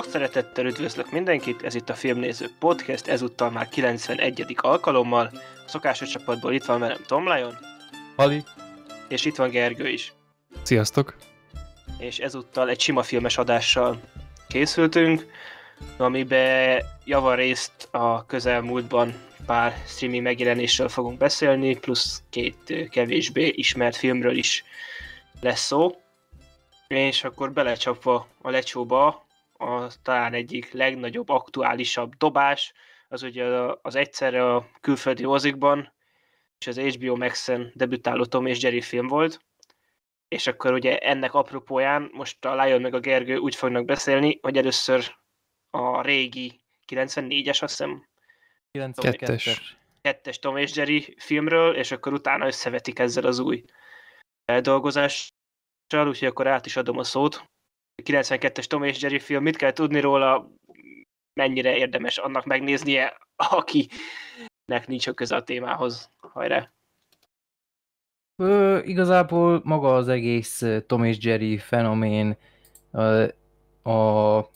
Sok szeretettel üdvözlök mindenkit, ez itt a Filmnéző Podcast, ezúttal már 91. alkalommal. A szokásos csapatból itt van velem Tom Lyon. Ali. És itt van Gergő is. Sziasztok. És ezúttal egy sima filmes adással készültünk, amiben javarészt a közelmúltban pár streaming megjelenésről fogunk beszélni, plusz két kevésbé ismert filmről is lesz szó. És akkor belecsapva a lecsóba, a, talán egyik legnagyobb, aktuálisabb dobás, az ugye az egyszerre a külföldi mozikban, és az HBO Max-en debütáló Tom és Jerry film volt, és akkor ugye ennek apropóján most a Lion meg a Gergő úgy fognak beszélni, hogy először a régi 94-es, azt hiszem, 92-es. 2-es Tom és Jerry filmről, és akkor utána összevetik ezzel az új feldolgozással, úgyhogy akkor át is adom a szót. 92-es Tom és Jerry film, mit kell tudni róla, mennyire érdemes annak megnéznie, akinek nincs a köze a témához. Hajrá! Ö, igazából maga az egész Tom és Jerry fenomén a, a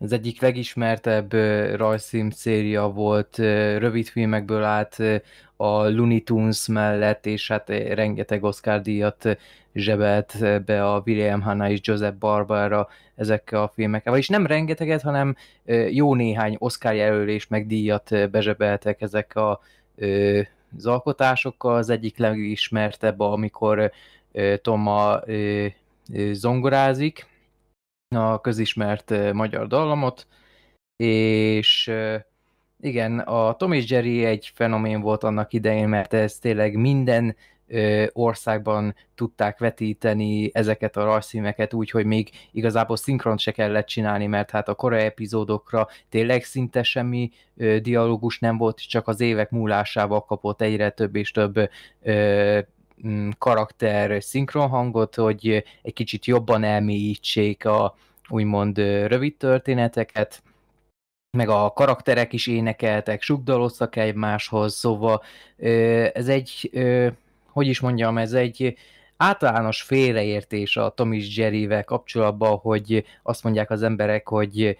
az egyik legismertebb rajzfilm széria volt, rövidfilmekből állt a Looney Tunes mellett, és hát rengeteg Oscar díjat zsebelt be a William Hanna és Joseph Barbara ezekkel a filmekkel. Vagyis nem rengeteget, hanem jó néhány Oscar jelölés meg díjat bezsebeltek ezek a, az alkotásokkal. Az egyik legismertebb, amikor Toma zongorázik, a közismert magyar dallamot, és igen, a Tom és Jerry egy fenomén volt annak idején, mert ez tényleg minden országban tudták vetíteni ezeket a rajzszímeket úgy, hogy még igazából szinkront se kellett csinálni, mert hát a korai epizódokra tényleg szinte semmi dialógus nem volt, csak az évek múlásával kapott egyre több és több Mm, karakter szinkronhangot, hogy egy kicsit jobban elmélyítsék a úgymond rövid történeteket, meg a karakterek is énekeltek, sugdaloztak egymáshoz, szóval ez egy, hogy is mondjam, ez egy általános félreértés a Tom és Jerry-vel kapcsolatban, hogy azt mondják az emberek, hogy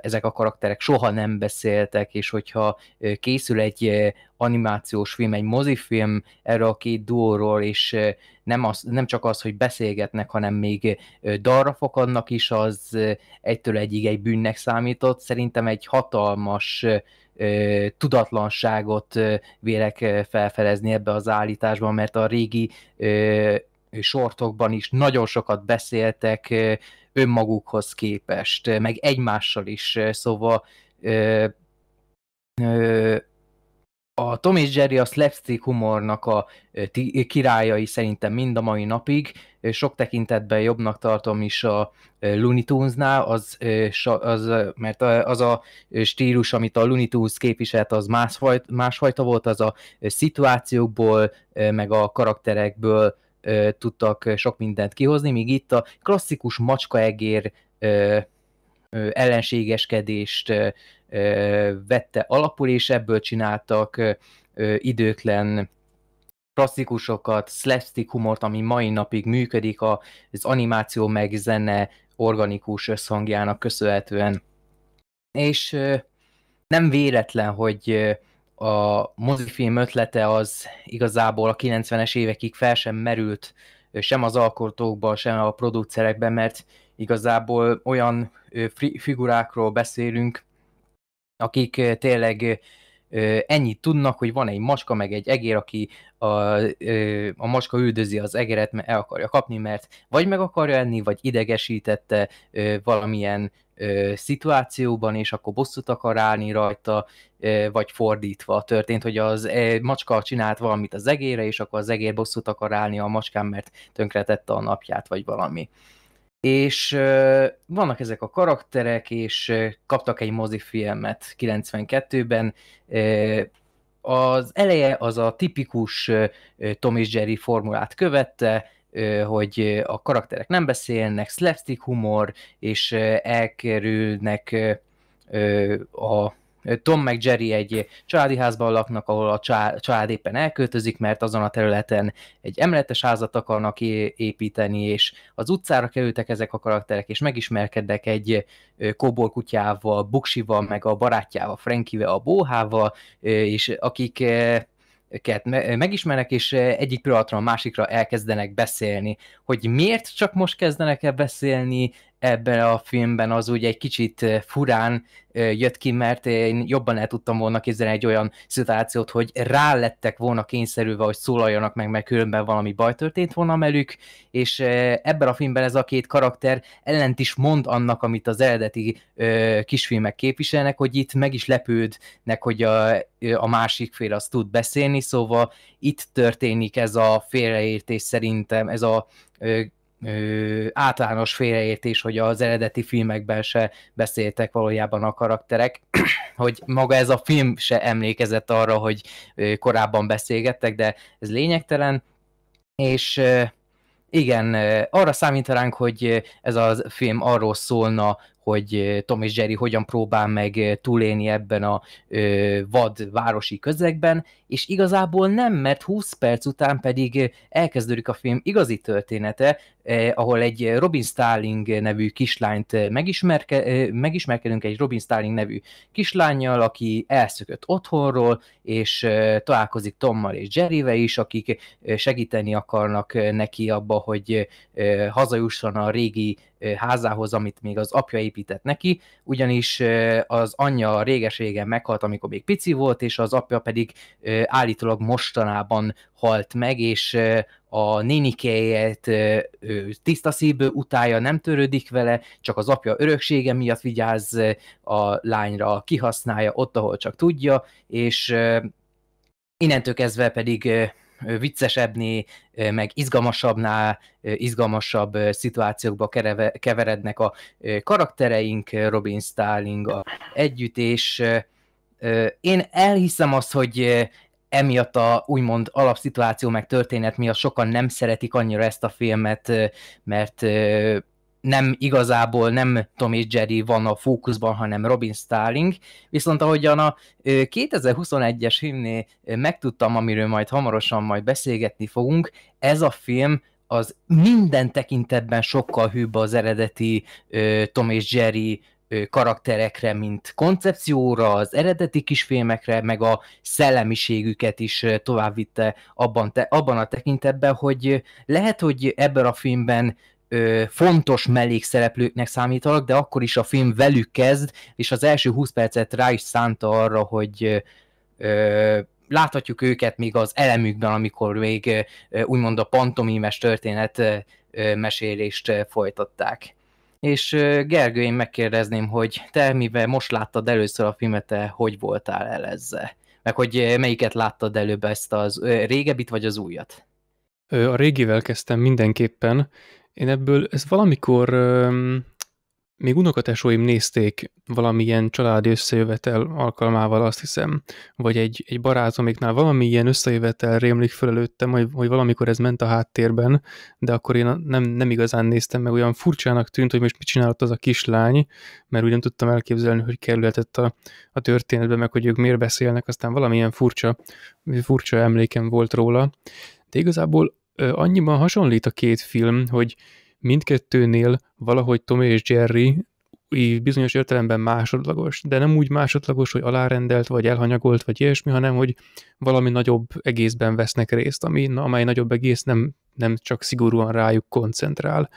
ezek a karakterek soha nem beszéltek, és hogyha készül egy animációs film, egy mozifilm erre a két duóról, és nem, az, nem csak az, hogy beszélgetnek, hanem még dalra fokadnak is, az egytől egyig egy bűnnek számított. Szerintem egy hatalmas tudatlanságot vélek felfelezni ebbe az állításban, mert a régi sortokban is nagyon sokat beszéltek, önmagukhoz képest, meg egymással is, szóval ö, ö, a Tom és Jerry a slapstick humornak a királyai szerintem mind a mai napig. Sok tekintetben jobbnak tartom is a Looney Tunes-nál, az, az, mert az a stílus, amit a Looney Tunes képviselt, az másfajta, másfajta volt, az a szituációkból, meg a karakterekből tudtak sok mindent kihozni, míg itt a klasszikus macskaegér ö, ö, ellenségeskedést ö, vette alapul, és ebből csináltak ö, időtlen klasszikusokat, slapstick humort, ami mai napig működik az animáció meg zene organikus összhangjának köszönhetően. És nem véletlen, hogy a mozifilm ötlete az igazából a 90-es évekig fel sem merült sem az alkotókban, sem a producerekben, mert igazából olyan figurákról beszélünk, akik tényleg ennyit tudnak, hogy van egy macska, meg egy egér, aki a, a macska üldözi az egeret, mert el akarja kapni, mert vagy meg akarja enni, vagy idegesítette valamilyen ö, szituációban, és akkor bosszút akar állni rajta, ö, vagy fordítva történt, hogy az ö, macska csinált valamit az egére, és akkor az egér bosszút akar állni a macskán, mert tönkretette a napját, vagy valami. És ö, vannak ezek a karakterek, és ö, kaptak egy mozifilmet 92-ben, ö, az eleje az a tipikus Tom és Jerry formulát követte, hogy a karakterek nem beszélnek, slapstick humor, és elkerülnek a Tom meg Jerry egy családi házban laknak, ahol a család éppen elköltözik, mert azon a területen egy emeletes házat akarnak építeni, és az utcára kerültek ezek a karakterek, és megismerkednek egy kóbor kutyával, Buksival, meg a barátjával, Frankivel, a Bóhával, és akik őket megismernek, és egyik pillanatra a másikra elkezdenek beszélni. Hogy miért csak most kezdenek el beszélni, ebben a filmben az úgy egy kicsit furán jött ki, mert én jobban el tudtam volna képzelni egy olyan szituációt, hogy rá lettek volna kényszerülve, hogy szólaljanak meg, mert különben valami baj történt volna velük, és ebben a filmben ez a két karakter ellent is mond annak, amit az eredeti kisfilmek képviselnek, hogy itt meg is lepődnek, hogy a, a másik fél az tud beszélni, szóval itt történik ez a félreértés szerintem, ez a általános félreértés, hogy az eredeti filmekben se beszéltek valójában a karakterek, hogy maga ez a film se emlékezett arra, hogy korábban beszélgettek, de ez lényegtelen, és igen, arra számít ránk, hogy ez a film arról szólna, hogy Tom és Jerry hogyan próbál meg túlélni ebben a vad városi közegben, és igazából nem, mert 20 perc után pedig elkezdődik a film igazi története, eh, ahol egy Robin Starling nevű kislányt megismerke, eh, megismerkedünk, egy Robin Starling nevű kislányjal, aki elszökött otthonról, és eh, találkozik Tommal és Jerryvel is, akik eh, segíteni akarnak neki abba, hogy eh, hazajusson a régi házához, amit még az apja épített neki, ugyanis az anyja réges-régen meghalt, amikor még pici volt, és az apja pedig állítólag mostanában halt meg, és a nénikéjét tiszta szívből utálja, nem törődik vele, csak az apja öröksége miatt vigyáz a lányra, kihasználja ott, ahol csak tudja, és innentől kezdve pedig viccesebbné, meg izgalmasabbná, izgalmasabb szituációkba kereve, keverednek a karaktereink, Robin Starling a együtt, és én elhiszem azt, hogy emiatt a úgymond alapszituáció meg történet miatt sokan nem szeretik annyira ezt a filmet, mert nem igazából nem Tom és Jerry van a fókuszban, hanem Robin Starling, viszont ahogyan a 2021-es filmnél megtudtam, amiről majd hamarosan majd beszélgetni fogunk, ez a film az minden tekintetben sokkal hűbb az eredeti Tom és Jerry karakterekre, mint koncepcióra, az eredeti kisfilmekre, meg a szellemiségüket is továbbvitte abban, te, abban a tekintetben, hogy lehet, hogy ebben a filmben ö, fontos mellékszereplőknek számítanak, de akkor is a film velük kezd, és az első 20 percet rá is szánta arra, hogy ö, láthatjuk őket még az elemükben, amikor még ö, úgymond a pantomimes történet ö, mesélést ö, folytatták. És Gergő, én megkérdezném, hogy te mivel most láttad először a filmet, te hogy voltál el ezzel? Meg hogy melyiket láttad előbb ezt az régebbit, vagy az újat? A régivel kezdtem mindenképpen, én ebből, ez valamikor még unokatesóim nézték valamilyen családi összejövetel alkalmával, azt hiszem, vagy egy, egy barátomiknál valamilyen összejövetel rémlik föl előttem, hogy, hogy valamikor ez ment a háttérben, de akkor én nem, nem igazán néztem meg, olyan furcsának tűnt, hogy most mit csinálott az a kislány, mert úgy nem tudtam elképzelni, hogy kerülhetett a, a történetbe, meg hogy ők miért beszélnek, aztán valamilyen furcsa, furcsa emlékem volt róla. De igazából annyiban hasonlít a két film, hogy mindkettőnél valahogy Tom és Jerry bizonyos értelemben másodlagos, de nem úgy másodlagos, hogy alárendelt, vagy elhanyagolt, vagy ilyesmi, hanem hogy valami nagyobb egészben vesznek részt, ami, amely nagyobb egész nem, nem csak szigorúan rájuk koncentrál.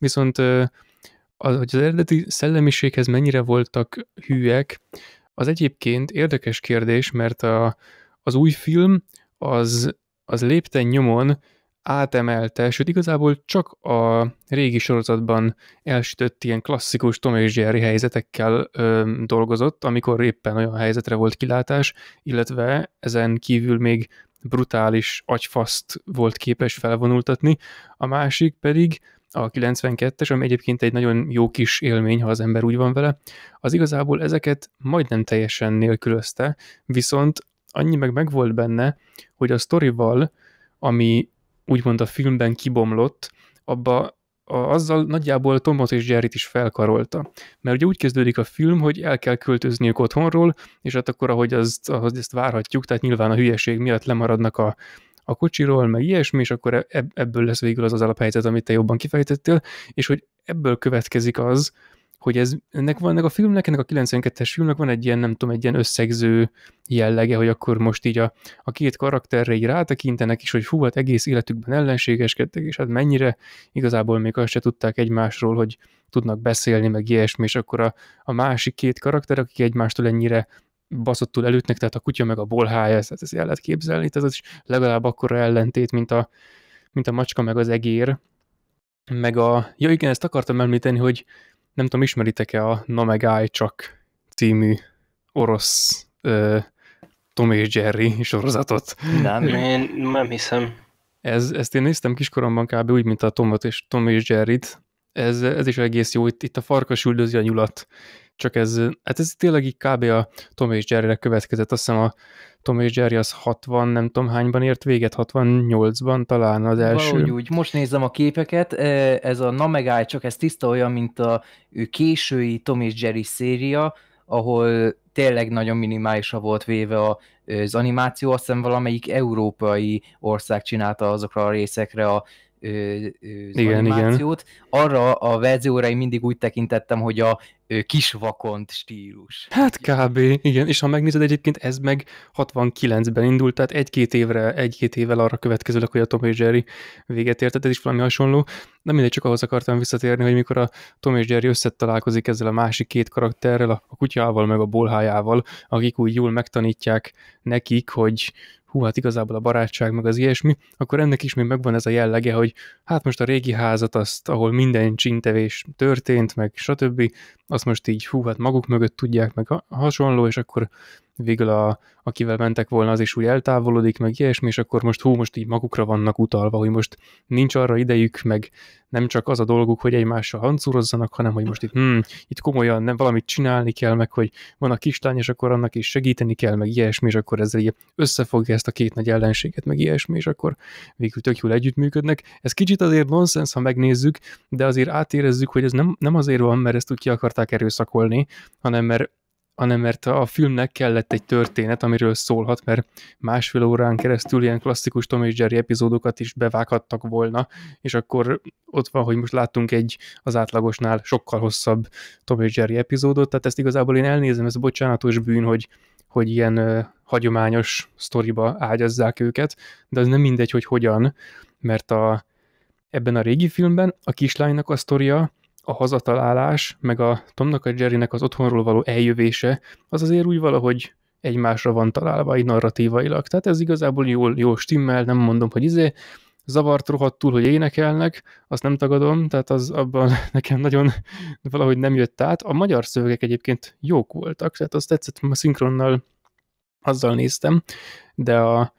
Viszont az, hogy az eredeti szellemiséghez mennyire voltak hűek, az egyébként érdekes kérdés, mert a, az új film az, az lépten nyomon átemelte, sőt igazából csak a régi sorozatban elsütött ilyen klasszikus Tom és Jerry helyzetekkel ö, dolgozott, amikor éppen olyan helyzetre volt kilátás, illetve ezen kívül még brutális agyfaszt volt képes felvonultatni, a másik pedig a 92-es, ami egyébként egy nagyon jó kis élmény, ha az ember úgy van vele, az igazából ezeket majdnem teljesen nélkülözte, viszont annyi meg megvolt benne, hogy a sztorival, ami úgymond a filmben kibomlott, abba a, azzal nagyjából Tomot és Jerryt is felkarolta. Mert ugye úgy kezdődik a film, hogy el kell költözniük otthonról, és hát akkor, ahogy azt, ahogy ezt várhatjuk, tehát nyilván a hülyeség miatt lemaradnak a, a kocsiról, meg ilyesmi, és akkor e, e, ebből lesz végül az az alaphelyzet, amit te jobban kifejtettél, és hogy ebből következik az, hogy ez, ennek van, ennek a filmnek, ennek a 92-es filmnek van egy ilyen, nem tudom, egy ilyen összegző jellege, hogy akkor most így a, a két karakterre így rátekintenek is, hogy hú, hát egész életükben ellenségeskedtek, és hát mennyire igazából még azt se tudták egymásról, hogy tudnak beszélni, meg ilyesmi, és akkor a, a másik két karakter, akik egymástól ennyire baszottul előtnek, tehát a kutya meg a bolhája, ezt, hát ezt el lehet képzelni, tehát ez is legalább akkora ellentét, mint a, mint a macska meg az egér, meg a, ja igen, ezt akartam említeni, hogy nem tudom, ismeritek-e a Na meg állj csak című orosz ö, Tom és Jerry sorozatot? Nem, én nem hiszem. Ez, ezt én néztem kiskoromban kb. úgy, mint a Tomot és Tom és Jerryt. Ez, ez is egész jó, itt, itt a farkas üldözi a nyulat, csak ez, hát ez tényleg így kb. a Tom és Jerry-re következett, azt hiszem a Tom és Jerry az 60, nem tudom hányban ért véget, 68-ban talán az első. Valahogy úgy, most nézem a képeket, e, ez a Na megállj, csak ez tiszta olyan, mint a ő késői Tom és Jerry széria, ahol tényleg nagyon minimálisra volt véve az animáció, azt hiszem valamelyik európai ország csinálta azokra a részekre a az igen, animációt. Igen. Arra a verzióra én mindig úgy tekintettem, hogy a vakont stílus. Hát kb. Igen, és ha megnézed egyébként, ez meg 69-ben indult, tehát egy-két évre, egy-két évvel arra következőleg, hogy a Tom és Jerry véget ért, tehát ez is valami hasonló. Nem mindegy, csak ahhoz akartam visszatérni, hogy mikor a Tom és Jerry összetalálkozik ezzel a másik két karakterrel, a kutyával meg a bolhájával, akik úgy jól megtanítják nekik, hogy hú, hát igazából a barátság, meg az ilyesmi, akkor ennek is még megvan ez a jellege, hogy hát most a régi házat azt, ahol minden csintevés történt, meg stb., azt most így hú, hát maguk mögött tudják meg hasonló, és akkor végül a, akivel mentek volna, az is úgy eltávolodik, meg ilyesmi, és akkor most hú, most így magukra vannak utalva, hogy most nincs arra idejük, meg nem csak az a dolguk, hogy egymással hancúrozzanak, hanem hogy most itt, hmm, itt komolyan nem valamit csinálni kell, meg hogy van a kislány, és akkor annak is segíteni kell, meg ilyesmi, és akkor ezzel így összefogja ezt a két nagy ellenséget, meg ilyesmi, és akkor végül tök jól együttműködnek. Ez kicsit azért nonsens, ha megnézzük, de azért átérezzük, hogy ez nem, nem azért van, mert ezt úgy ki akarták erőszakolni, hanem mert hanem mert a filmnek kellett egy történet, amiről szólhat, mert másfél órán keresztül ilyen klasszikus Tom és Jerry epizódokat is bevághattak volna, és akkor ott van, hogy most láttunk egy az átlagosnál sokkal hosszabb Tom és Jerry epizódot, tehát ezt igazából én elnézem, ez bocsánatos bűn, hogy, hogy ilyen ö, hagyományos sztoriba ágyazzák őket, de az nem mindegy, hogy hogyan, mert a, ebben a régi filmben a kislánynak a sztoria a hazatalálás, meg a Tomnak a Jerrynek az otthonról való eljövése, az azért úgy valahogy egymásra van találva így narratívailag. Tehát ez igazából jól, jól stimmel, nem mondom, hogy izé, zavart rohadtul, hogy énekelnek, azt nem tagadom, tehát az abban nekem nagyon valahogy nem jött át. A magyar szövegek egyébként jók voltak, tehát azt tetszett, a szinkronnal azzal néztem, de a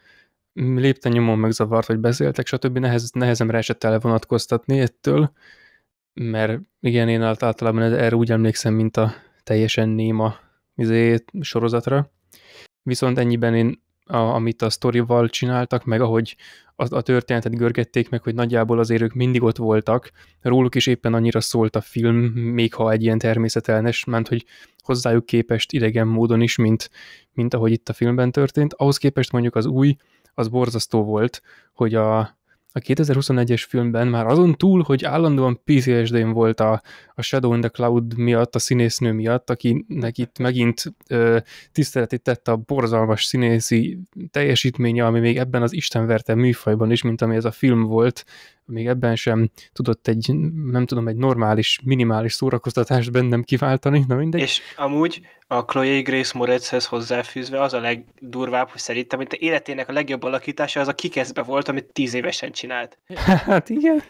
lépten nyomon megzavart, hogy beszéltek, stb. Nehez, nehezemre esett el vonatkoztatni ettől, mert igen, én általában erre úgy emlékszem, mint a teljesen néma izé, sorozatra. Viszont ennyiben én, a, amit a sztorival csináltak, meg ahogy a, a történetet görgették meg, hogy nagyjából azért ők mindig ott voltak, róluk is éppen annyira szólt a film, még ha egy ilyen természetelnes, ment, hogy hozzájuk képest idegen módon is, mint, mint ahogy itt a filmben történt. Ahhoz képest mondjuk az új, az borzasztó volt, hogy a, a 2021-es filmben már azon túl, hogy állandóan pcsd n volt a, a Shadow in the Cloud miatt, a színésznő miatt, akinek itt megint ö, tiszteletét tette a borzalmas színészi teljesítménye, ami még ebben az istenverte műfajban is, mint ami ez a film volt, még ebben sem tudott egy, nem tudom, egy normális, minimális szórakoztatást bennem kiváltani, na mindegy. És amúgy a Chloe Grace Moretzhez hozzáfűzve az a legdurvább, hogy szerintem, hogy életének a legjobb alakítása az a kikezbe volt, amit tíz évesen csinált. Hát igen.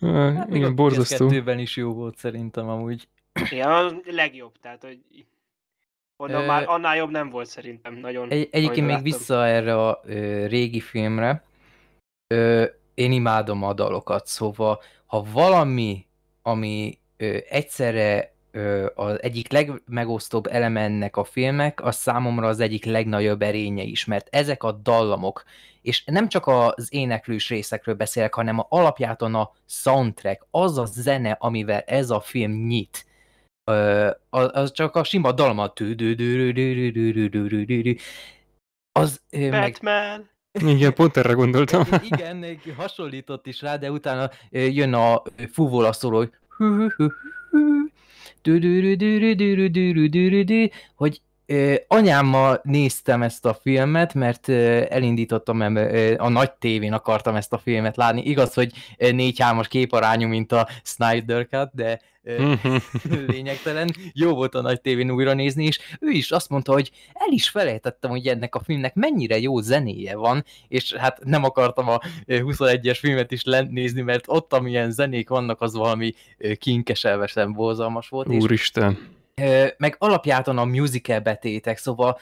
Hát, igen, borzasztó. A is jó volt szerintem amúgy. Ja, a legjobb, tehát hogy onnan ö... már annál jobb nem volt szerintem, nagyon. Egy, egyébként még láttam. vissza erre a ö, régi filmre. Ö, én imádom a dalokat, szóval ha valami, ami ö, egyszerre ö, az egyik legmegosztóbb eleme ennek a filmek, az számomra az egyik legnagyobb erénye is, mert ezek a dallamok, és nem csak az éneklős részekről beszélek, hanem a alapjáton a soundtrack, az a zene, amivel ez a film nyit, ö, az csak a sima dalma, az Batman! Meg, igen, pont erre gondoltam. Igen, hasonlított is rá, de utána jön a fúvóla szóló, hogy hogy anyámmal néztem ezt a filmet, mert elindítottam, a nagy tévén akartam ezt a filmet látni. Igaz, hogy négy 3 képarányú, mint a Snyder Cut, de mhm. lényegtelen. Jó volt a nagy tévén újra nézni, és ő is azt mondta, hogy el is felejtettem, hogy ennek a filmnek mennyire jó zenéje van, és hát nem akartam a 21-es filmet is lent nézni, mert ott, amilyen zenék vannak, az valami kinkeselvesen borzalmas volt. Úristen. És meg alapjáton a musical betétek, szóval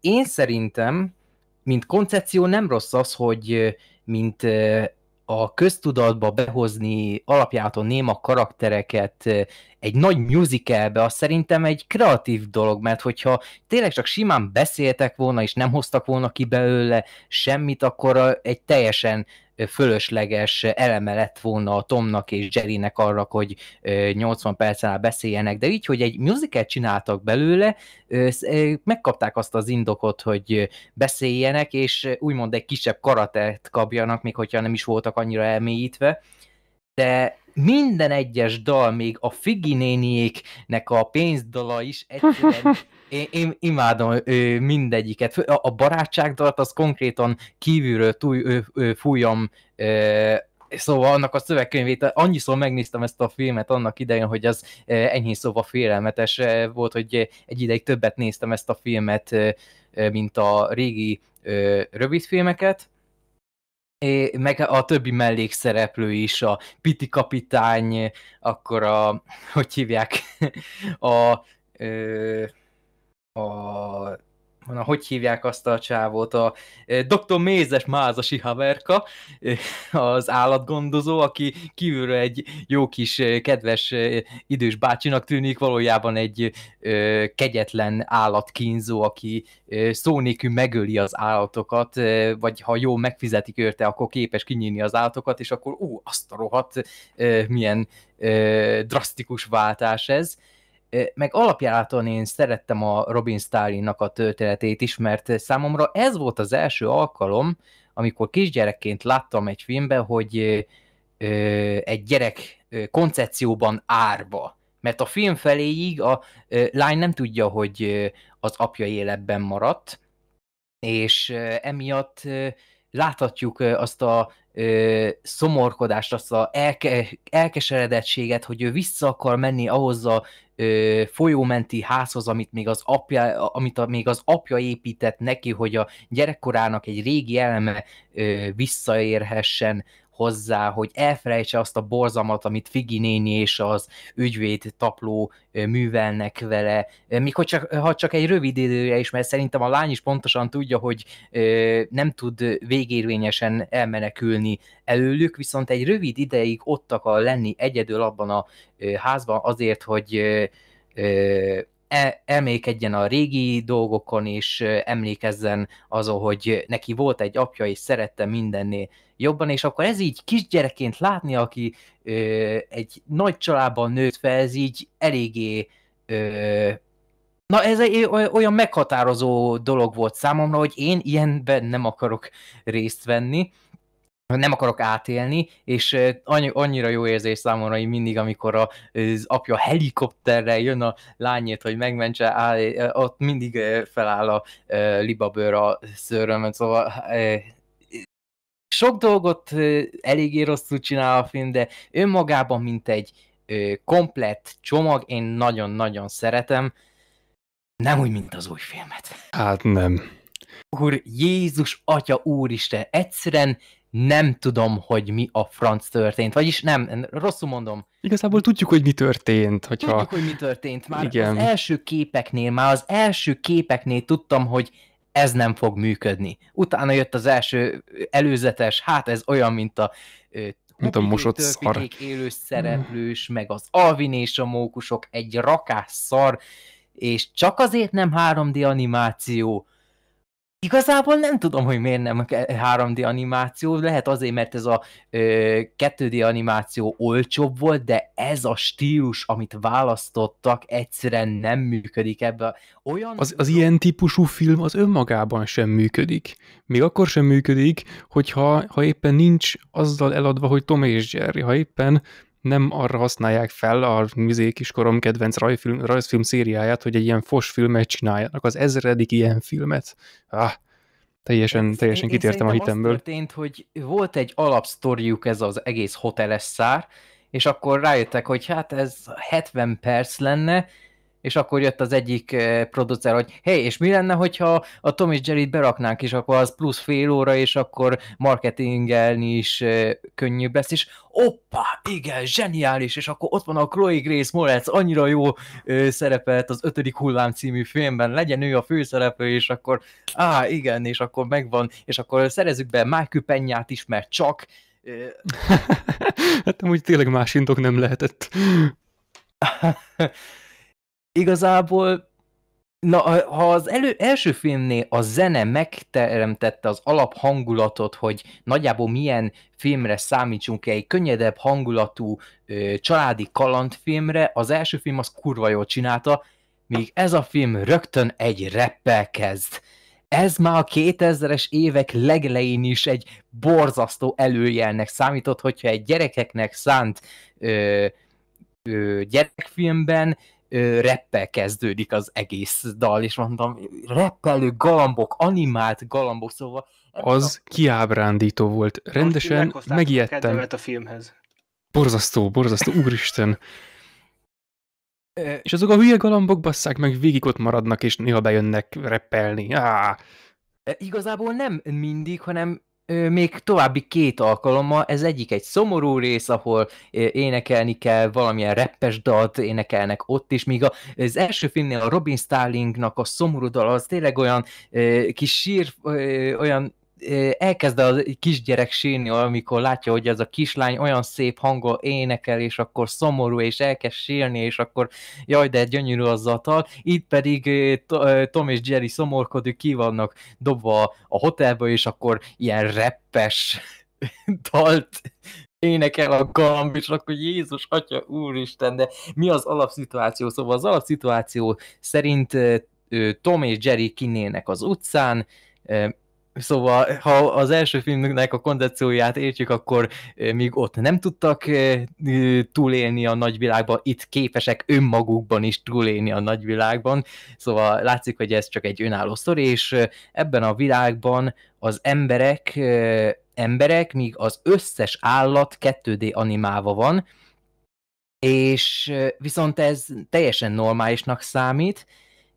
én szerintem, mint koncepció nem rossz az, hogy mint a köztudatba behozni alapjáton néma karaktereket egy nagy musicalbe, az szerintem egy kreatív dolog, mert hogyha tényleg csak simán beszéltek volna, és nem hoztak volna ki belőle semmit, akkor egy teljesen fölösleges eleme lett volna a Tomnak és Jerrynek arra, hogy 80 percen át beszéljenek, de így, hogy egy musicalt csináltak belőle, megkapták azt az indokot, hogy beszéljenek, és úgymond egy kisebb karatert kapjanak, még hogyha nem is voltak annyira elmélyítve, de minden egyes dal, még a Figinéniéknek a pénzdala is egyszerűen Én, én imádom ő, mindegyiket. A, a barátságdalat az konkrétan kívülről túl, ő, ő, fújom ö, szóval annak a szövegkönyvét, annyiszor megnéztem ezt a filmet annak idején, hogy az enyhén szóval félelmetes volt, hogy egy ideig többet néztem ezt a filmet, mint a régi rövid filmeket. meg a többi mellékszereplő is, a Piti kapitány, akkor a, hogy hívják, a ö, a na, hogy hívják azt a csávót, a eh, Dr. Mézes Mázasi Haverka, eh, az állatgondozó, aki kívülről egy jó kis eh, kedves idős bácsinak tűnik, valójában egy kegyetlen állatkínzó, aki szónékű megöli az állatokat, vagy ha jó megfizetik őrte, akkor képes kinyíni az állatokat, és akkor ú, azt a rohadt, milyen drasztikus váltás ez meg alapjáraton én szerettem a Robin Stalinnak a történetét is, mert számomra ez volt az első alkalom, amikor kisgyerekként láttam egy filmben, hogy egy gyerek koncepcióban árba, Mert a film feléig a lány nem tudja, hogy az apja életben maradt, és emiatt láthatjuk azt a ö, szomorkodást, azt a elke, elkeseredettséget, hogy ő vissza akar menni ahhoz a ö, folyómenti házhoz, amit még az apja, amit a, még az apja épített neki, hogy a gyerekkorának egy régi eleme ö, visszaérhessen hozzá, hogy elfelejtse azt a borzamat, amit Figi néni és az ügyvéd tapló művelnek vele, még hogy csak, ha csak egy rövid időre is, mert szerintem a lány is pontosan tudja, hogy nem tud végérvényesen elmenekülni előlük, viszont egy rövid ideig ott akar lenni egyedül abban a házban azért, hogy emlékedjen a régi dolgokon, és emlékezzen azon, hogy neki volt egy apja, és szerette mindennél jobban, és akkor ez így kisgyerekként látni, aki ö, egy nagy családban nőtt fel, ez így eléggé ö, Na ez egy olyan meghatározó dolog volt számomra, hogy én ilyenben nem akarok részt venni, nem akarok átélni, és annyira jó érzés számomra hogy mindig, amikor az apja helikopterrel jön a lányét, hogy megmentse, áll, ott mindig feláll a libabőr a szőröm, szóval sok dolgot eléggé rosszul csinál a film, de önmagában, mint egy komplett csomag, én nagyon-nagyon szeretem, nem úgy, mint az új filmet. Hát nem. Úr, Jézus, Atya, Úristen, egyszerűen nem tudom, hogy mi a franc történt. Vagyis nem, rosszul mondom. Igazából tudjuk, hogy mi történt. Hogyha... Tudjuk, hogy mi történt. Már Igen. az első képeknél, már az első képeknél tudtam, hogy ez nem fog működni. Utána jött az első előzetes, hát ez olyan, mint a mint a mosott szar. élő hmm. szereplős, meg az Alvin és a mókusok, egy rakás szar, és csak azért nem 3D animáció, Igazából nem tudom, hogy miért nem 3D animáció, lehet azért, mert ez a ö, 2D animáció olcsóbb volt, de ez a stílus, amit választottak, egyszerűen nem működik ebbe. Olyan... Az, az ilyen típusú film az önmagában sem működik. Még akkor sem működik, hogyha ha éppen nincs azzal eladva, hogy Tom és Jerry, ha éppen nem arra használják fel a műzé kiskorom kedvenc rajfilm, rajzfilm szériáját, hogy egy ilyen fos filmet csináljanak, az ezredik ilyen filmet. Ah, teljesen, teljesen én, kitértem én a hitemből. Az történt, hogy volt egy alapsztoriuk ez az egész hoteles szár, és akkor rájöttek, hogy hát ez 70 perc lenne, és akkor jött az egyik eh, producer, hogy hé, hey, és mi lenne, hogyha a Tom és Jerry-t beraknánk, és akkor az plusz fél óra, és akkor marketingelni is eh, könnyűbb lesz, és oppá, igen, zseniális, és akkor ott van a Chloe Grace Moretz, annyira jó eh, szerepelt az ötödik hullám című filmben, legyen ő a főszereplő, és akkor á, igen, és akkor megvan, és akkor szerezzük be Michael Pennyát is, mert csak... hát amúgy tényleg más indok nem lehetett. igazából Na, ha az elő, első filmnél a zene megteremtette az alaphangulatot, hogy nagyjából milyen filmre számítsunk egy könnyedebb hangulatú ö, családi kalandfilmre, az első film az kurva jól csinálta, míg ez a film rögtön egy reppel kezd. Ez már a 2000-es évek legelején is egy borzasztó előjelnek számított, hogyha egy gyerekeknek szánt ö, ö, gyerekfilmben reppel kezdődik az egész dal, és mondtam, reppelő galambok, animált galambok, szóval... Az a... kiábrándító volt. Rendesen megijedtem. a filmhez. Borzasztó, borzasztó, úristen. és azok a hülye galambok basszák meg végig ott maradnak, és néha bejönnek reppelni. Á! Igazából nem mindig, hanem még további két alkalommal, ez egyik egy szomorú rész, ahol énekelni kell valamilyen reppes dalt, énekelnek ott is, míg az első filmnél a Robin Starlingnak a szomorú dal az tényleg olyan kis sír, olyan elkezd a kisgyerek sírni, amikor látja, hogy ez a kislány olyan szép hangol énekel, és akkor szomorú, és elkezd sírni, és akkor jaj, de gyönyörű az a tal. Itt pedig Tom és Jerry szomorkodik, ki vannak dobva a hotelba, és akkor ilyen reppes dalt énekel a gamb, és akkor Jézus, Atya, Úristen, de mi az alapszituáció? Szóval az alapszituáció szerint Tom és Jerry kinének az utcán, Szóval, ha az első filmnek a koncepcióját értjük, akkor eh, míg ott nem tudtak eh, túlélni a nagyvilágban, itt képesek önmagukban is túlélni a nagyvilágban. Szóval látszik, hogy ez csak egy önálló sztori, és eh, ebben a világban az emberek, emberek, míg az összes állat 2D animálva van, és viszont ez teljesen normálisnak számít,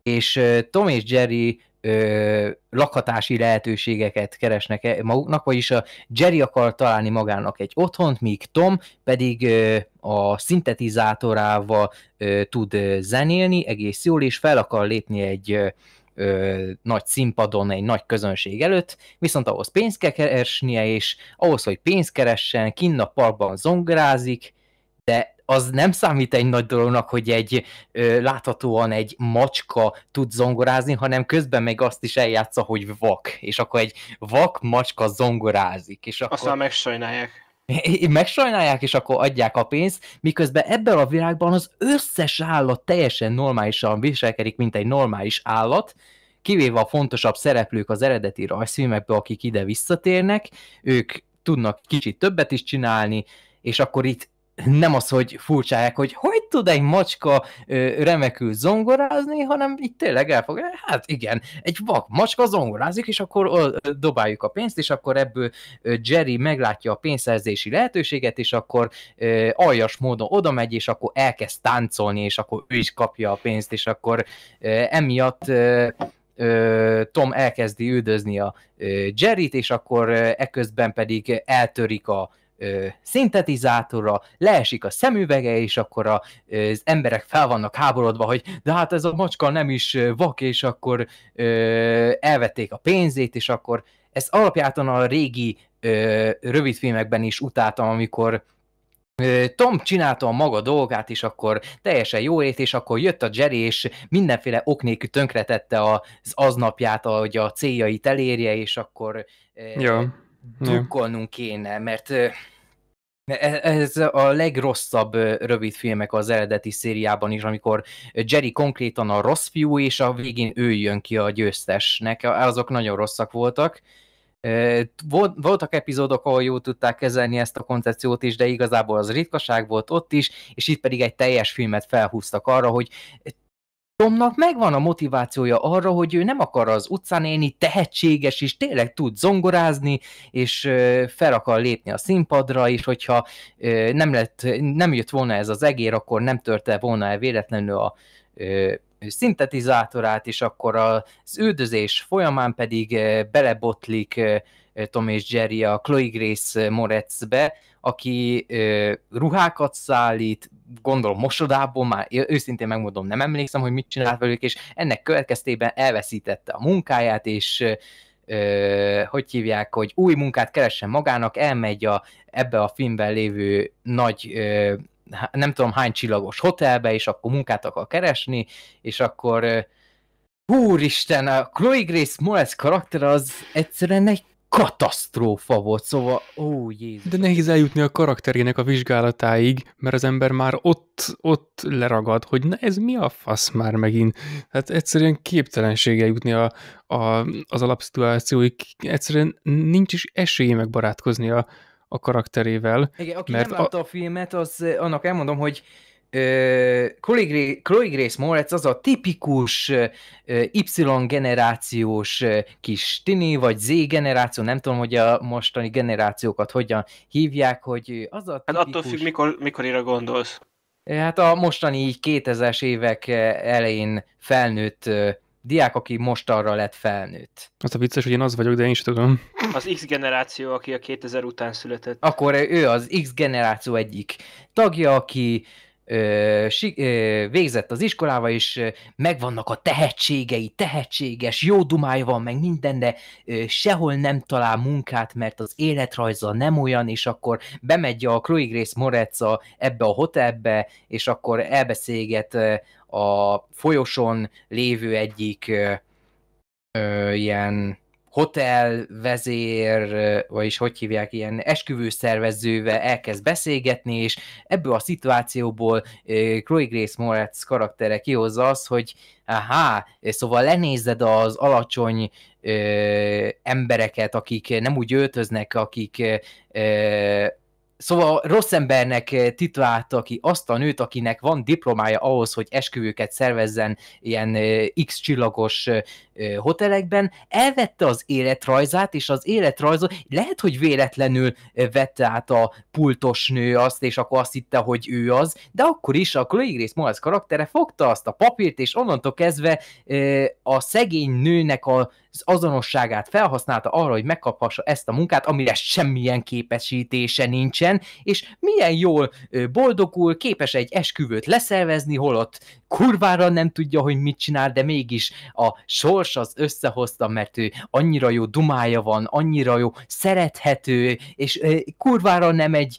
és Tom és Jerry ö, lakhatási lehetőségeket keresnek e maguknak, vagyis a Jerry akar találni magának egy otthont, míg Tom pedig ö, a szintetizátorával ö, tud zenélni egész jól, és fel akar lépni egy ö, ö, nagy színpadon, egy nagy közönség előtt, viszont ahhoz pénzt kell keresnie, és ahhoz, hogy pénzt keressen, kinn a parkban zongrázik, de az nem számít egy nagy dolognak, hogy egy ö, láthatóan egy macska tud zongorázni, hanem közben meg azt is eljátsza, hogy vak, és akkor egy vak macska zongorázik. És akkor... Aztán megsajnálják megsajnálják, és akkor adják a pénzt, miközben ebben a világban az összes állat teljesen normálisan viselkedik, mint egy normális állat, kivéve a fontosabb szereplők az eredeti rajzfilmekből, akik ide visszatérnek, ők tudnak kicsit többet is csinálni, és akkor itt nem az, hogy furcsálják, hogy hogy tud egy macska ö, remekül zongorázni, hanem itt tényleg elfogja, Hát igen, egy vak macska zongorázik, és akkor ö, dobáljuk a pénzt, és akkor ebből ö, Jerry meglátja a pénzszerzési lehetőséget, és akkor ö, aljas módon oda megy, és akkor elkezd táncolni, és akkor ő is kapja a pénzt, és akkor ö, emiatt ö, Tom elkezdi üldözni a Jerry-t, és akkor eközben pedig eltörik a ö, szintetizátorra, leesik a szemüvege, és akkor a, ö, az emberek fel vannak háborodva, hogy de hát ez a macska nem is vak, és akkor ö, elvették a pénzét, és akkor ez alapjáton a régi ö, rövidfilmekben is utáltam, amikor Tom csinálta a maga dolgát, és akkor teljesen jó ét, és akkor jött a Jerry, és mindenféle ok nélkül tönkretette az aznapját, hogy a céljait elérje, és akkor ja. Hm. drukkolnunk kéne, mert e, ez a legrosszabb rövidfilmek az eredeti szériában is, amikor Jerry konkrétan a rossz fiú, és a végén ő jön ki a győztesnek. Azok nagyon rosszak voltak. Voltak epizódok, ahol jól tudták kezelni ezt a koncepciót is, de igazából az ritkaság volt ott is, és itt pedig egy teljes filmet felhúztak arra, hogy Tomnak megvan a motivációja arra, hogy ő nem akar az utcán élni, tehetséges is, tényleg tud zongorázni, és fel akar lépni a színpadra, és hogyha nem, lett, nem jött volna ez az egér, akkor nem törte volna el véletlenül a szintetizátorát, és akkor az üldözés folyamán pedig belebotlik Tom és Jerry a Chloe Grace Moretzbe, aki ö, ruhákat szállít, gondolom mosodából, már őszintén megmondom, nem emlékszem, hogy mit csinált velük, és ennek következtében elveszítette a munkáját, és ö, hogy hívják, hogy új munkát keressen magának, elmegy a, ebbe a filmben lévő nagy ö, nem tudom hány csillagos hotelbe, és akkor munkát akar keresni, és akkor Úristen, a Chloe Grace Moretz karakter az egyszerűen egy katasztrófa volt, szóval, ó Jézus. De nehéz eljutni a karakterének a vizsgálatáig, mert az ember már ott, ott leragad, hogy na ez mi a fasz már megint. Hát egyszerűen képtelensége jutni a, a, az alapszituációig, egyszerűen nincs is esélye megbarátkozni a, a karakterével. Igen, aki mert nem látta a... a filmet, az eh, annak elmondom, hogy Chloe Grace Moretz az a tipikus Y-generációs kis tini, vagy Z-generáció, nem tudom, hogy a mostani generációkat hogyan hívják, hogy az a tipikus... Hát attól függ, mikor, mikor ira gondolsz. Hát a mostani 2000-es évek elején felnőtt diák, aki most arra lett felnőtt. Az a vicces, hogy én az vagyok, de én is tudom. Az X generáció, aki a 2000 után született. Akkor ő az X generáció egyik tagja, aki ö, si, ö, végzett az iskolába, és megvannak a tehetségei, tehetséges, jó dumája van, meg minden, de ö, sehol nem talál munkát, mert az életrajza nem olyan, és akkor bemegy a Chloe Grace Moretz ebbe a hotelbe, és akkor elbeszélget a folyoson lévő egyik ö, ö, ilyen hotelvezér, vagyis hogy hívják, ilyen esküvőszervezővel elkezd beszélgetni, és ebből a szituációból Chloe Grace Moretz karaktere kihozza az, hogy aha, szóval lenézed az alacsony ö, embereket, akik nem úgy öltöznek, akik ö, Szóval rossz embernek eh, titulálta aki azt a nőt, akinek van diplomája ahhoz, hogy esküvőket szervezzen ilyen eh, X csillagos eh, hotelekben, elvette az életrajzát, és az életrajzot lehet, hogy véletlenül vette át a pultos nő azt, és akkor azt hitte, hogy ő az, de akkor is a Chloe Grace Moretz karaktere fogta azt a papírt, és onnantól kezdve a szegény nőnek a az azonosságát felhasználta arra, hogy megkaphassa ezt a munkát, amire semmilyen képesítése nincsen, és milyen jól boldogul, képes egy esküvőt leszervezni, holott kurvára nem tudja, hogy mit csinál, de mégis a sors az összehozta, mert ő annyira jó dumája van, annyira jó, szerethető, és kurvára nem egy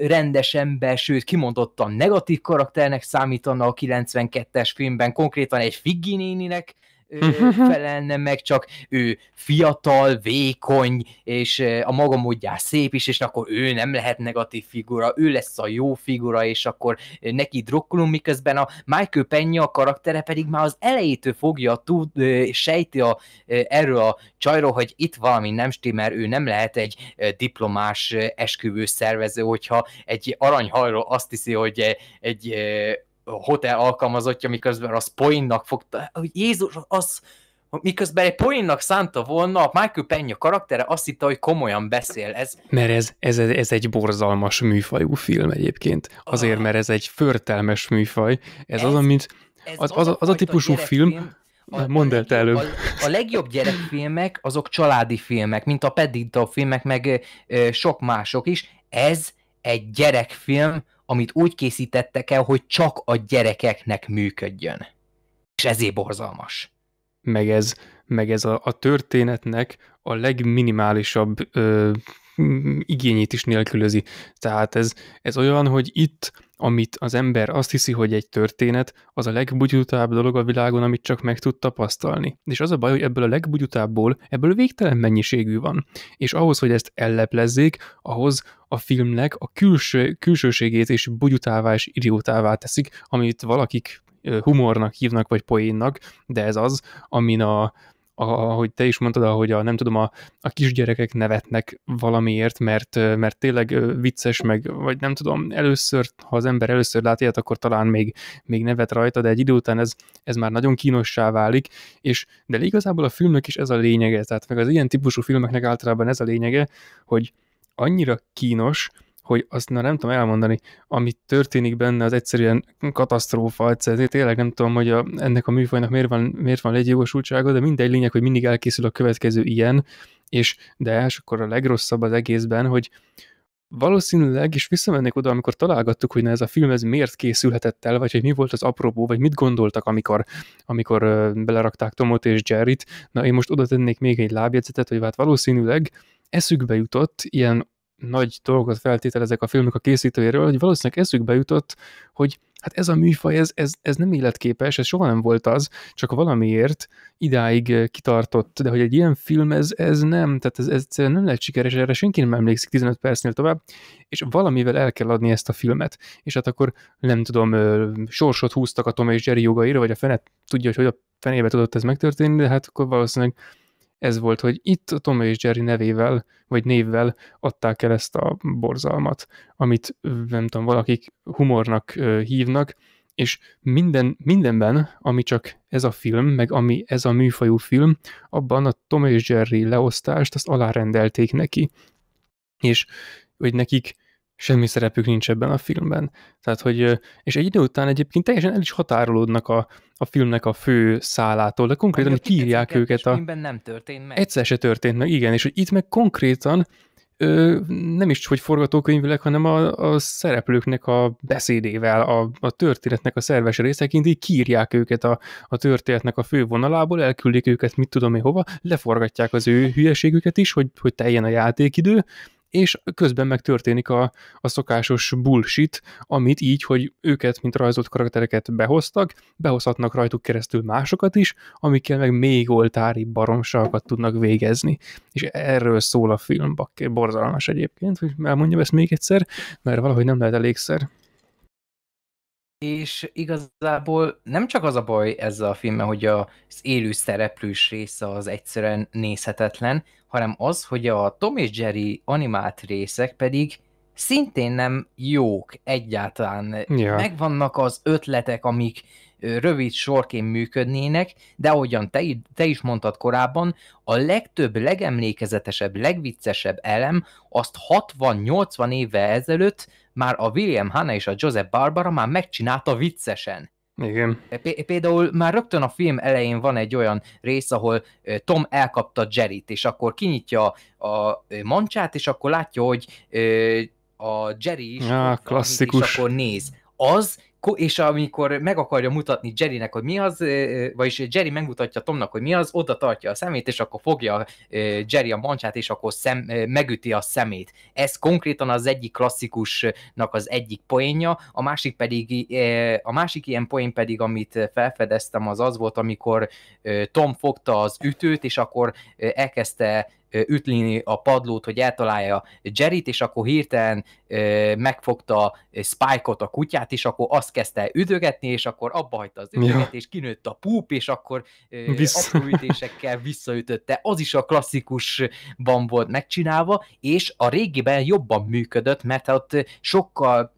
rendes ember, sőt, kimondottan negatív karakternek számítana a 92-es filmben, konkrétan egy Figgi néninek, ö, felelne meg, csak ő fiatal, vékony, és a maga módján szép is, és akkor ő nem lehet negatív figura, ő lesz a jó figura, és akkor neki drokkolunk, miközben a Michael Penny a karaktere pedig már az elejétől fogja, tud, sejti a, erről a csajról, hogy itt valami nem stimmel, ő nem lehet egy diplomás esküvő szervező, hogyha egy aranyhajról azt hiszi, hogy egy hotel alkalmazottja, miközben az poinnak fogta, hogy Jézus, az, miközben egy poinnak szánta volna, a Michael a karaktere azt hitte, hogy komolyan beszél. Ez... Mert ez, ez, ez egy borzalmas műfajú film egyébként. Azért, ah. mert ez egy förtelmes műfaj. Ez, ez az, amit, az, az, az, az a típusú film, film a, Mondd el te előbb. A, a legjobb gyerekfilmek azok családi filmek, mint a Paddington filmek, meg ö, sok mások is. Ez egy gyerekfilm, amit úgy készítettek el, hogy csak a gyerekeknek működjön. És ezért borzalmas. Meg ez, meg ez a, a történetnek a legminimálisabb ö, igényét is nélkülözi. Tehát ez, ez olyan, hogy itt, amit az ember azt hiszi, hogy egy történet, az a legbugyutább dolog a világon, amit csak meg tud tapasztalni. És az a baj, hogy ebből a legbugyutábbból, ebből végtelen mennyiségű van. És ahhoz, hogy ezt elleplezzék, ahhoz a filmnek a külső, külsőségét és bugyutává és idiótává teszik, amit valakik humornak hívnak, vagy poénnak, de ez az, amin a, ahogy te is mondtad, ahogy a, nem tudom, a, a kisgyerekek nevetnek valamiért, mert, mert tényleg vicces, meg, vagy nem tudom, először, ha az ember először lát ilyet, akkor talán még, még nevet rajta, de egy idő után ez, ez már nagyon kínossá válik, és de igazából a filmnek is ez a lényege, tehát meg az ilyen típusú filmeknek általában ez a lényege, hogy annyira kínos, hogy azt na, nem tudom elmondani, amit történik benne, az egyszerűen katasztrófa, egyszerűen tényleg nem tudom, hogy a, ennek a műfajnak miért van, miért van legyogosultsága, de mindegy lényeg, hogy mindig elkészül a következő ilyen, és de és akkor a legrosszabb az egészben, hogy valószínűleg, és visszamennék oda, amikor találgattuk, hogy na ez a film ez miért készülhetett el, vagy hogy mi volt az apropó, vagy mit gondoltak, amikor, amikor belerakták Tomot és Jerryt. Na én most oda tennék még egy lábjegyzetet, hogy hát valószínűleg eszükbe jutott ilyen nagy dolgot feltételezek a filmek a készítőjéről, hogy valószínűleg eszükbe jutott, hogy hát ez a műfaj, ez, ez, ez nem életképes, ez soha nem volt az, csak valamiért idáig eh, kitartott, de hogy egy ilyen film, ez, ez nem, tehát ez, ez nem lehet sikeres, erre senki nem emlékszik 15 percnél tovább, és valamivel el kell adni ezt a filmet, és hát akkor nem tudom, eh, sorsot húztak a Tom és Jerry jogaira, vagy a fenet tudja, hogy hogy a fenébe tudott ez megtörténni, de hát akkor valószínűleg ez volt, hogy itt a Tom és Jerry nevével, vagy névvel adták el ezt a borzalmat, amit nem tudom, valakik humornak hívnak, és minden, mindenben, ami csak ez a film, meg ami ez a műfajú film, abban a Tom és Jerry leosztást azt alárendelték neki. És hogy nekik semmi szerepük nincs ebben a filmben. Tehát, hogy, és egy idő után egyébként teljesen el is határolódnak a, a filmnek a fő szálától, de konkrétan hogy kiírják őket a... nem történt meg. Egyszer se történt meg, igen, és hogy itt meg konkrétan ö, nem is hogy forgatókönyvileg, hanem a, a szereplőknek a beszédével, a, a történetnek a szerves részeként így kiírják őket a, a történetnek a fő vonalából, elküldik őket mit tudom én hova, leforgatják az ő hülyeségüket is, hogy, hogy teljen a játékidő, és közben megtörténik a, a szokásos bullshit, amit így, hogy őket, mint rajzolt karaktereket behoztak, behozhatnak rajtuk keresztül másokat is, amikkel meg még oltári baromságokat tudnak végezni. És erről szól a film, bakker, borzalmas egyébként, hogy elmondjam ezt még egyszer, mert valahogy nem lehet elégszer és igazából nem csak az a baj ezzel a filmmel, hogy az élő szereplős része az egyszerűen nézhetetlen, hanem az, hogy a Tom és Jerry animált részek pedig szintén nem jók egyáltalán. Ja. Megvannak az ötletek, amik rövid sorként működnének, de ahogyan te, te is mondtad korábban, a legtöbb, legemlékezetesebb, legviccesebb elem azt 60-80 éve ezelőtt már a William Hanna és a Joseph Barbara már megcsinálta viccesen. Igen. P- például már rögtön a film elején van egy olyan rész, ahol Tom elkapta Jerry-t és akkor kinyitja a mancsát, és akkor látja, hogy a Jerry is, ja, klasszikus. és akkor néz. Az és amikor meg akarja mutatni Jerrynek, hogy mi az, vagyis Jerry megmutatja Tomnak, hogy mi az, oda tartja a szemét, és akkor fogja Jerry a mancsát, és akkor szem, megüti a szemét. Ez konkrétan az egyik klasszikusnak az egyik poénja, a másik pedig, a másik ilyen poén pedig, amit felfedeztem, az az volt, amikor Tom fogta az ütőt, és akkor elkezdte ütlini a padlót, hogy eltalálja Jerryt, és akkor hirtelen megfogta Spike-ot, a kutyát, és akkor azt kezdte üdögetni, és akkor abba hagyta az üdögetés, és kinőtt a púp, és akkor apró ütésekkel visszaütötte. Az is a klasszikusban volt megcsinálva, és a régiben jobban működött, mert ott sokkal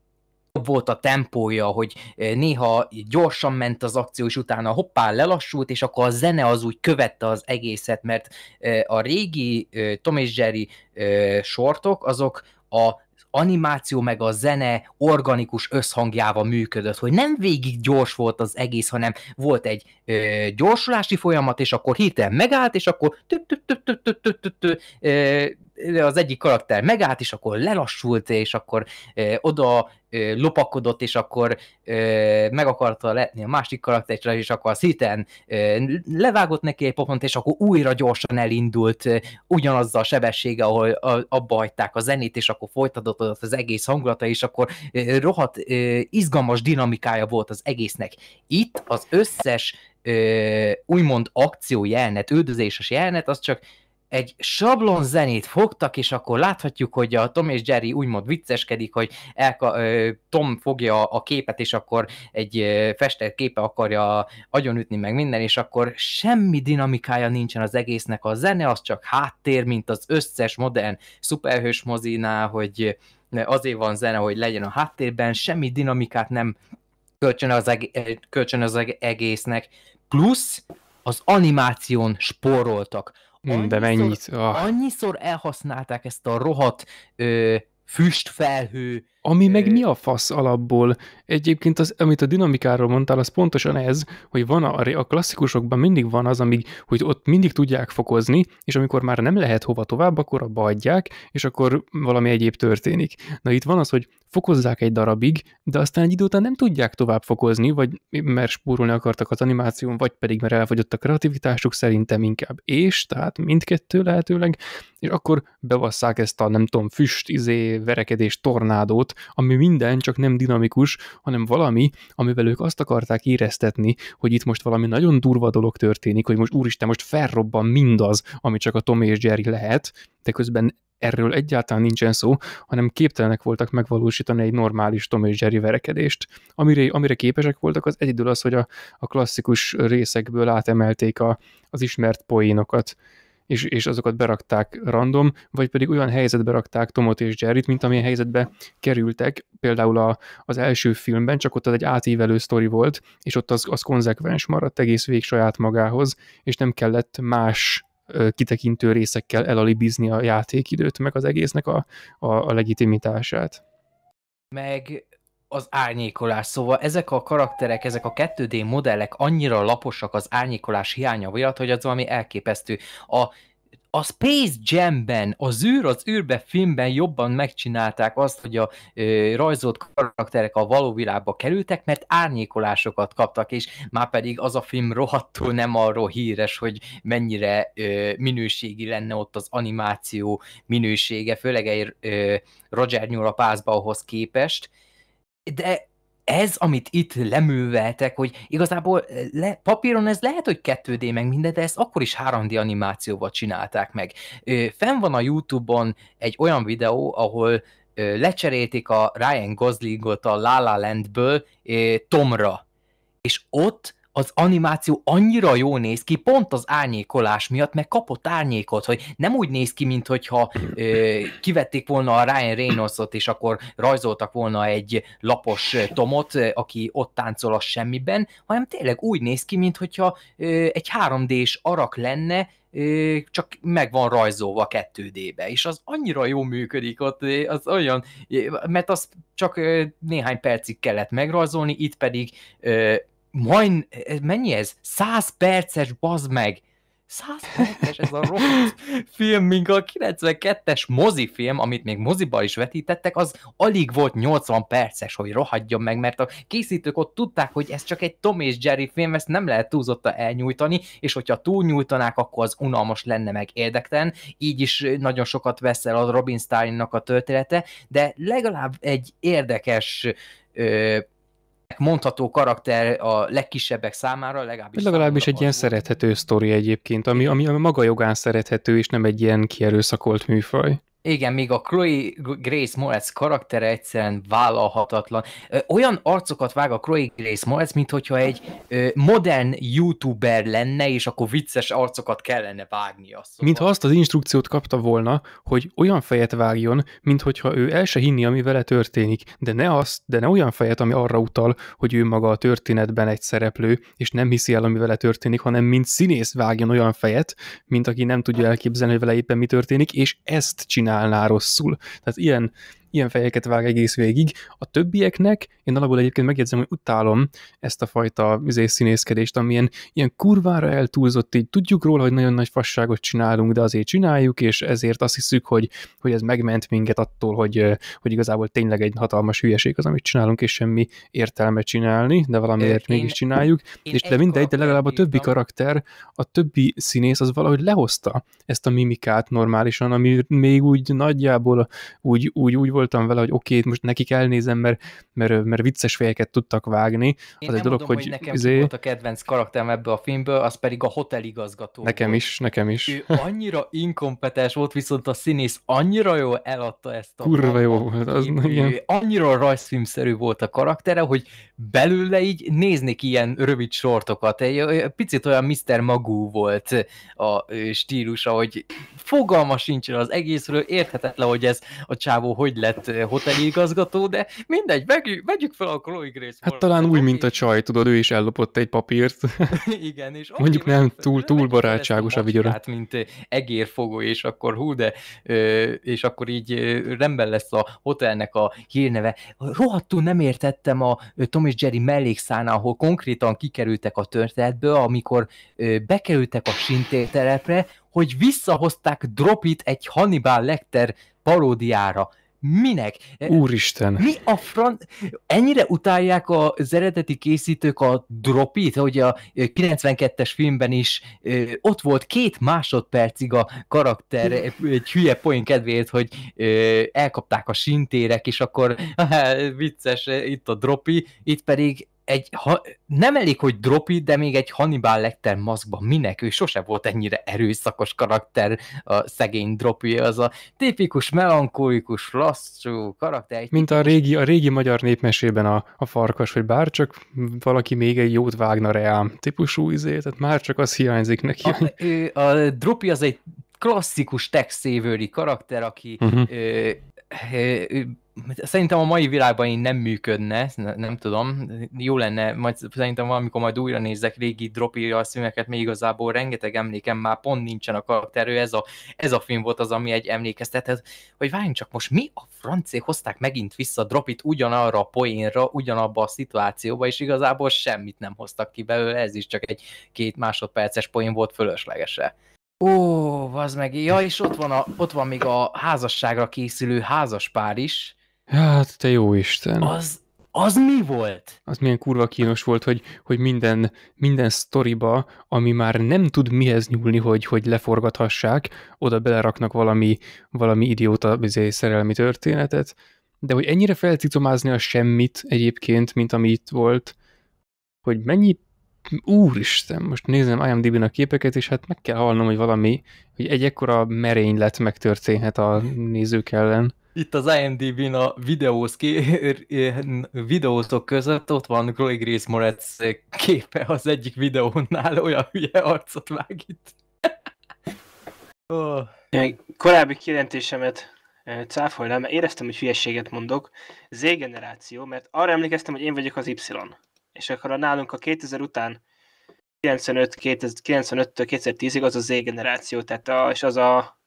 volt a tempója, hogy eh, néha gyorsan ment az akció, és utána hoppá lelassult, és akkor a zene az úgy követte az egészet, mert eh, a régi eh, Tom és Jerry sortok, azok a animáció meg a zene organikus összhangjával működött, hogy nem végig gyors volt az egész, hanem volt egy ö, gyorsulási folyamat, és akkor hirtelen megállt, és akkor az egyik karakter megállt, és akkor lelassult, és akkor ö, oda ö, lopakodott, és akkor ö, meg akarta letni a másik karakterre, és akkor szíten levágott neki egy pofont, és akkor újra gyorsan elindult ö, ugyanazzal a sebessége, ahol a, abba hagyták a zenét, és akkor folytatódott az egész hangulata, és akkor ö, rohadt ö, izgalmas dinamikája volt az egésznek. Itt az összes ö, úgymond akciójelenet, üldözéses jelenet, az csak egy sablon zenét fogtak, és akkor láthatjuk, hogy a Tom és Jerry úgymond vicceskedik, hogy elka, Tom fogja a képet, és akkor egy festett képe akarja agyonütni meg minden, és akkor semmi dinamikája nincsen az egésznek. A zene az csak háttér, mint az összes modern szuperhős mozinál, hogy azért van zene, hogy legyen a háttérben, semmi dinamikát nem kölcsön az, eg- kölcsön az egésznek. Plusz az animáción spóroltak Annyiszor, hm, De mennyit? Oh. Annyiszor elhasználták ezt a rohadt ö, füstfelhő, ami meg mi a fasz alapból? Egyébként az, amit a dinamikáról mondtál, az pontosan ez, hogy van a, a klasszikusokban mindig van az, amíg, hogy ott mindig tudják fokozni, és amikor már nem lehet hova tovább, akkor abba adják, és akkor valami egyéb történik. Na itt van az, hogy fokozzák egy darabig, de aztán egy idő után nem tudják tovább fokozni, vagy mert spórolni akartak az animáción, vagy pedig mert elfogyott a kreativitásuk szerintem inkább. És, tehát mindkettő lehetőleg, és akkor bevasszák ezt a nem tudom, füst, izé, verekedés tornádót, dolgot, ami minden csak nem dinamikus, hanem valami, amivel ők azt akarták éreztetni, hogy itt most valami nagyon durva dolog történik, hogy most úristen, most felrobban mindaz, ami csak a Tom és Jerry lehet, de közben erről egyáltalán nincsen szó, hanem képtelenek voltak megvalósítani egy normális Tom és Jerry verekedést. Amire, amire képesek voltak, az egyedül az, hogy a, a klasszikus részekből átemelték a, az ismert poénokat és, és azokat berakták random, vagy pedig olyan helyzetbe rakták Tomot és Jerryt, mint amilyen helyzetbe kerültek, például a, az első filmben, csak ott az egy átívelő sztori volt, és ott az, az konzekvens maradt egész vég saját magához, és nem kellett más kitekintő részekkel elalibizni a játékidőt, meg az egésznek a, a, a legitimitását. Meg az árnyékolás. Szóval ezek a karakterek, ezek a 2D modellek annyira laposak az árnyékolás hiánya miatt, hogy az valami elképesztő. A a Space ben az űr az űrbe filmben jobban megcsinálták azt, hogy a ö, rajzolt karakterek a való világba kerültek, mert árnyékolásokat kaptak, és már pedig az a film rohadtul nem arról híres, hogy mennyire ö, minőségi lenne ott az animáció minősége, főleg egy ö, Roger Nyúl a pászba ahhoz képest, de ez, amit itt leműveltek, hogy igazából eh, le, papíron ez lehet, hogy 2D meg minden, de ezt akkor is 3D animációval csinálták meg. fenn van a Youtube-on egy olyan videó, ahol lecserélték a Ryan Goslingot a La La Landből Tomra, és ott az animáció annyira jól néz ki, pont az árnyékolás miatt, meg kapott árnyékot, hogy nem úgy néz ki, mint hogyha ö, kivették volna a Ryan Reynoldsot, és akkor rajzoltak volna egy lapos Tomot, aki ott táncol a semmiben, hanem tényleg úgy néz ki, mint hogyha ö, egy 3D-s arak lenne, csak meg van rajzolva 2D-be, és az annyira jó működik ott, az olyan, mert az csak néhány percig kellett megrajzolni, itt pedig majd, ez mennyi ez? 100 perces, bazd meg! 100 perces ez a rossz film, mint a 92-es mozifilm, amit még moziba is vetítettek, az alig volt 80 perces, hogy rohadjon meg, mert a készítők ott tudták, hogy ez csak egy Tom és Jerry film, ezt nem lehet túlzotta elnyújtani, és hogyha túlnyújtanák, akkor az unalmas lenne meg érdekten, így is nagyon sokat veszel a Robin Stalinnak a története, de legalább egy érdekes ö, mondható karakter a legkisebbek számára, legalábbis... Legalábbis egy ilyen szerethető sztori egyébként, ami, ami, ami maga jogán szerethető, és nem egy ilyen kierőszakolt műfaj. Igen, még a Chloe Grace Moretz karaktere egyszerűen vállalhatatlan. Olyan arcokat vág a Chloe Grace Moretz, mint hogyha egy modern youtuber lenne, és akkor vicces arcokat kellene vágni azt. Szóval. Mintha azt az instrukciót kapta volna, hogy olyan fejet vágjon, mintha ő el se hinni, ami vele történik, de ne, azt, de ne olyan fejet, ami arra utal, hogy ő maga a történetben egy szereplő, és nem hiszi el, ami vele történik, hanem mint színész vágjon olyan fejet, mint aki nem tudja elképzelni, hogy vele éppen mi történik, és ezt csinál csinálná rosszul. Tehát ilyen ilyen fejeket vág egész végig. A többieknek, én alapból egyébként megjegyzem, hogy utálom ezt a fajta izé, színészkedést, amilyen ilyen kurvára eltúlzott, így tudjuk róla, hogy nagyon nagy fasságot csinálunk, de azért csináljuk, és ezért azt hiszük, hogy, hogy ez megment minket attól, hogy, hogy igazából tényleg egy hatalmas hülyeség az, amit csinálunk, és semmi értelme csinálni, de valamiért én, mégis csináljuk. Én és de mindegy, de legalább a többi karakter, a többi színész az valahogy lehozta ezt a mimikát normálisan, ami még úgy nagyjából úgy, úgy, úgy volt voltam vele, hogy oké, okay, most nekik elnézem, mert, mert, mert vicces fejeket tudtak vágni. Én az nem egy dolog, mondom, hogy, hogy nekem izé... volt a kedvenc karakterem ebből a filmből, az pedig a hoteligazgató. Nekem volt. is, nekem is. Ő annyira inkompetens volt, viszont a színész annyira jól eladta ezt a... Kurva jó volt. Az, ő, igen. Ő annyira rajzfilmszerű volt a karaktere, hogy belőle így néznék ilyen rövid sortokat. Egy, picit olyan Mr. Magú volt a stílusa, hogy fogalma sincs az egészről, érthetetlen, hogy ez a csávó hogy lett lett eh, hoteligazgató, de mindegy, vegyük, vegyük fel a Chloe Grace Hát talán úgy, mint a csaj, tudod, ő is ellopott egy papírt. Igen, és mondjuk nem túl, túl barátságos a vigyora. Hát, mint eh, egérfogó, és akkor hú, de és akkor így eh, rendben lesz a hotelnek a hírneve. Rohadtul nem értettem a Tom és Jerry mellékszánál, ahol konkrétan kikerültek a történetből, amikor bekerültek a sintéterepre, hogy visszahozták Dropit egy Hannibal Lecter paródiára. Minek? E, Úristen! Mi a front? Ennyire utálják az eredeti készítők a dropit, hogy a 92-es e, filmben is e, ott volt két másodpercig a karakter egy hülye poén kedvéért, hogy elkapták a sintérek, és akkor vicces, itt a dropi, itt pedig egy, ha, nem elég, hogy dropi, de még egy Hannibal Lecter maszkban minek? Ő sose volt ennyire erőszakos karakter, a szegény dropi, az a tipikus, melankolikus, lassú karakter. Mint a régi, a régi magyar népmesében a, a farkas, hogy bárcsak valaki még egy jót vágna reám típusú izé, tehát már csak az hiányzik neki. A, ő, a dropi az egy klasszikus tech karakter, aki uh-huh. ö, szerintem a mai világban én nem működne, nem tudom, jó lenne, majd szerintem valamikor majd újra nézek régi dropírja a színeket, még igazából rengeteg emlékem már pont nincsen a karakterő, ez a, ez a film volt az, ami egy emlékeztetett, hogy várjunk csak most mi a francé hozták megint vissza dropit ugyanarra a poénra, ugyanabba a szituációba, és igazából semmit nem hoztak ki belőle, ez is csak egy két másodperces poén volt fölöslegese. Ó, az meg. Ja, és ott van, a, ott van még a házasságra készülő házaspár is. Hát, te jó Isten. Az, az mi volt? Az milyen kurva kínos volt, hogy, hogy minden, minden sztoriba, ami már nem tud mihez nyúlni, hogy, hogy leforgathassák, oda beleraknak valami, valami idióta bizé, szerelmi történetet, de hogy ennyire felcicomázni a semmit egyébként, mint ami itt volt, hogy mennyi úristen, most nézem IMDb-n a képeket, és hát meg kell hallnom, hogy valami, hogy egy ekkora merénylet megtörténhet a nézők ellen. Itt az IMDb-n a videóz ké- között ott van Chloe Grace Moretz képe az egyik videónál, olyan hülye arcot vág itt. oh. Korábbi kijelentésemet eh, cáfolnám, mert éreztem, hogy hülyeséget mondok. Z generáció, mert arra emlékeztem, hogy én vagyok az Y és akkor a nálunk a 2000 után 95, től 2010-ig az a Z generáció, tehát a, és az a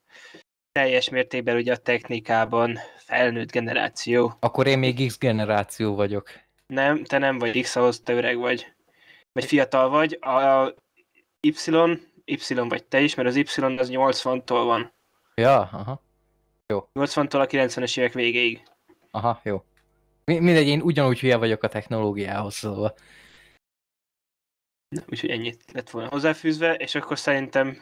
teljes mértékben ugye a technikában felnőtt generáció. Akkor én még X generáció vagyok. Nem, te nem vagy X, ahhoz te öreg vagy. Vagy fiatal vagy. A Y, Y vagy te is, mert az Y az 80-tól van. Ja, aha. Jó. 80-tól a 90-es évek végéig. Aha, jó. Mindegy, én ugyanúgy hülye vagyok a technológiához, szóval. Na, úgyhogy ennyit lett volna hozzáfűzve, és akkor szerintem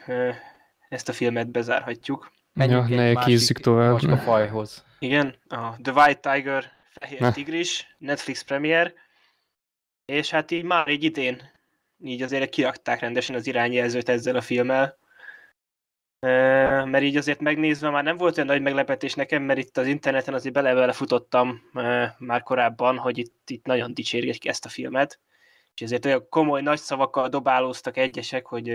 ezt a filmet bezárhatjuk. Menjünk ja, ne másik tovább. a fajhoz. Igen, a The White Tiger, Fehér ne. Tigris, Netflix premier, és hát így már egy idén így azért kirakták rendesen az irányjelzőt ezzel a filmmel, mert így azért megnézve már nem volt olyan nagy meglepetés nekem, mert itt az interneten azért bele futottam már korábban, hogy itt, itt nagyon dicsérgetik ezt a filmet, és ezért olyan komoly nagy szavakkal dobálóztak egyesek, hogy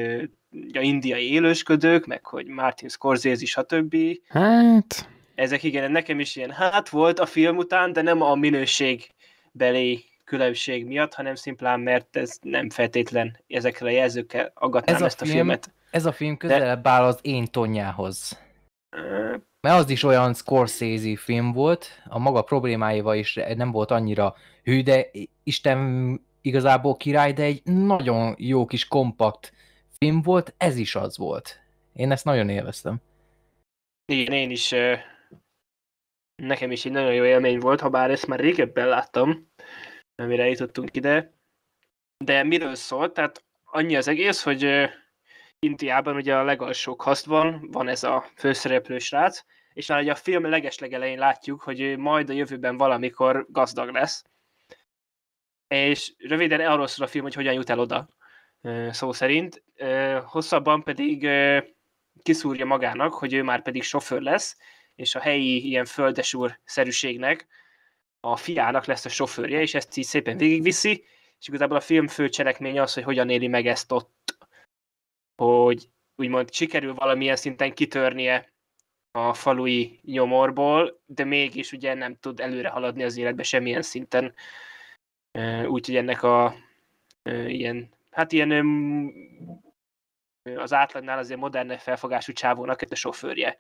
a indiai élősködők, meg hogy Martin Scorsese, stb. Hát... Ezek igen, nekem is ilyen hát volt a film után, de nem a minőség belé különbség miatt, hanem szimplán mert ez nem feltétlen ezekre a jelzőkkel aggatnám ez a ezt a film, filmet. Ez a film közelebb De... áll az én tonyához. Mert az is olyan Scorsese film volt, a maga problémáival is nem volt annyira hű, de Isten igazából király, de egy nagyon jó kis kompakt film volt, ez is az volt. Én ezt nagyon élveztem. Igen, én is. Nekem is egy nagyon jó élmény volt, ha bár ezt már régebben láttam, amire jutottunk ide. De miről szólt? Tehát annyi az egész, hogy Indiában ugye a legalsó kasztban van ez a főszereplő srác, és már ugye a film legeslegelején látjuk, hogy ő majd a jövőben valamikor gazdag lesz. És röviden arról szól a film, hogy hogyan jut el oda, szó szerint. Hosszabban pedig kiszúrja magának, hogy ő már pedig sofőr lesz, és a helyi ilyen földesúr szerűségnek a fiának lesz a sofőrje, és ezt így szépen végigviszi, és igazából a film fő cselekménye az, hogy hogyan éli meg ezt ott hogy úgymond sikerül valamilyen szinten kitörnie a falui nyomorból, de mégis ugye nem tud előre haladni az életbe semmilyen szinten. Úgyhogy ennek a ilyen, hát ilyen az átlagnál azért modern felfogású csávónak a sofőrje.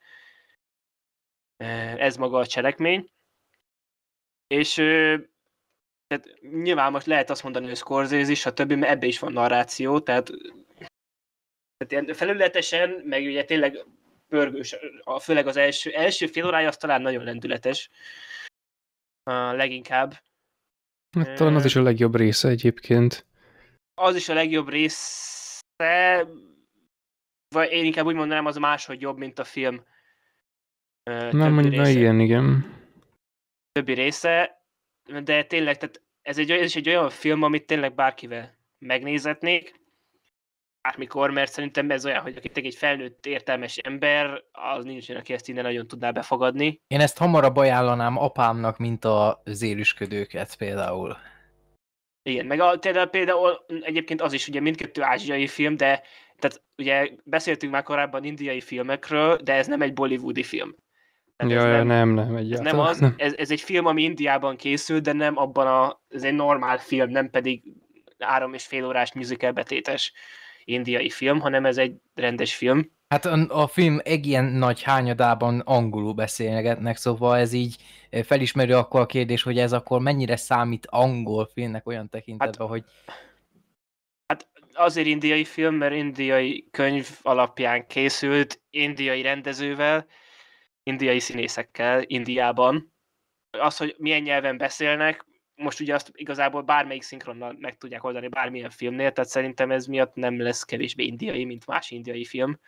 Ez maga a cselekmény. És tehát nyilván most lehet azt mondani, hogy Scorsese is, a többi, mert ebbe is van narráció, tehát tehát ilyen felületesen, meg ugye tényleg pörgős, főleg az első, első fél órája az talán nagyon lendületes. A leginkább. Hát, talán az is a legjobb része egyébként. Az is a legjobb része, vagy én inkább úgy mondanám, az máshogy jobb, mint a film. na, mondj, na igen, igen. Többi része, de tényleg, tehát ez, egy, ez is egy olyan film, amit tényleg bárkivel megnézetnék, bármikor, mert szerintem ez olyan, hogy aki egy felnőtt értelmes ember, az nincs olyan, aki ezt innen nagyon tudná befogadni. Én ezt hamarabb ajánlanám apámnak, mint a élüsködőket például. Igen, meg a, például, például egyébként az is ugye mindkettő ázsiai film, de tehát ugye beszéltünk már korábban indiai filmekről, de ez nem egy bollywoodi film. Tehát Jaj, nem, nem, nem, egyáltalán. Ez nem az, Ez, ez egy film, ami Indiában készült, de nem abban a, ez egy normál film, nem pedig három és fél órás musical betétes indiai film, hanem ez egy rendes film. Hát a, a film egy ilyen nagy hányadában angolul beszélgetnek, szóval ez így eh, felismerő akkor a kérdés, hogy ez akkor mennyire számít angol filmnek olyan tekintetben, hát, hogy... Hát azért indiai film, mert indiai könyv alapján készült, indiai rendezővel, indiai színészekkel Indiában. Az, hogy milyen nyelven beszélnek, most ugye azt igazából bármelyik szinkronnal meg tudják oldani bármilyen filmnél, tehát szerintem ez miatt nem lesz kevésbé indiai, mint más indiai film.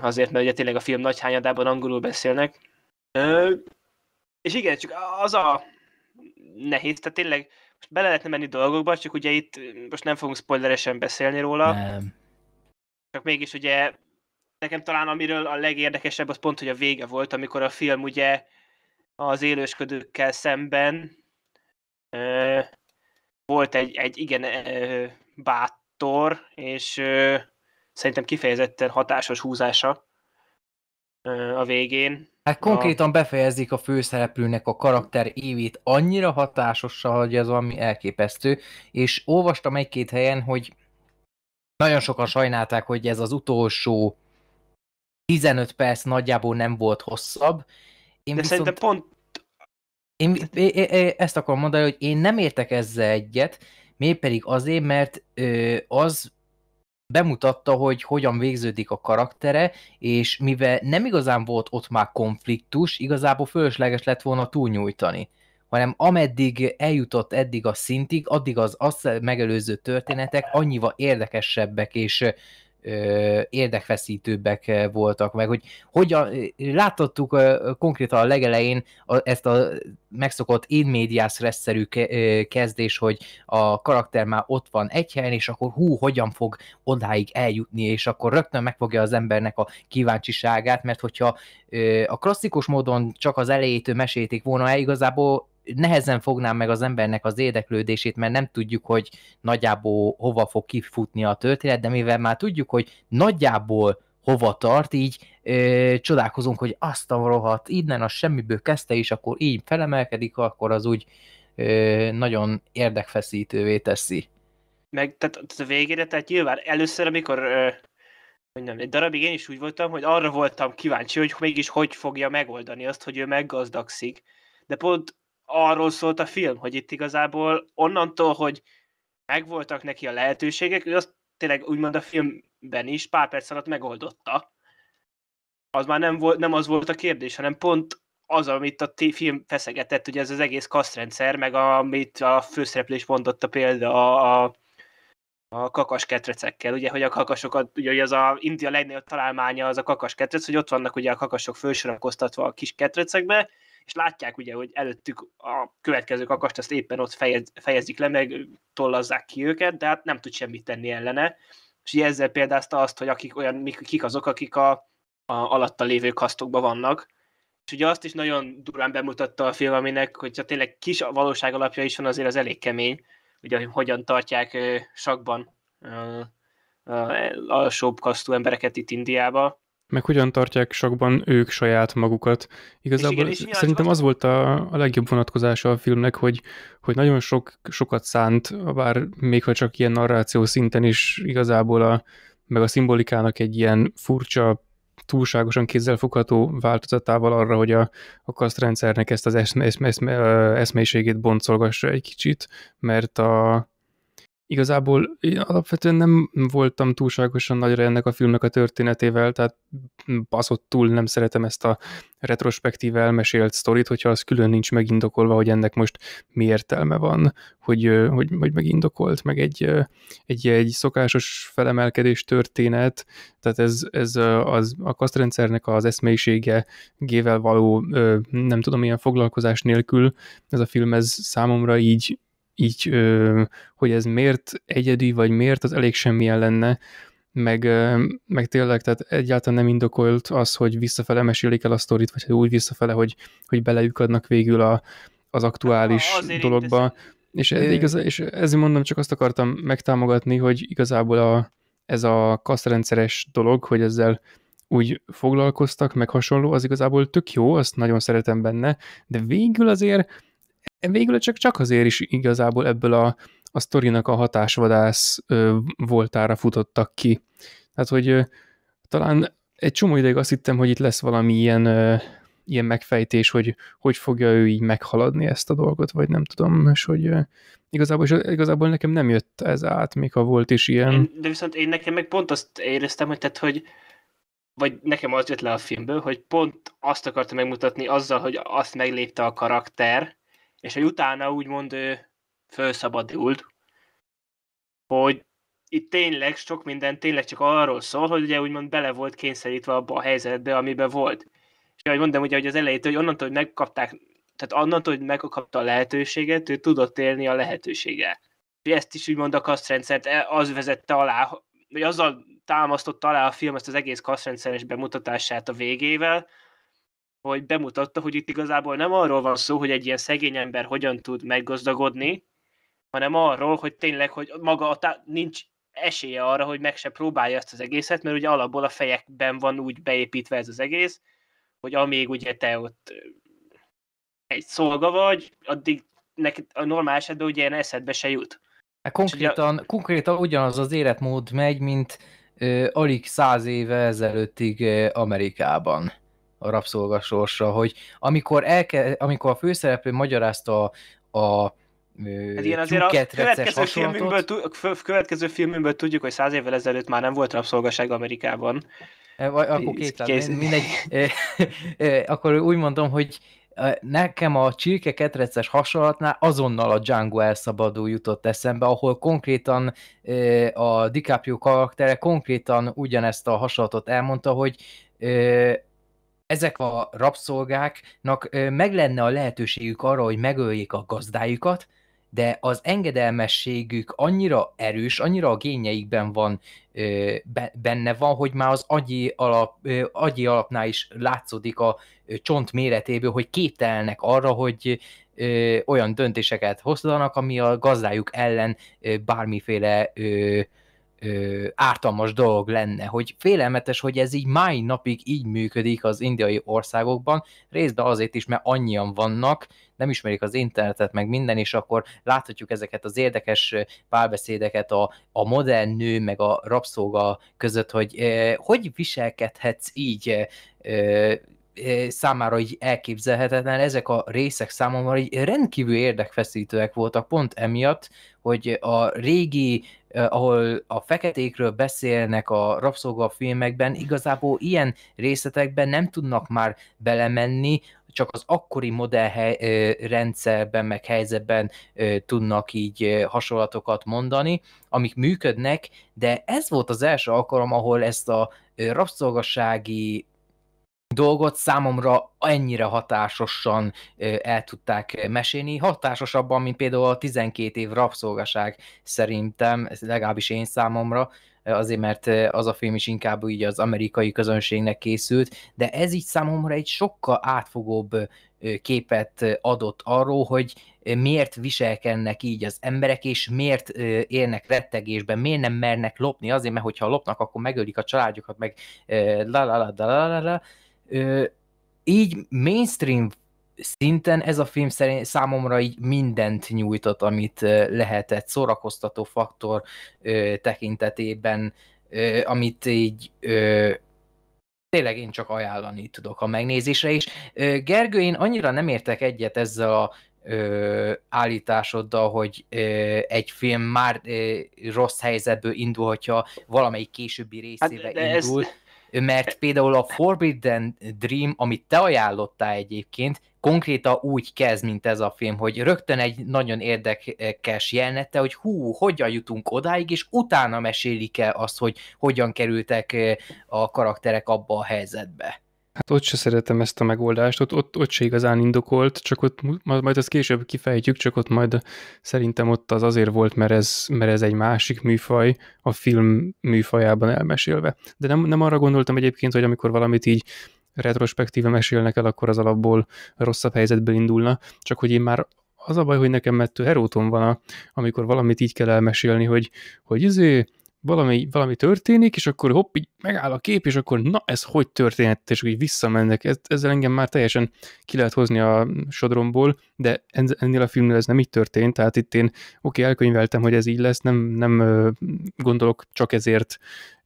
Azért, mert ugye tényleg a film nagy hányadában angolul beszélnek. És igen, csak az a nehéz, tehát tényleg most bele lehetne menni dolgokba, csak ugye itt most nem fogunk spoileresen beszélni róla. Nem. Csak mégis ugye nekem talán amiről a legérdekesebb az pont, hogy a vége volt, amikor a film ugye az élősködőkkel szemben ö, volt egy, egy igen ö, bátor, és ö, szerintem kifejezetten hatásos húzása ö, a végén. Hát konkrétan a... befejezik a főszereplőnek a karakter évét annyira hatásosan, hogy ez valami elképesztő, és olvastam egy-két helyen, hogy nagyon sokan sajnálták, hogy ez az utolsó 15 perc nagyjából nem volt hosszabb. Én De viszont... szerintem pont, én, é, é, ezt akarom mondani, hogy én nem értek ezzel egyet, mégpedig azért, mert ö, az bemutatta, hogy hogyan végződik a karaktere, és mivel nem igazán volt ott már konfliktus, igazából fölösleges lett volna túlnyújtani hanem ameddig eljutott eddig a szintig, addig az azt megelőző történetek annyival érdekesebbek és érdekfeszítőbbek voltak meg, hogy hogyan, láthattuk konkrétan a legelején ezt a megszokott édmédiás reszerű kezdés, hogy a karakter már ott van egy helyen, és akkor hú, hogyan fog odáig eljutni, és akkor rögtön megfogja az embernek a kíváncsiságát, mert hogyha a klasszikus módon csak az elejétől mesélték volna el, igazából nehezen fognám meg az embernek az érdeklődését, mert nem tudjuk, hogy nagyjából hova fog kifutni a történet, de mivel már tudjuk, hogy nagyjából hova tart, így ö, csodálkozunk, hogy azt a rohadt, innen a semmiből kezdte, és akkor így felemelkedik, akkor az úgy ö, nagyon érdekfeszítővé teszi. Meg, tehát, tehát a végére, tehát nyilván először, amikor ö, hogy nem, egy darabig én is úgy voltam, hogy arra voltam kíváncsi, hogy mégis hogy fogja megoldani azt, hogy ő meggazdagszik, de pont arról szólt a film, hogy itt igazából onnantól, hogy megvoltak neki a lehetőségek, ő azt tényleg úgymond a filmben is pár perc alatt megoldotta. Az már nem, volt, nem az volt a kérdés, hanem pont az, amit a film feszegetett, ugye ez az egész kasztrendszer, meg a, amit a főszereplés mondotta példa a, a, a kakas ketrecekkel, ugye, hogy a kakasokat, ugye, hogy az a India legnagyobb találmánya az a kakas ketrec, hogy ott vannak ugye a kakasok fősorakoztatva a kis ketrecekbe, és látják ugye, hogy előttük a következő kakast azt éppen ott fejez, fejezik le, meg tollazzák ki őket, de hát nem tud semmit tenni ellene. És ugye ezzel példázta azt, hogy akik olyan, kik azok, akik a, a alatta lévő kasztokban vannak, és ugye azt is nagyon durán bemutatta a film, aminek, hogyha tényleg kis valóság alapja is van, azért az elég kemény, ugye, hogy hogyan tartják sakban alsóbb kasztú embereket itt Indiába, meg hogyan tartják sokban ők saját magukat. Igazából és igen, és szerintem az volt a, a legjobb vonatkozása a filmnek, hogy, hogy nagyon sok, sokat szánt, bár még ha csak ilyen narráció szinten is igazából a, meg a szimbolikának egy ilyen furcsa, túlságosan kézzelfogható változatával arra, hogy a, a kasztrendszernek ezt az eszme, eszme, eszme, eszmeiségét boncolgassa egy kicsit, mert a, igazából én alapvetően nem voltam túlságosan nagyra ennek a filmnek a történetével, tehát baszott túl nem szeretem ezt a retrospektív elmesélt sztorit, hogyha az külön nincs megindokolva, hogy ennek most mi értelme van, hogy, hogy, hogy megindokolt, meg egy, egy, egy szokásos felemelkedés történet, tehát ez, ez az, a kasztrendszernek az eszmeisége gével való, nem tudom, ilyen foglalkozás nélkül ez a film, ez számomra így így, hogy ez miért egyedi, vagy miért, az elég semmilyen lenne, meg, meg tényleg, tehát egyáltalán nem indokolt az, hogy visszafele mesélik el a sztorit, vagy hát úgy visszafele, hogy, hogy beleükadnak végül a, az aktuális hát, ha, dologba. És, ez, igaz, és ezért mondom, csak azt akartam megtámogatni, hogy igazából a, ez a kaszrendszeres dolog, hogy ezzel úgy foglalkoztak, meg hasonló, az igazából tök jó, azt nagyon szeretem benne, de végül azért végül csak, csak azért is igazából ebből a, a sztorinak a hatásvadász ö, voltára futottak ki. Tehát, hogy ö, talán egy csomó ideig azt hittem, hogy itt lesz valami ilyen, ö, ilyen megfejtés, hogy hogy fogja ő így meghaladni ezt a dolgot, vagy nem tudom, és hogy ö, igazából, és igazából nekem nem jött ez át, még ha volt is ilyen. De viszont én nekem meg pont azt éreztem, hogy tehát, hogy vagy nekem az jött le a filmből, hogy pont azt akarta megmutatni azzal, hogy azt meglépte a karakter, és hogy utána úgymond ő felszabadult, hogy itt tényleg sok minden tényleg csak arról szól, hogy ugye úgymond bele volt kényszerítve abba a helyzetbe, amiben volt. És ahogy mondom, ugye, hogy az elejétől, hogy onnantól, hogy megkapták, tehát onnantól, hogy megkapta a lehetőséget, ő tudott élni a lehetőséggel. És ezt is úgymond a kasztrendszert e, az vezette alá, vagy azzal támasztotta alá a film ezt az egész kasztrendszeres bemutatását a végével, hogy bemutatta, hogy itt igazából nem arról van szó, hogy egy ilyen szegény ember hogyan tud meggazdagodni, hanem arról, hogy tényleg, hogy maga a tá- nincs esélye arra, hogy meg se próbálja ezt az egészet, mert ugye alapból a fejekben van úgy beépítve ez az egész, hogy amíg ugye te ott egy szolga vagy, addig neked a normál esetben ugye ilyen eszedbe se jut. Hát konkrétan, ugye... konkrétan ugyanaz az életmód megy, mint ö, alig száz éve ezelőttig ö, Amerikában a rabszolgasorsra, hogy amikor, elke, amikor a főszereplő magyarázta a, a Hát igen, azért a következő filmünkből, következő filmünkből tudjuk, hogy száz évvel ezelőtt már nem volt rabszolgaság Amerikában. E, vagy akkor két mindegy. akkor úgy mondom, hogy nekem a csirke ketreces hasonlatnál azonnal a Django elszabadul jutott eszembe, ahol konkrétan a DiCaprio karaktere konkrétan ugyanezt a hasonlatot elmondta, hogy ezek a rabszolgáknak meg lenne a lehetőségük arra, hogy megöljék a gazdájukat, de az engedelmességük annyira erős, annyira a génjeikben van, benne van, hogy már az agyi, alap, agyi alapnál is látszódik a csont méretéből, hogy képtelnek arra, hogy olyan döntéseket hozzanak, ami a gazdájuk ellen bármiféle ö, ártalmas dolog lenne, hogy félelmetes, hogy ez így mai napig így működik az indiai országokban, részben azért is, mert annyian vannak, nem ismerik az internetet, meg minden, és akkor láthatjuk ezeket az érdekes párbeszédeket a, a modern nő, meg a rabszolga között, hogy ö, hogy viselkedhetsz így, ö, számára így elképzelhetetlen, ezek a részek számomra így rendkívül érdekfeszítőek voltak pont emiatt, hogy a régi ahol a feketékről beszélnek a filmekben, igazából ilyen részletekben nem tudnak már belemenni, csak az akkori modellrendszerben, meg helyzetben tudnak így hasonlatokat mondani, amik működnek, de ez volt az első alkalom, ahol ezt a rabszolgasági dolgot számomra ennyire hatásosan el tudták mesélni, hatásosabban, mint például a 12 év rabszolgaság szerintem, ez legalábbis én számomra, azért mert az a film is inkább így az amerikai közönségnek készült, de ez így számomra egy sokkal átfogóbb képet adott arról, hogy miért viselkednek így az emberek, és miért élnek rettegésben, miért nem mernek lopni, azért, mert hogyha lopnak, akkor megölik a családjukat, meg la la la la la la, így mainstream szinten ez a film szerint számomra így mindent nyújtott, amit lehetett, szórakoztató faktor ö, tekintetében, ö, amit így ö, tényleg én csak ajánlani tudok a megnézésre is. Gergő, én annyira nem értek egyet ezzel a ö, állításoddal, hogy ö, egy film már ö, rossz helyzetből indul, hogyha valamelyik későbbi részével hát, indul. Ez mert például a Forbidden Dream, amit te ajánlottál egyébként, konkrétan úgy kezd, mint ez a film, hogy rögtön egy nagyon érdekes jelenete, hogy hú, hogyan jutunk odáig, és utána mesélik el azt, hogy hogyan kerültek eh, a karakterek abba a helyzetbe. Hát ott se szeretem ezt a megoldást, ott, ott, ott se igazán indokolt, csak ott majd ezt később kifejtjük, csak ott majd szerintem ott az azért volt, mert ez, mert ez egy másik műfaj a film műfajában elmesélve. De nem, nem arra gondoltam egyébként, hogy amikor valamit így retrospektíve mesélnek el, akkor az alapból rosszabb helyzetből indulna, csak hogy én már az a baj, hogy nekem mettő heróton van, a, amikor valamit így kell elmesélni, hogy, hogy izé, valami, valami történik, és akkor hopp, így megáll a kép, és akkor na, ez hogy történhet, és hogy visszamennek. Ez, ezzel engem már teljesen ki lehet hozni a sodromból, de ennél a filmnél ez nem így történt, tehát itt én oké, okay, elkönyveltem, hogy ez így lesz, nem, nem gondolok csak ezért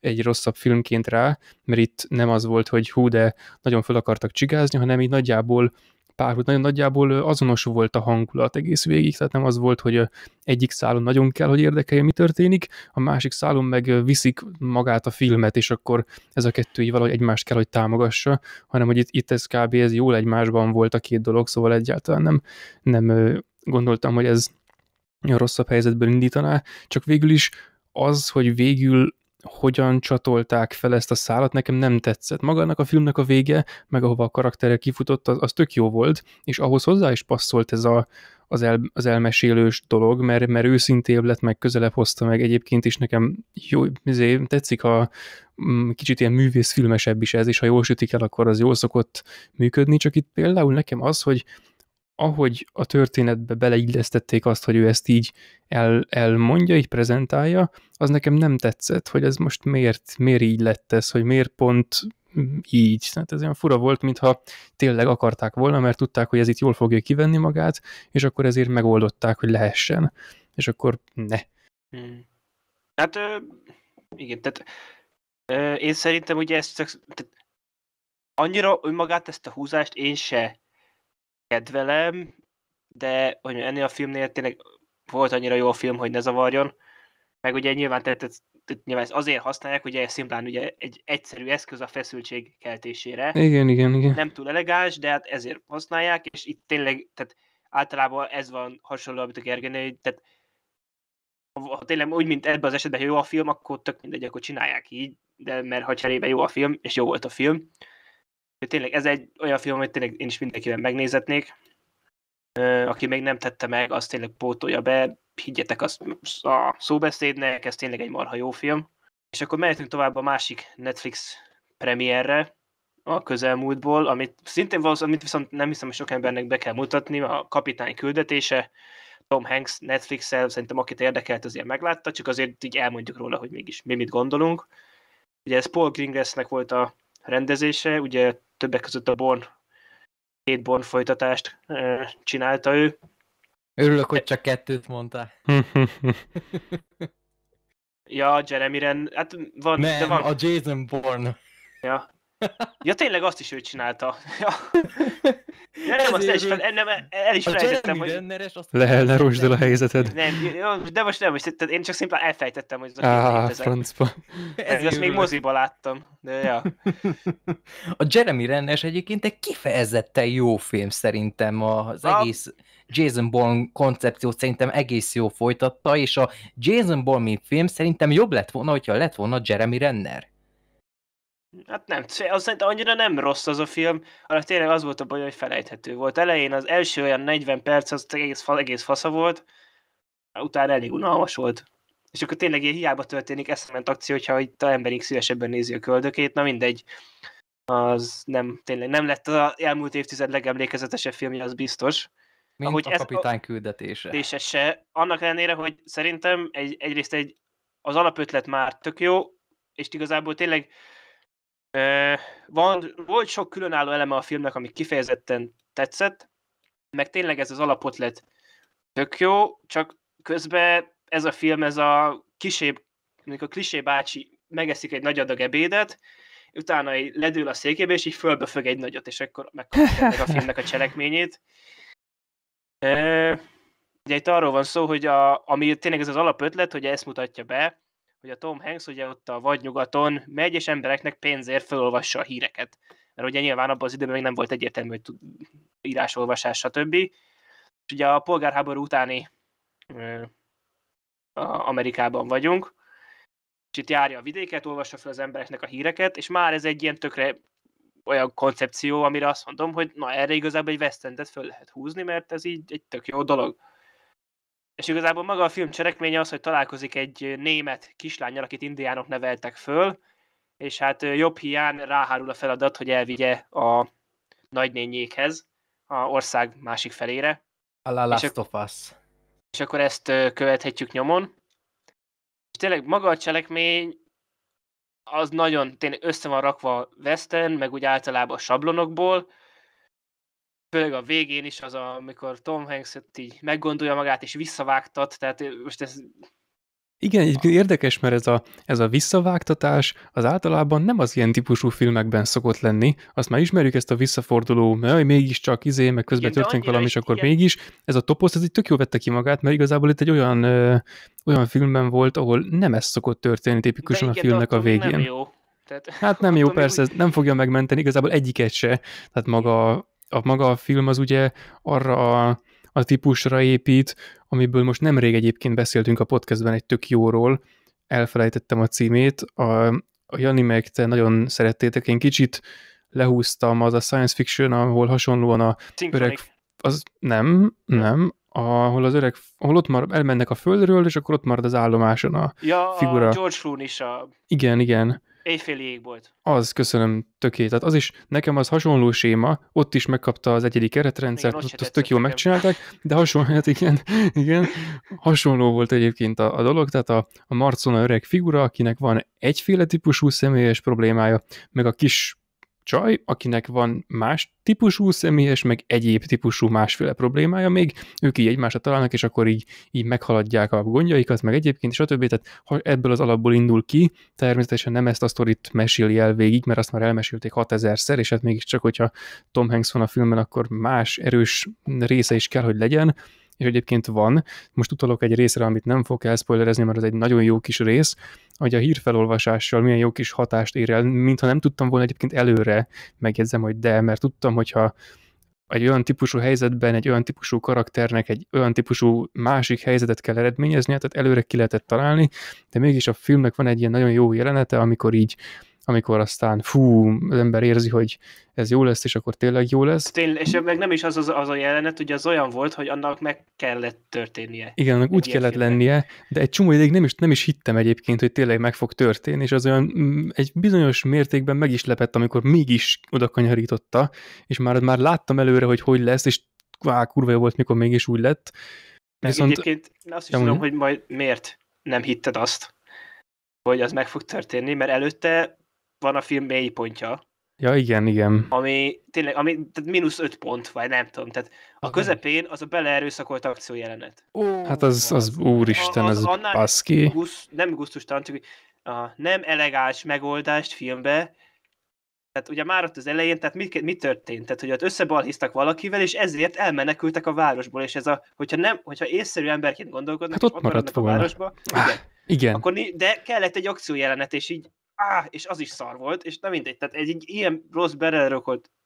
egy rosszabb filmként rá, mert itt nem az volt, hogy hú, de nagyon fel akartak csigázni, hanem így nagyjából párhuzam, nagyon nagyjából azonos volt a hangulat egész végig, tehát nem az volt, hogy egyik szálon nagyon kell, hogy érdekelje, mi történik, a másik szálon meg viszik magát a filmet, és akkor ez a kettő így valahogy egymást kell, hogy támogassa, hanem hogy itt, itt ez kb. ez jól egymásban volt a két dolog, szóval egyáltalán nem, nem gondoltam, hogy ez rosszabb helyzetből indítaná, csak végül is az, hogy végül hogyan csatolták fel ezt a szállat, nekem nem tetszett. Magának a filmnek a vége, meg ahova a karakterek kifutott, az, az tök jó volt, és ahhoz hozzá is passzolt ez a, az, el, az elmesélős dolog, mert, mert őszintébb lett, meg közelebb hozta meg egyébként is nekem jó, azért tetszik a mm, kicsit ilyen művészfilmesebb is ez, és ha jól sütik el, akkor az jól szokott működni, csak itt például nekem az, hogy ahogy a történetbe beleillesztették azt, hogy ő ezt így el, elmondja, így prezentálja, az nekem nem tetszett, hogy ez most miért, miért így lett ez, hogy miért pont így. Tehát ez olyan fura volt, mintha tényleg akarták volna, mert tudták, hogy ez itt jól fogja kivenni magát, és akkor ezért megoldották, hogy lehessen. És akkor ne. Hmm. Hát igen, tehát én szerintem ugye ezt csak, tehát annyira önmagát ezt a húzást én se kedvelem, de hogy ennél a filmnél tényleg volt annyira jó a film, hogy ne zavarjon. Meg ugye nyilván, tehát, tehát nyilván ezt azért használják, hogy ez szimplán ugye egy egyszerű eszköz a feszültség keltésére. Igen, igen, igen. Nem túl elegáns, de hát ezért használják, és itt tényleg, tehát általában ez van hasonló, amit a Gergely, tehát ha tényleg úgy, mint ebben az esetben, ha jó a film, akkor tök mindegy, akkor csinálják így, de mert ha cserébe jó a film, és jó volt a film, Tényleg ez egy olyan film, amit tényleg én is mindenkivel megnézetnék. Aki még nem tette meg, azt tényleg pótolja be, higgyetek azt a szóbeszédnek, ez tényleg egy marha jó film. És akkor mehetünk tovább a másik Netflix premierre, a közelmúltból, amit szintén valószínűleg, amit viszont nem hiszem, hogy sok embernek be kell mutatni, a kapitány küldetése, Tom Hanks Netflix-el, szerintem akit érdekelt, az ilyen meglátta, csak azért így elmondjuk róla, hogy mégis mi mit gondolunk. Ugye ez Paul Gringressnek volt a rendezése, ugye többek között a Born, két Born folytatást csinálta ő. Örülök, hogy csak kettőt mondta. ja, Jeremy Ren, hát van, nem, de van. a Jason Born. Ja, Ja tényleg azt is ő csinálta. Ja. nem, azt el is, fel, nem, el is a felejtettem, hogy... Lehel, ne rossd el a helyzeted. Nem, de most nem, most, én csak szimplán elfejtettem, hogy ez a ah, francba. Ez azt még moziba láttam. De ja. A Jeremy Renner egyébként egy kifejezetten jó film szerintem az a... egész Jason Bourne koncepciót szerintem egész jó folytatta, és a Jason Bourne film szerintem jobb lett volna, hogyha lett volna Jeremy Renner. Hát nem, az annyira nem rossz az a film, hanem tényleg az volt a baj, hogy felejthető volt. Elején az első olyan 40 perc, az egész, egész fasza volt, utána elég unalmas volt. És akkor tényleg ilyen hiába történik eszement akció, hogyha itt a emberik szívesebben nézi a köldökét, na mindegy. Az nem, tényleg nem lett az elmúlt évtized legemlékezetesebb filmje, az biztos. Mint Ahogy a kapitány ez, küldetése. És se. Annak ellenére, hogy szerintem egy, egyrészt egy, az alapötlet már tök jó, és igazából tényleg van, volt sok különálló eleme a filmnek, ami kifejezetten tetszett, meg tényleg ez az lett tök jó, csak közben ez a film, ez a kisébb, amikor a klisé bácsi megeszik egy nagy adag ebédet, utána ledül a székébe, és így fölböfög egy nagyot, és akkor megkapja meg a filmnek a cselekményét. E, ugye itt arról van szó, hogy a, ami tényleg ez az alapötlet, hogy ezt mutatja be, hogy a Tom Hanks ugye ott a vadnyugaton megy, és embereknek pénzért felolvassa a híreket. Mert ugye nyilván abban az időben még nem volt egyértelmű, hogy tud, írásolvasás, stb. És ugye a polgárháború utáni a Amerikában vagyunk, és itt járja a vidéket, olvassa fel az embereknek a híreket, és már ez egy ilyen tökre olyan koncepció, amire azt mondom, hogy na erre igazából egy vesztendet föl lehet húzni, mert ez így egy tök jó dolog. És igazából maga a film cselekménye az, hogy találkozik egy német kislányjal, akit indiánok neveltek föl, és hát jobb hián ráhárul a feladat, hogy elvigye a nagynényékhez, a ország másik felére. A la last és, ak- of us. és akkor ezt követhetjük nyomon. És tényleg maga a cselekmény az nagyon tényleg össze van rakva western, meg úgy általában a sablonokból, főleg a végén is az, a, amikor Tom Hanks így meggondolja magát és visszavágtat, tehát most ez... Igen, érdekes, mert ez a, ez a visszavágtatás az általában nem az ilyen típusú filmekben szokott lenni, azt már ismerjük ezt a visszaforduló, jaj, mégiscsak izé, meg közben igen, történik valami, és akkor igen. mégis. Ez a toposz, ez így tök jó vette ki magát, mert igazából itt egy olyan, ö, olyan filmben volt, ahol nem ez szokott történni tipikusan a filmnek a végén. Nem jó. Tehát, hát nem jó, persze, úgy... nem fogja megmenteni igazából egyiket se, tehát maga a maga a film az ugye arra a, a típusra épít, amiből most nemrég egyébként beszéltünk a podcastben egy tök jóról, elfelejtettem a címét, a, a Jani meg te nagyon szerettétek, én kicsit lehúztam, az a science fiction, ahol hasonlóan a Think öreg... Az nem, nem, ahol az öreg, ahol ott már elmennek a földről, és akkor ott marad az állomáson a ja, figura. A George Clooney is a... Igen, igen. Éjféli égbolt. Az, köszönöm, töké. Tehát az is, nekem az hasonló séma, ott is megkapta az egyedi keretrendszert, igen, ott, azt tök jól megcsinálták, de hasonló, hát igen, igen, hasonló volt egyébként a, a dolog, tehát a, a Marcona öreg figura, akinek van egyféle típusú személyes problémája, meg a kis csaj, akinek van más típusú személyes, meg egyéb típusú másféle problémája még, ők így egymásra találnak, és akkor így, így meghaladják a gondjaikat, meg egyébként, és a többi, tehát ha ebből az alapból indul ki, természetesen nem ezt a sztorit meséli el végig, mert azt már elmesélték 6000-szer, és hát mégiscsak, hogyha Tom Hanks van a filmben, akkor más erős része is kell, hogy legyen, és egyébként van. Most utalok egy részre, amit nem fogok elszpoilerezni, mert ez egy nagyon jó kis rész, hogy a hírfelolvasással milyen jó kis hatást ér el, mintha nem tudtam volna egyébként előre, megjegyzem, hogy de, mert tudtam, hogyha egy olyan típusú helyzetben egy olyan típusú karakternek egy olyan típusú másik helyzetet kell eredményezni, tehát előre ki lehetett találni, de mégis a filmnek van egy ilyen nagyon jó jelenete, amikor így amikor aztán fú, az ember érzi, hogy ez jó lesz, és akkor tényleg jó lesz. Tényleg, és meg nem is az, az, az a jelenet, hogy az olyan volt, hogy annak meg kellett történnie. Igen, annak úgy kellett filmben. lennie, de egy csomó ideig nem is, nem is hittem egyébként, hogy tényleg meg fog történni, és az olyan mm, egy bizonyos mértékben meg is lepett, amikor mégis oda kanyarította, és már, már láttam előre, hogy hogy lesz, és á, kurva jó volt, mikor mégis úgy lett. Meg Viszont... egyébként azt is tudom, hogy majd miért nem hitted azt, hogy az meg fog történni, mert előtte van a film mélypontja. Ja, igen, igen. Ami tényleg, ami, tehát mínusz öt pont, vagy nem tudom. Tehát a közepén az a beleerőszakolt akció jelenet. hát az, az, az úristen, az, az, az baszki. Gusz, nem gusztustalan, csak a nem elegáns megoldást filmbe, tehát ugye már ott az elején, tehát mi, mi történt? Tehát, hogy ott összebalhisztak valakivel, és ezért elmenekültek a városból, és ez a, hogyha nem, hogyha észszerű emberként gondolkodnak, hát ott, ott maradt a városba, ah, igen, igen. Akkor, de kellett egy jelenet, és így á, és az is szar volt, és nem mindegy. Tehát egy, egy ilyen rossz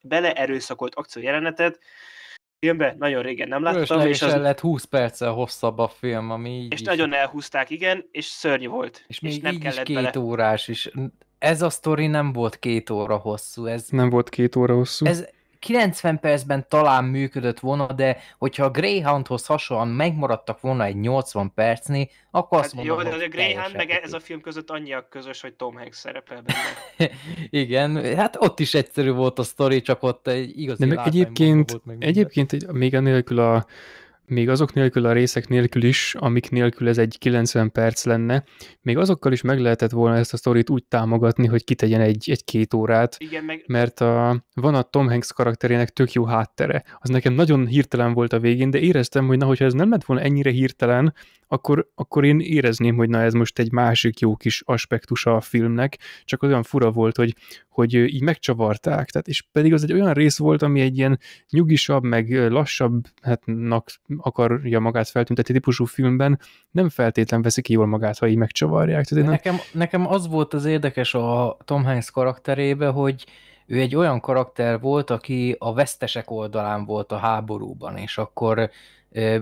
beleerőszakolt, akció jelenetet filmben nagyon régen nem láttam. Ős, és az... lett 20 perccel hosszabb a film, ami így És is... nagyon elhúzták, igen, és szörnyű volt. És, még és nem így kellett is két bele. órás is. Ez a sztori nem volt két óra hosszú. Ez... Nem volt két óra hosszú. Ez, 90 percben talán működött volna, de hogyha a Greyhoundhoz hasonlóan megmaradtak volna egy 80 percnél, akkor azt hát mondom, Jó, de a Greyhound meg e- ez a film között annyiak közös, hogy Tom Hanks szerepel benne. Igen, hát ott is egyszerű volt a sztori, csak ott egy igazi de meg egyébként, volt meg egyébként még a nélkül a még azok nélkül a részek nélkül is, amik nélkül ez egy 90 perc lenne, még azokkal is meg lehetett volna ezt a sztorit úgy támogatni, hogy kitegyen egy, egy két órát, Igen, meg... mert a, van a Tom Hanks karakterének tök jó háttere. Az nekem nagyon hirtelen volt a végén, de éreztem, hogy na, hogyha ez nem lett volna ennyire hirtelen, akkor, akkor én érezném, hogy na ez most egy másik jó kis aspektusa a filmnek, csak olyan fura volt, hogy, hogy így megcsavarták, tehát és pedig az egy olyan rész volt, ami egy ilyen nyugisabb, meg lassabbnak akarja magát feltüntetni típusú filmben nem feltétlen veszi ki jól magát, ha így megcsavarják. Tehát nem... nekem, nekem az volt az érdekes a Tom Hanks karakterébe, hogy ő egy olyan karakter volt, aki a vesztesek oldalán volt a háborúban, és akkor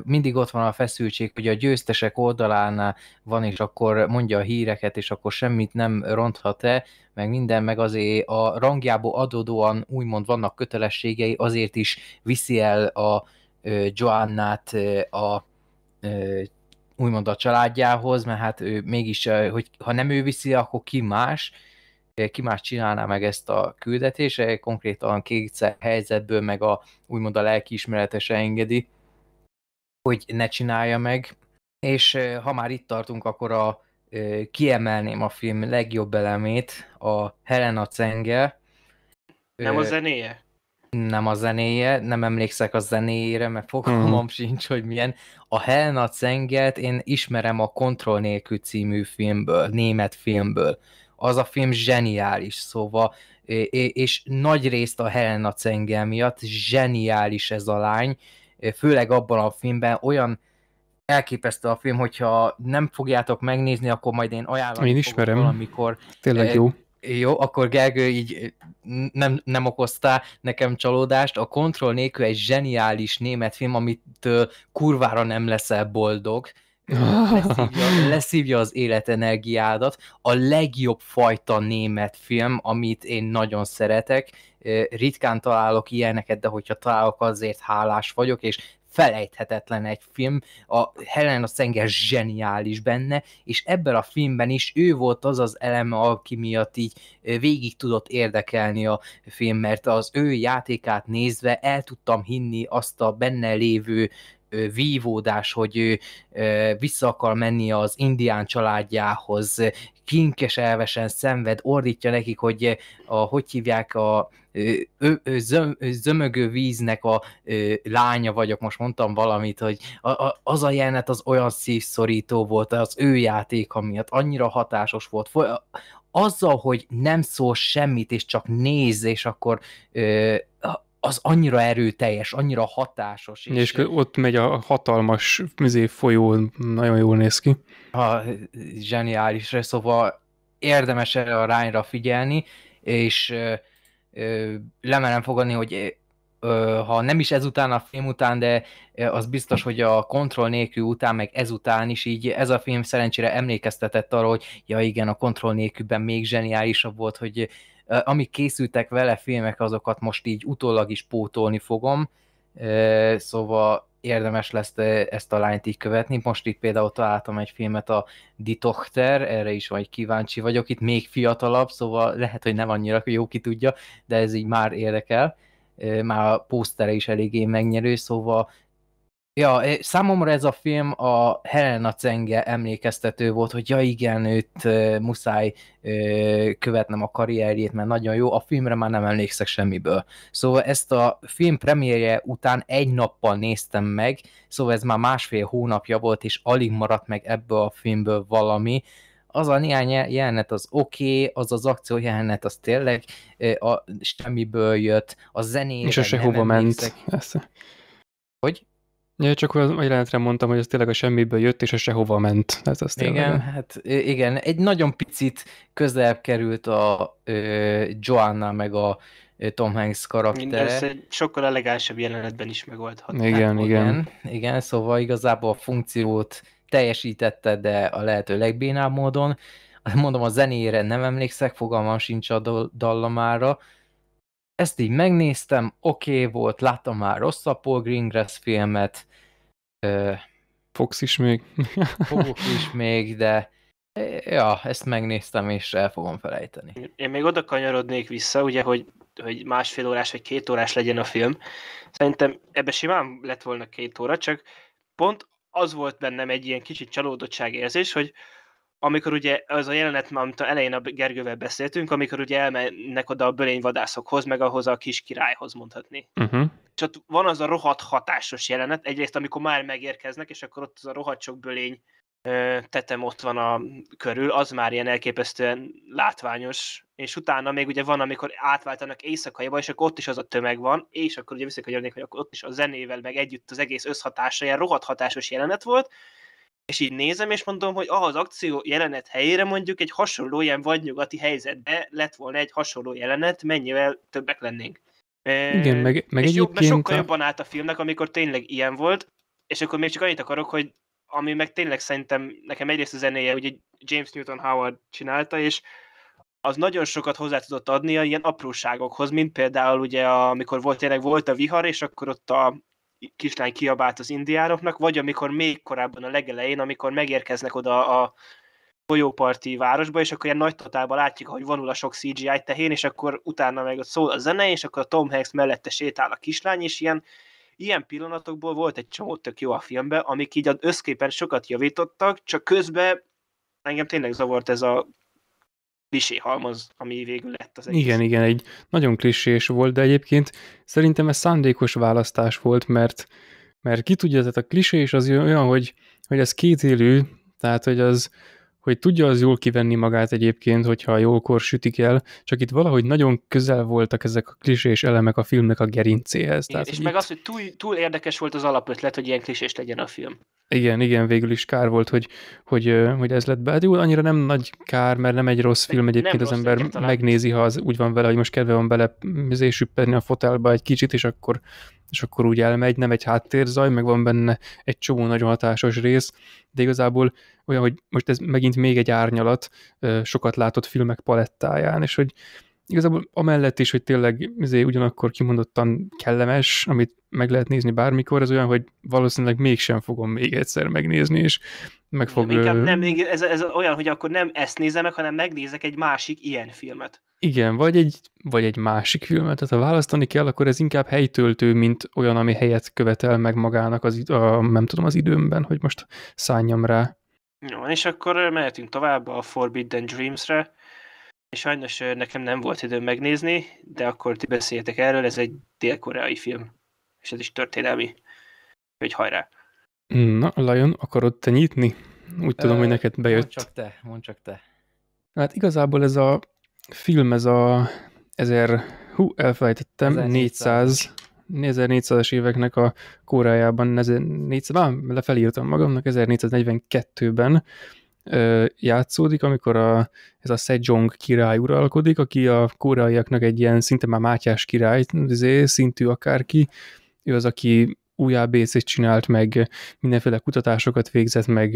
mindig ott van a feszültség, hogy a győztesek oldalán van, és akkor mondja a híreket, és akkor semmit nem ronthat-e, meg minden, meg azért a rangjából adódóan úgymond vannak kötelességei, azért is viszi el a Joannát a úgymond a családjához, mert hát ő mégis, hogy ha nem ő viszi, akkor ki más, ki más csinálná meg ezt a küldetése, konkrétan kétszer helyzetből, meg a úgymond a lelkiismeretese engedi, hogy ne csinálja meg. És ha már itt tartunk, akkor a, kiemelném a film legjobb elemét, a Helena Cenge. Nem a zenéje? nem a zenéje, nem emlékszek a zenéjére, mert fogalmam hmm. sincs, hogy milyen. A Helena Zenget én ismerem a Kontroll nélkül című filmből, német filmből. Az a film zseniális, szóval, és nagy részt a Helena Cengel miatt zseniális ez a lány, főleg abban a filmben olyan elképesztő a film, hogyha nem fogjátok megnézni, akkor majd én ajánlom. Én ismerem. amikor. Tényleg jó jó, akkor Gergő így eh, nem, nem okozta nekem csalódást. A Control nélkül egy zseniális német film, amit uh, kurvára nem leszel boldog. Leszívja, leszívja az életenergiádat. A legjobb fajta német film, amit én nagyon szeretek. Eh, ritkán találok ilyeneket, de hogyha találok, azért hálás vagyok, és felejthetetlen egy film, a Helena Szenger zseniális benne, és ebben a filmben is ő volt az az eleme, aki miatt így végig tudott érdekelni a film, mert az ő játékát nézve el tudtam hinni azt a benne lévő vívódás, hogy ő vissza akar menni az indián családjához, kinkeselvesen szenved, ordítja nekik, hogy a, hogy hívják a ő, ő, zöm, ő zömögő víznek a ő, lánya vagyok, most mondtam valamit, hogy a, a, az a jelenet az olyan szívszorító volt, az ő játéka miatt, annyira hatásos volt. Azzal, hogy nem szól semmit, és csak néz, és akkor ö, az annyira erőteljes, annyira hatásos. És, és ott megy a hatalmas műzé folyó, nagyon jól néz ki. Ha, zseniális, szóval érdemes erre a rányra figyelni, és lemerem fogadni, hogy ha nem is ezután a film után, de az biztos, hogy a kontroll nélkül után, meg ezután is így ez a film szerencsére emlékeztetett arra, hogy ja igen, a kontroll nélkülben még zseniálisabb volt, hogy amik készültek vele filmek, azokat most így utólag is pótolni fogom, szóval érdemes lesz ezt a lányt így követni. Most itt például találtam egy filmet, a Ditochter, erre is vagy kíváncsi vagyok, itt még fiatalabb, szóval lehet, hogy nem annyira jó ki tudja, de ez így már érdekel. Már a pósztere is eléggé megnyerő, szóval Ja, számomra ez a film a Helena Cenge emlékeztető volt, hogy ja igen, őt muszáj követnem a karrierjét, mert nagyon jó, a filmre már nem emlékszek semmiből. Szóval ezt a film premierje után egy nappal néztem meg, szóval ez már másfél hónapja volt, és alig maradt meg ebből a filmből valami, az a néhány jelenet az oké, okay, az az akció jelenet az tényleg a, semmiből jött, a zenére És sehova ment. Hogy? Ja, csak a jelenetre mondtam, hogy ez tényleg a semmiből jött, és a sehova ment. Ez azt igen, tényleg. hát igen, egy nagyon picit közelebb került a ö, Joanna meg a Tom Hanks karaktere. Mindez egy sokkal elegánsabb jelenetben is megoldható. Igen, hát, igen, igen. Igen, szóval igazából a funkciót teljesítette, de a lehető legbénább módon. Mondom, a zenére nem emlékszek, fogalmam sincs a dallamára, ezt így megnéztem, oké okay volt, láttam már rosszabb Paul Greengrass filmet. Ö, Fogsz is még. fogok is még, de ja, ezt megnéztem, és el fogom felejteni. Én még oda kanyarodnék vissza, ugye, hogy, hogy másfél órás vagy két órás legyen a film. Szerintem ebbe simán lett volna két óra, csak pont az volt bennem egy ilyen kicsit csalódottság érzés, hogy amikor ugye az a jelenet, amit elején a Gergővel beszéltünk, amikor ugye elmennek oda a bölényvadászokhoz, meg ahhoz a kis királyhoz mondhatni. Uh-huh. És ott van az a rohadt hatásos jelenet, egyrészt amikor már megérkeznek, és akkor ott az a rohadt sok bölény tetem ott van a körül, az már ilyen elképesztően látványos, és utána még ugye van, amikor átváltanak éjszakaiba, és akkor ott is az a tömeg van, és akkor ugye visszakanyarodnék, hogy akkor ott is a zenével, meg együtt az egész összhatása, ilyen rohadt hatásos jelenet volt, és így nézem, és mondom, hogy ah, az akció jelenet helyére mondjuk egy hasonló ilyen nyugati helyzetbe lett volna egy hasonló jelenet, mennyivel többek lennénk. Igen, meg, meg és jobb, mert sokkal a... jobban állt a filmnek, amikor tényleg ilyen volt, és akkor még csak annyit akarok, hogy ami meg tényleg szerintem nekem egyrészt a zenéje, ugye James Newton Howard csinálta, és az nagyon sokat hozzá tudott adni a ilyen apróságokhoz, mint például ugye, a, amikor volt tényleg volt a vihar, és akkor ott a, kislány kiabált az indiánoknak, vagy amikor még korábban a legelején, amikor megérkeznek oda a folyóparti városba, és akkor ilyen nagy totálban látjuk, hogy vonul a sok CGI tehén, és akkor utána meg ott szól a zene, és akkor a Tom Hanks mellette sétál a kislány, és ilyen, ilyen pillanatokból volt egy csomó tök jó a filmben, amik így az összképen sokat javítottak, csak közben engem tényleg zavart ez a klisé halmaz, ami végül lett az egész. Igen, igen, egy nagyon klisés volt, de egyébként szerintem ez szándékos választás volt, mert, mert ki tudja, tehát a klisé is az olyan, hogy, hogy ez kétélű, tehát hogy az, hogy tudja az jól kivenni magát egyébként, hogyha jókor sütik el, csak itt valahogy nagyon közel voltak ezek a klisés elemek a filmnek a gerincéhez. Igen, Tehát, és meg itt... az, hogy túl, túl érdekes volt az alapötlet, hogy ilyen klisés legyen a film. Igen, igen, végül is kár volt, hogy, hogy, hogy ez lett be. Hát jó, annyira nem nagy kár, mert nem egy rossz film egyébként, nem az ember megnézi, ha az úgy van vele, hogy most kedve van bele süppedni a fotelba egy kicsit, és akkor és akkor úgy elmegy, nem egy háttérzaj, meg van benne egy csomó nagyon hatásos rész, de igazából olyan, hogy most ez megint még egy árnyalat sokat látott filmek palettáján, és hogy igazából amellett is, hogy tényleg izé, ugyanakkor kimondottan kellemes, amit meg lehet nézni bármikor, ez olyan, hogy valószínűleg mégsem fogom még egyszer megnézni, és meg fog... Nem, inkább nem, ez, ez olyan, hogy akkor nem ezt nézem meg, hanem megnézek egy másik ilyen filmet. Igen, vagy egy, vagy egy másik filmet, tehát ha választani kell, akkor ez inkább helytöltő, mint olyan, ami helyet követel meg magának az, a, nem tudom, az időmben, hogy most szálljam rá. Jó, és akkor mehetünk tovább a Forbidden Dreams-re. És sajnos nekem nem volt időm megnézni, de akkor ti beszéljetek erről, ez egy dél-koreai film. És ez is történelmi. Hogy hajrá! Na, Lajon, akarod te nyitni? Úgy tudom, Ö, hogy neked bejött. Mondd csak te, mondd csak te. Hát igazából ez a film, ez a 1000, hú, elfelejtettem, 400, 1400-as éveknek a kórájában, 1400, á, lefelírtam magamnak, 1442-ben ö, játszódik, amikor a, ez a Sejong király uralkodik, aki a kóraiaknak egy ilyen szinte már Mátyás király, izé, szintű akárki, ő az, aki új abc csinált, meg mindenféle kutatásokat végzett, meg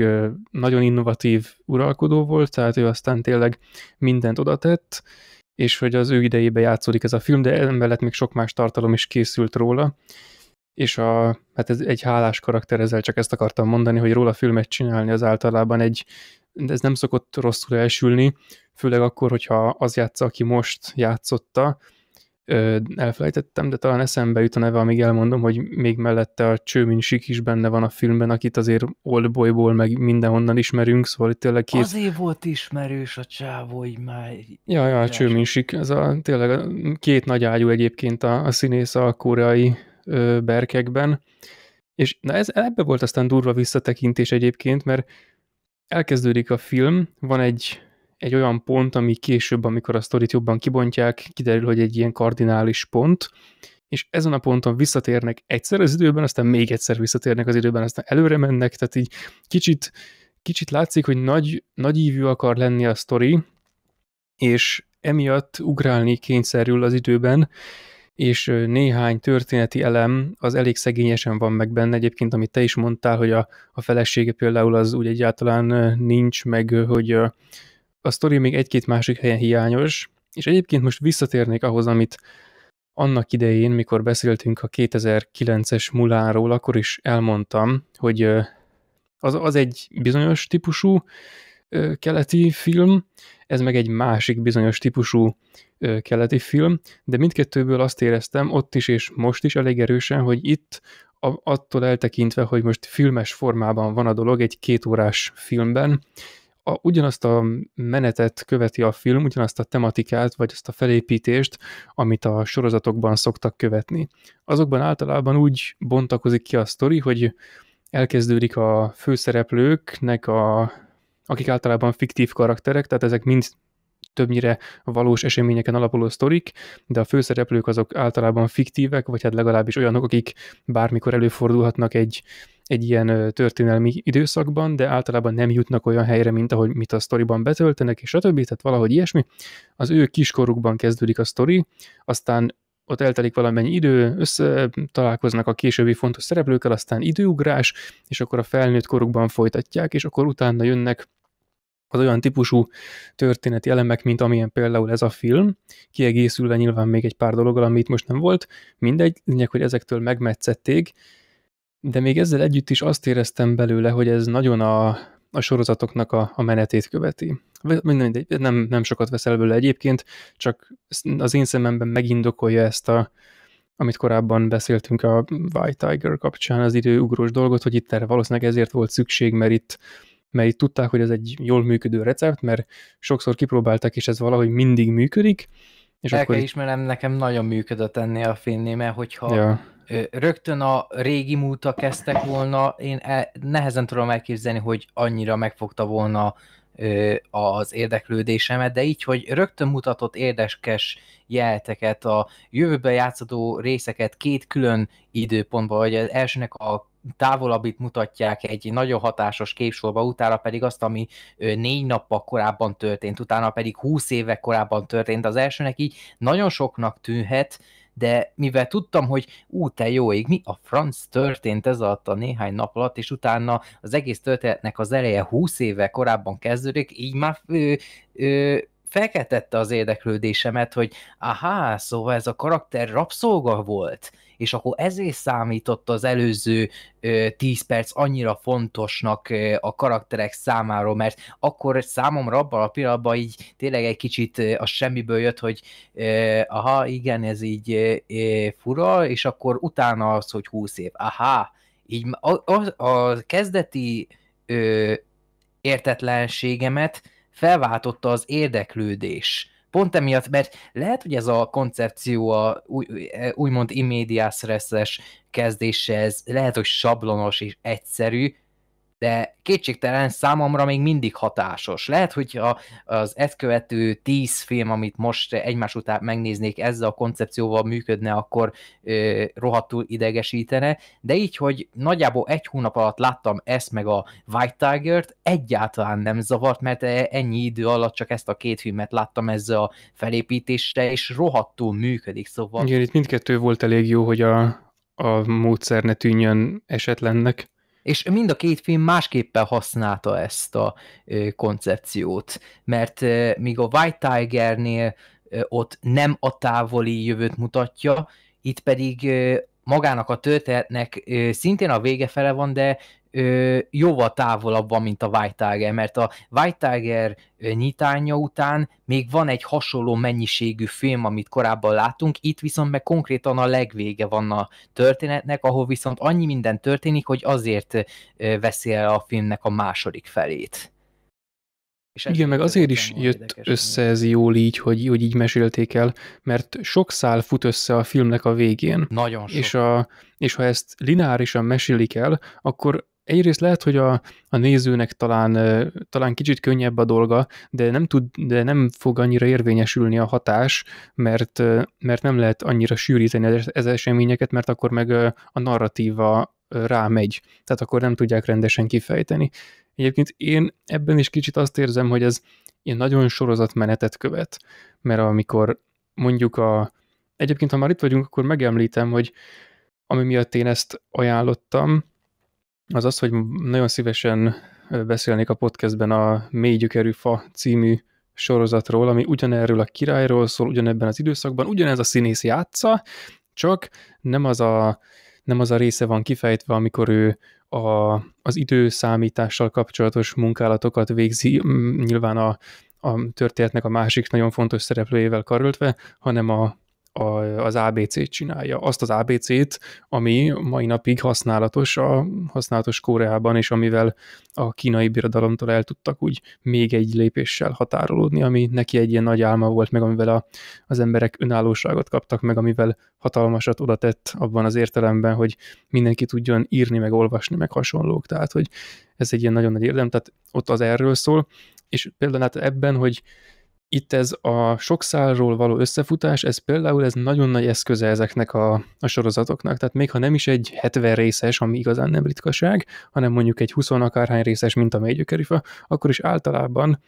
nagyon innovatív uralkodó volt, tehát ő aztán tényleg mindent odatett, és hogy az ő idejébe játszódik ez a film, de emellett még sok más tartalom is készült róla, és a, hát ez egy hálás karakter, ezzel csak ezt akartam mondani, hogy róla filmet csinálni az általában egy, de ez nem szokott rosszul elsülni, főleg akkor, hogyha az játsza, aki most játszotta, elfelejtettem, de talán eszembe jut a neve, amíg elmondom, hogy még mellette a Csőmin is benne van a filmben, akit azért Oldboyból meg mindenhonnan ismerünk, szóval itt tényleg két... Azért volt ismerős a csávó, hogy már... Ja, ja, a Csőmin ez a tényleg a két nagy ágyú egyébként a, a színész a koreai ö, berkekben, és na ez, ebbe volt aztán durva visszatekintés egyébként, mert elkezdődik a film, van egy egy olyan pont, ami később, amikor a sztorit jobban kibontják, kiderül, hogy egy ilyen kardinális pont, és ezen a ponton visszatérnek egyszer az időben, aztán még egyszer visszatérnek az időben, aztán előre mennek, tehát így kicsit, kicsit látszik, hogy nagy, nagy ívű akar lenni a sztori, és emiatt ugrálni kényszerül az időben, és néhány történeti elem az elég szegényesen van meg benne. Egyébként, amit te is mondtál, hogy a, a felesége például az úgy egyáltalán nincs, meg hogy a sztori még egy-két másik helyen hiányos, és egyébként most visszatérnék ahhoz, amit annak idején, mikor beszéltünk a 2009-es muláról, akkor is elmondtam, hogy az, az egy bizonyos típusú keleti film, ez meg egy másik bizonyos típusú keleti film, de mindkettőből azt éreztem ott is és most is elég erősen, hogy itt attól eltekintve, hogy most filmes formában van a dolog egy kétórás filmben, a, ugyanazt a menetet követi a film, ugyanazt a tematikát, vagy azt a felépítést, amit a sorozatokban szoktak követni. Azokban általában úgy bontakozik ki a sztori, hogy elkezdődik a főszereplőknek, a, akik általában fiktív karakterek, tehát ezek mind többnyire valós eseményeken alapuló sztorik, de a főszereplők azok általában fiktívek, vagy hát legalábbis olyanok, akik bármikor előfordulhatnak egy egy ilyen történelmi időszakban, de általában nem jutnak olyan helyre, mint ahogy mit a sztoriban betöltenek, és stb. Tehát valahogy ilyesmi. Az ő kiskorukban kezdődik a sztori, aztán ott eltelik valamennyi idő, össze találkoznak a későbbi fontos szereplőkkel, aztán időugrás, és akkor a felnőtt korukban folytatják, és akkor utána jönnek az olyan típusú történeti elemek, mint amilyen például ez a film, kiegészülve nyilván még egy pár dologgal, amit most nem volt, mindegy, lényeg, hogy ezektől megmetszették, de még ezzel együtt is azt éreztem belőle, hogy ez nagyon a, a sorozatoknak a, a menetét követi. nem, nem sokat veszel belőle egyébként, csak az én szememben megindokolja ezt a, amit korábban beszéltünk a White Tiger kapcsán, az időugrós dolgot, hogy itt erre valószínűleg ezért volt szükség, mert itt, mert itt tudták, hogy ez egy jól működő recept, mert sokszor kipróbálták, és ez valahogy mindig működik. És El akkor kell ismernem, nekem nagyon működött ennél a filmnél, mert hogyha ja rögtön a régi múlta kezdtek volna, én e, nehezen tudom elképzelni, hogy annyira megfogta volna az érdeklődésemet, de így, hogy rögtön mutatott érdekes jelteket, a jövőben játszadó részeket két külön időpontban, vagy az elsőnek a távolabbit mutatják egy nagyon hatásos képsorba, utána pedig azt, ami négy nappal korábban történt, utána pedig húsz éve korábban történt. Az elsőnek így nagyon soknak tűnhet, de mivel tudtam, hogy ú, te jó ég, mi a franc történt ez alatt a néhány nap alatt, és utána az egész történetnek az eleje 20 éve korábban kezdődik, így már ö, ö, felkeltette az érdeklődésemet, hogy aha, szóval ez a karakter rabszolga volt, és akkor ezért számított az előző ö, 10 perc annyira fontosnak ö, a karakterek számára, mert akkor számomra abban a pillanatban így tényleg egy kicsit a semmiből jött, hogy ö, aha, igen, ez így ö, fura, és akkor utána az, hogy 20 év, aha, így a, a, a kezdeti ö, értetlenségemet felváltotta az érdeklődés Pont emiatt, mert lehet, hogy ez a koncepció, a új, e, úgymond immédiás kezdése, ez lehet, hogy sablonos és egyszerű, de kétségtelen számomra még mindig hatásos. Lehet, hogy az ezt követő tíz film, amit most egymás után megnéznék, ezzel a koncepcióval működne, akkor ö, rohadtul idegesítene, de így, hogy nagyjából egy hónap alatt láttam ezt meg a White Tiger-t, egyáltalán nem zavart, mert e, ennyi idő alatt csak ezt a két filmet láttam ezzel a felépítésre, és rohadtul működik, szóval... Igen, itt mindkettő volt elég jó, hogy a, a módszer ne tűnjön esetlennek. És mind a két film másképpen használta ezt a koncepciót, mert míg a White Tigernél ott nem a távoli jövőt mutatja, itt pedig magának a történetnek szintén a vége fele van, de ö, jóval távolabb van, mint a White Tiger, mert a White Tiger nyitánya után még van egy hasonló mennyiségű film, amit korábban látunk. itt viszont meg konkrétan a legvége van a történetnek, ahol viszont annyi minden történik, hogy azért veszi el a filmnek a második felét. Igen, meg azért is jött össze ez jól így, hogy, hogy így mesélték el, mert sok szál fut össze a filmnek a végén. Nagyon sok. És, a, és ha ezt lineárisan mesélik el, akkor egyrészt lehet, hogy a, a nézőnek talán, talán kicsit könnyebb a dolga, de nem, tud, de nem fog annyira érvényesülni a hatás, mert, mert nem lehet annyira sűríteni az, az eseményeket, mert akkor meg a narratíva rámegy, tehát akkor nem tudják rendesen kifejteni. Egyébként én ebben is kicsit azt érzem, hogy ez ilyen nagyon sorozatmenetet követ, mert amikor mondjuk a... Egyébként, ha már itt vagyunk, akkor megemlítem, hogy ami miatt én ezt ajánlottam, az az, hogy nagyon szívesen beszélnék a podcastben a Mély Gyökerű Fa című sorozatról, ami ugyanerről a királyról szól, ugyanebben az időszakban, ugyanez a színész játsza, csak nem az a, nem az a része van kifejtve, amikor ő a, az időszámítással kapcsolatos munkálatokat végzi, mm, nyilván a, a történetnek a másik nagyon fontos szereplőjével karöltve, hanem a, a, az ABC-t csinálja. Azt az ABC-t, ami mai napig használatos a használatos Koreában, és amivel a kínai birodalomtól el tudtak úgy még egy lépéssel határolódni, ami neki egy ilyen nagy álma volt, meg amivel a, az emberek önállóságot kaptak, meg amivel hatalmasat oda tett abban az értelemben, hogy mindenki tudjon írni, meg olvasni, meg hasonlók. Tehát, hogy ez egy ilyen nagyon nagy érdem, tehát ott az erről szól, és például hát ebben, hogy itt ez a sok szálról való összefutás, ez például ez nagyon nagy eszköze ezeknek a, a sorozatoknak, tehát még ha nem is egy 70 részes, ami igazán nem ritkaság, hanem mondjuk egy 20 akárhány részes, mint a mégyökerifa, akkor is általában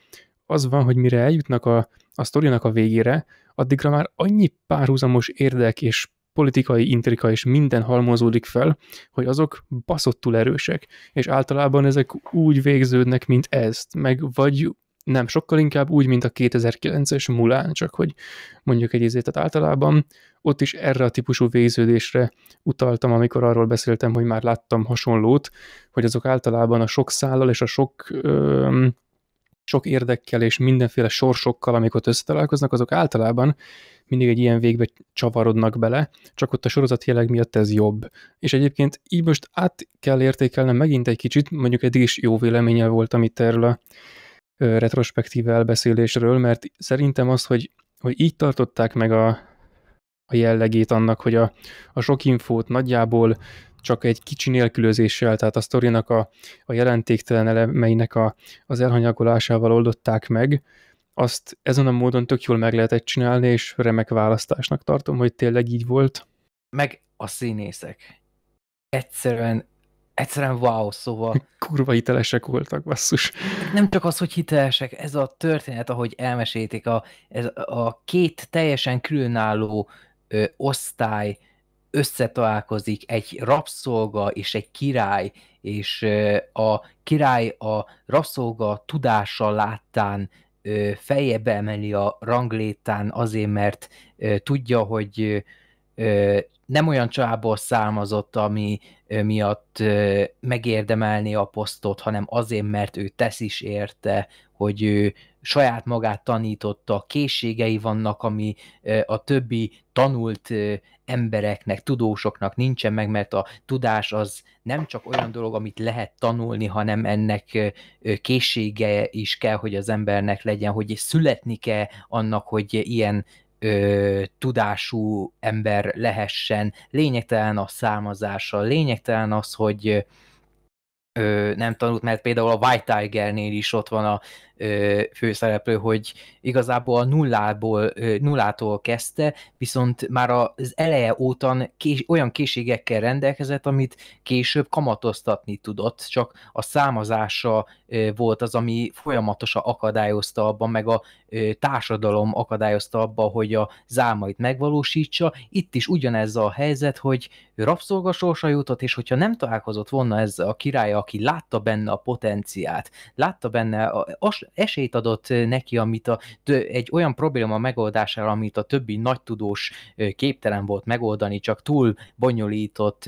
az van, hogy mire eljutnak a, a sztorinak a végére, addigra már annyi párhuzamos érdek és politikai intrika és minden halmozódik fel, hogy azok baszottul erősek, és általában ezek úgy végződnek, mint ezt, meg vagy nem sokkal inkább úgy, mint a 2009-es Mulán, csak hogy mondjuk egy izét, általában ott is erre a típusú végződésre utaltam, amikor arról beszéltem, hogy már láttam hasonlót, hogy azok általában a sok szállal és a sok ö, sok érdekkel és mindenféle sorsokkal, amik ott összetalálkoznak, azok általában mindig egy ilyen végbe csavarodnak bele, csak ott a sorozat jelleg miatt ez jobb. És egyébként így most át kell értékelnem megint egy kicsit, mondjuk eddig is jó véleménye voltam itt erről a retrospektív elbeszélésről, mert szerintem az, hogy, hogy így tartották meg a, a jellegét annak, hogy a, a sok infót nagyjából csak egy kicsi nélkülözéssel, tehát a sztorinak a, a jelentéktelen elemeinek a, az elhanyagolásával oldották meg, azt ezen a módon tök jól meg lehetett csinálni, és remek választásnak tartom, hogy tényleg így volt. Meg a színészek. Egyszerűen egyszerűen wow, szóval... Kurva hitelesek voltak, basszus. Nem csak az, hogy hitelesek, ez a történet, ahogy elmesélték, a, ez a két teljesen különálló ö, osztály összetalálkozik, egy rabszolga és egy király, és ö, a király a rabszolga tudása láttán ö, feljebb emeli a ranglétán azért, mert ö, tudja, hogy ö, nem olyan családból származott, ami miatt megérdemelni a posztot, hanem azért, mert ő tesz is érte, hogy ő saját magát tanította, készségei vannak, ami a többi tanult embereknek, tudósoknak nincsen meg, mert a tudás az nem csak olyan dolog, amit lehet tanulni, hanem ennek készsége is kell, hogy az embernek legyen, hogy születni kell annak, hogy ilyen ö, tudású ember lehessen, lényegtelen a számozása, lényegtelen az, hogy ö, nem tanult, mert például a White Tigernél is ott van a főszereplő, hogy igazából a nullából, nullától kezdte, viszont már az eleje óta kés, olyan készségekkel rendelkezett, amit később kamatoztatni tudott, csak a számozása volt az, ami folyamatosan akadályozta abban, meg a társadalom akadályozta abban, hogy a zámait megvalósítsa. Itt is ugyanez a helyzet, hogy rabszolgasorsa jutott, és hogyha nem találkozott volna ezzel a király, aki látta benne a potenciát, látta benne a, azt esélyt adott neki, amit a, egy olyan probléma megoldására, amit a többi nagy tudós képtelen volt megoldani, csak túl bonyolított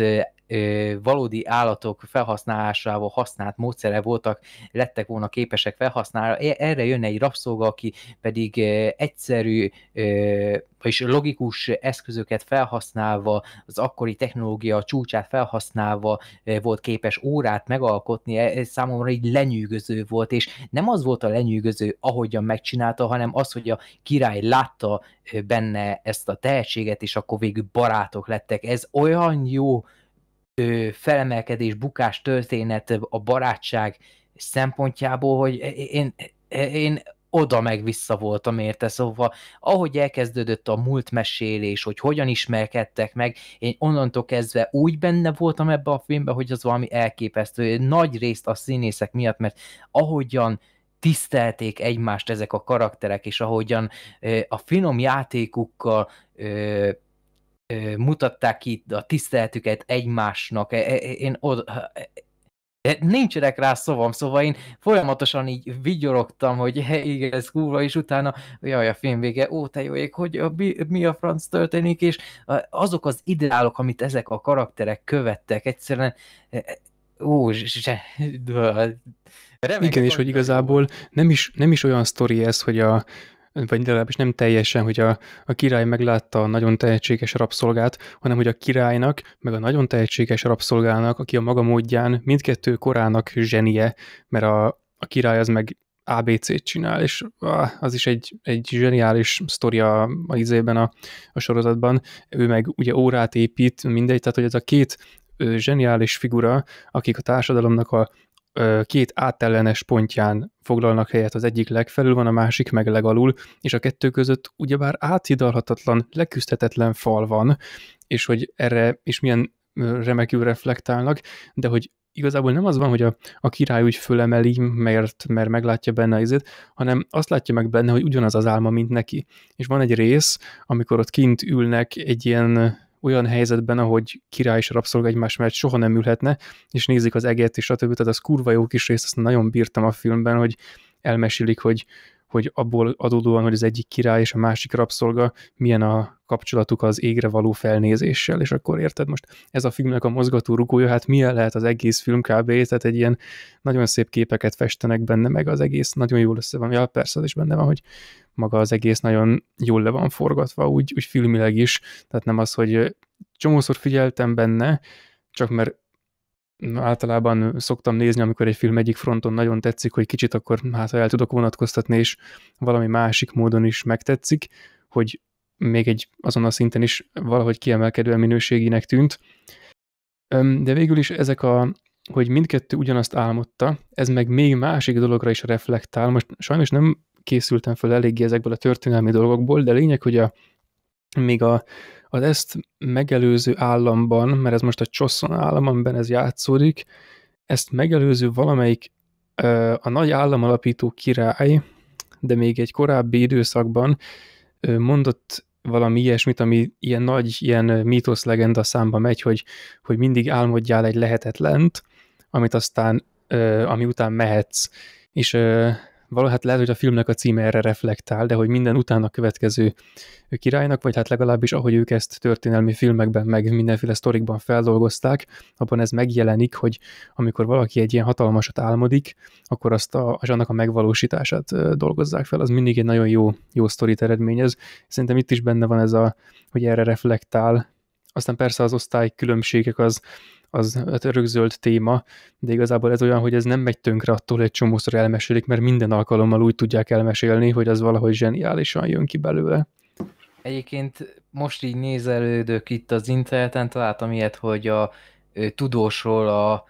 valódi állatok felhasználásával használt módszere voltak, lettek volna képesek felhasználni. E, erre jön egy rabszolga, aki pedig egyszerű és logikus eszközöket felhasználva, az akkori technológia csúcsát felhasználva volt képes órát megalkotni, e, ez számomra így lenyűgöző volt, és nem az volt a lenyűgöző, ahogyan megcsinálta, hanem az, hogy a király látta benne ezt a tehetséget, és akkor végül barátok lettek. Ez olyan jó ö, felemelkedés, bukás történet a barátság szempontjából, hogy én, én oda meg vissza voltam érte, szóval ahogy elkezdődött a múlt mesélés, hogy hogyan ismerkedtek meg, én onnantól kezdve úgy benne voltam ebbe a filmbe, hogy az valami elképesztő. Nagy részt a színészek miatt, mert ahogyan tisztelték egymást ezek a karakterek, és ahogyan a finom játékukkal mutatták ki a tiszteletüket egymásnak. E, e, én oda, e, nincsenek rá szavam, szóval én folyamatosan így vigyorogtam, hogy igen, ez kurva, és utána, jaj, a film vége, ó, te jó ég, hogy a, mi a franc történik, és azok az ideálok, amit ezek a karakterek követtek, egyszerűen ó, se, Igen, és hogy igazából nem is, nem is olyan sztori ez, hogy a, vagy legalábbis nem teljesen, hogy a, a király meglátta a nagyon tehetséges rabszolgát, hanem hogy a királynak, meg a nagyon tehetséges rabszolgának, aki a maga módján mindkettő korának zsenie, mert a, a király az meg ABC-t csinál, és az is egy, egy zseniális sztoria a izében a, a sorozatban. Ő meg ugye órát épít, mindegy, tehát hogy ez a két zseniális figura, akik a társadalomnak a két átellenes pontján foglalnak helyet, az egyik legfelül van, a másik meg legalul, és a kettő között ugyebár áthidalhatatlan, leküzdhetetlen fal van, és hogy erre is milyen remekül reflektálnak, de hogy igazából nem az van, hogy a, a király úgy fölemeli, mert, mert meglátja benne izét, hanem azt látja meg benne, hogy ugyanaz az álma, mint neki. És van egy rész, amikor ott kint ülnek egy ilyen olyan helyzetben, ahogy király és rabszolga egymás mellett soha nem ülhetne, és nézik az eget, és stb. Tehát az kurva jó kis rész, azt nagyon bírtam a filmben, hogy elmesélik, hogy hogy abból adódóan, hogy az egyik király és a másik rabszolga milyen a kapcsolatuk az égre való felnézéssel, és akkor érted most ez a filmnek a mozgató rugója, hát milyen lehet az egész film kb. Tehát egy ilyen nagyon szép képeket festenek benne, meg az egész nagyon jól össze van. Ja, persze, az is benne van, hogy maga az egész nagyon jól le van forgatva, úgy, úgy filmileg is, tehát nem az, hogy csomószor figyeltem benne, csak mert általában szoktam nézni, amikor egy film egyik fronton nagyon tetszik, hogy kicsit akkor hát el tudok vonatkoztatni, és valami másik módon is megtetszik, hogy még egy azon a szinten is valahogy kiemelkedően minőségének tűnt. De végül is ezek a, hogy mindkettő ugyanazt álmodta, ez meg még másik dologra is reflektál. Most sajnos nem készültem fel eléggé ezekből a történelmi dolgokból, de lényeg, hogy a, még a az ezt megelőző államban, mert ez most a Csosszon állam, amiben ez játszódik, ezt megelőző valamelyik a nagy államalapító király, de még egy korábbi időszakban mondott valami ilyesmit, ami ilyen nagy, ilyen mítosz legenda számba megy, hogy, hogy mindig álmodjál egy lehetetlent, amit aztán, ami után mehetsz. És valahogy hát lehet, hogy a filmnek a címe erre reflektál, de hogy minden utána következő királynak, vagy hát legalábbis ahogy ők ezt történelmi filmekben, meg mindenféle sztorikban feldolgozták, abban ez megjelenik, hogy amikor valaki egy ilyen hatalmasat álmodik, akkor azt a, az annak a megvalósítását dolgozzák fel. Az mindig egy nagyon jó, jó sztorit eredményez. Szerintem itt is benne van ez a, hogy erre reflektál, aztán persze az osztály különbségek az, az örökzöld hát téma, de igazából ez olyan, hogy ez nem megy tönkre attól, hogy egy csomószor elmesélik, mert minden alkalommal úgy tudják elmesélni, hogy az valahogy zseniálisan jön ki belőle. Egyébként most így nézelődök itt az interneten, találtam ilyet, hogy a tudósról a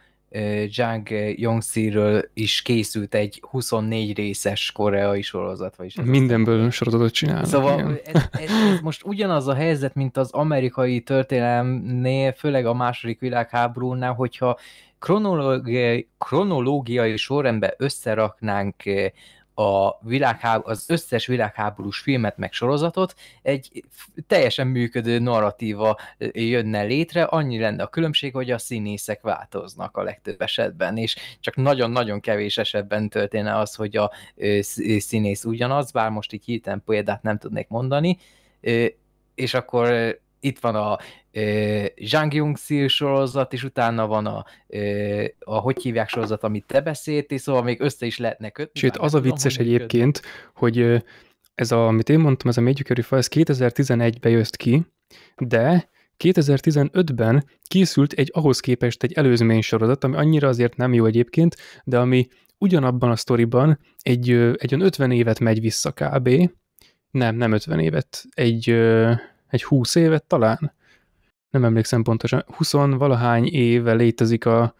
Jang yong ről is készült egy 24 részes koreai sorozat. Vagyis Mindenből sorozatot csinálnak. Szóval ez, ez, ez most ugyanaz a helyzet, mint az amerikai történelemnél, főleg a második világháborúnál, hogyha kronológiai, kronológiai sorrendbe összeraknánk eh, a világháború, az összes világháborús filmet meg sorozatot egy teljesen működő narratíva jönne létre, annyi lenne a különbség, hogy a színészek változnak a legtöbb esetben, és csak nagyon-nagyon kevés esetben történne az, hogy a színész ugyanaz, bár most így hirtelen példát nem tudnék mondani, és akkor itt van a e, Zhang Yung sorozat, és utána van a, e, a hogy hívják sorozat, amit te beszéltél, szóval még össze is lehetne kötni. Sőt, az a vicces egyébként, kötni. hogy ez, a, amit én mondtam, ez a Magic Fa, ez 2011-ben jött ki, de 2015-ben készült egy ahhoz képest egy előzmény sorozat, ami annyira azért nem jó egyébként, de ami ugyanabban a sztoriban egy, egy 50 évet megy vissza kb. Nem, nem 50 évet. Egy egy húsz évet talán, nem emlékszem pontosan, Huszon valahány éve létezik a,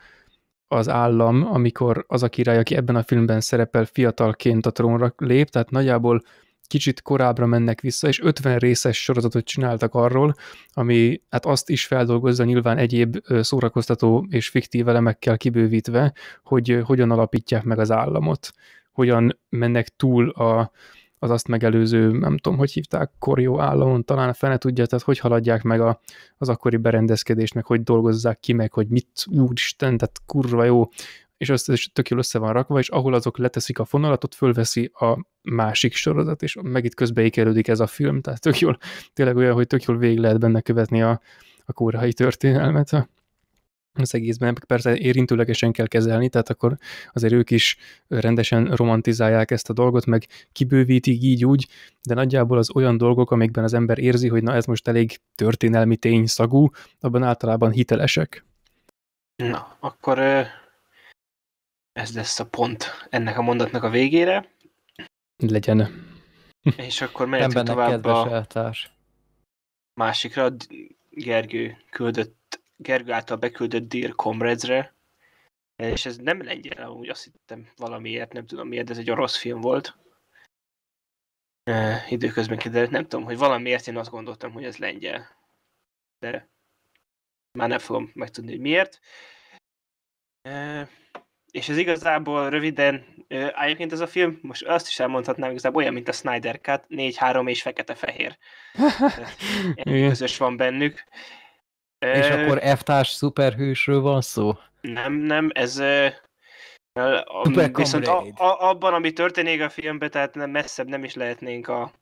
az állam, amikor az a király, aki ebben a filmben szerepel fiatalként a trónra lép, tehát nagyjából kicsit korábbra mennek vissza, és 50 részes sorozatot csináltak arról, ami hát azt is feldolgozza nyilván egyéb szórakoztató és fiktív elemekkel kibővítve, hogy hogyan alapítják meg az államot, hogyan mennek túl a, az azt megelőző, nem tudom, hogy hívták, korjó államon, talán a fene tudja, tehát hogy haladják meg a, az akkori berendezkedést, meg hogy dolgozzák ki, meg hogy mit, úristen, tehát kurva jó, és azt is tök jól össze van rakva, és ahol azok leteszik a fonalatot, fölveszi a másik sorozat, és meg itt közbeékelődik ez a film, tehát tök jól, tényleg olyan, hogy tök jól végig lehet benne követni a, a kórai történelmet, az egészben, persze érintőlegesen kell kezelni, tehát akkor azért ők is rendesen romantizálják ezt a dolgot, meg kibővítik így úgy, de nagyjából az olyan dolgok, amikben az ember érzi, hogy na ez most elég történelmi tény szagú, abban általában hitelesek. Na, akkor ez lesz a pont ennek a mondatnak a végére. Legyen. És akkor mehetünk tovább a másikra. Gergő küldött Gergő által beküldött Dear Comrades-re, és ez nem lengyel, úgy azt hittem valamiért, nem tudom miért, de ez egy orosz film volt. E, időközben kiderült, nem tudom, hogy valamiért én azt gondoltam, hogy ez lengyel. De már nem fogom megtudni, hogy miért. E, és ez igazából röviden, e, egyébként ez a film, most azt is elmondhatnám, igazából olyan, mint a Snyder Cut, 4-3 és fekete-fehér. Közös van bennük. És akkor F-társ szuperhősről van szó? Nem, nem, ez... viszont a, a, abban, ami történik a filmben, tehát nem, messzebb nem is lehetnénk a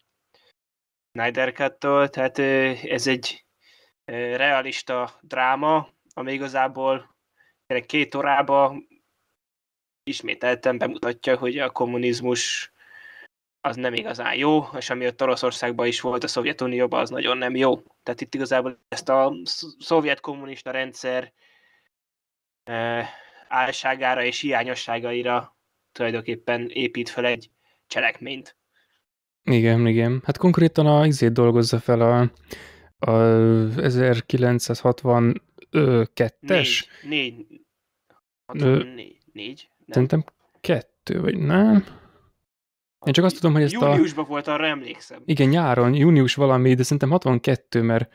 Snyder Cut-tól, tehát ez egy realista dráma, ami igazából két órába ismételten bemutatja, hogy a kommunizmus az nem igazán jó, és ami ott Oroszországban is volt, a Szovjetunióban, az nagyon nem jó. Tehát itt igazából ezt a szovjet kommunista rendszer e, álságára és hiányosságaira tulajdonképpen épít fel egy cselekményt. Igen, igen. Hát konkrétan a x dolgozza fel a, a 1962-es? Négy. Négy. Négy. négy. Szerintem kettő, vagy nem? Én csak azt tudom, hogy ezt Júniusban a... Júniusban volt, arra emlékszem. Igen, nyáron, június valami, de szerintem 62, mert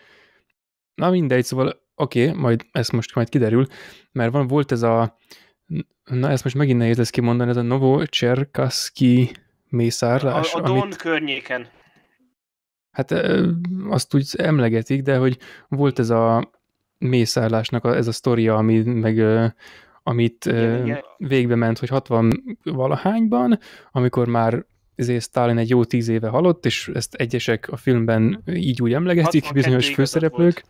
na mindegy, szóval oké, okay, majd ez most majd kiderül, mert van, volt ez a, na ezt most megint nehéz lesz kimondani, ez a Novo Cserkaszki mészárlás. A, a Don amit, környéken. Hát azt úgy emlegetik, de hogy volt ez a mészárlásnak a, ez a sztoria, ami meg amit igen, igen. végbe ment, hogy 60 valahányban, amikor már izé, Stalin egy jó tíz éve halott, és ezt egyesek a filmben hm. így úgy emlegetik, bizonyos főszereplők.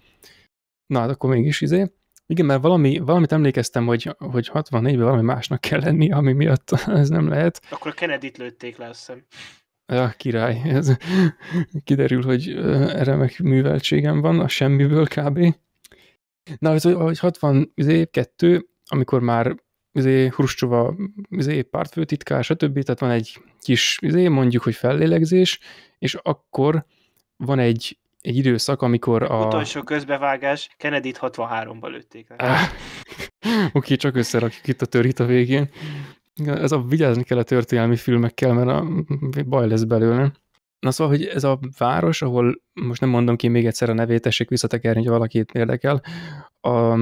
Na, hát akkor mégis izé. Igen, mert valami, valamit emlékeztem, hogy, hogy 64-ben valami másnak kell lenni, ami miatt ez nem lehet. Akkor a Kennedy-t lőtték le, azt hiszem. Ja, király. Ez, kiderül, hogy remek műveltségem van, a semmiből kb. Na, ez, hogy 62, izé, amikor már izé, Hruscsova izé, pártfőtitkár, stb. Tehát van egy kis, én izé, mondjuk, hogy fellélegzés, és akkor van egy, egy időszak, amikor a... Utolsó közbevágás, kennedy 63-ba lőtték. Ah. Oké, okay, csak összerakjuk itt a törít a végén. Ez a vigyázni kell a történelmi filmekkel, mert a baj lesz belőle. Na szóval, hogy ez a város, ahol most nem mondom ki még egyszer a nevét, tessék visszatekerni, ha valakit érdekel, a,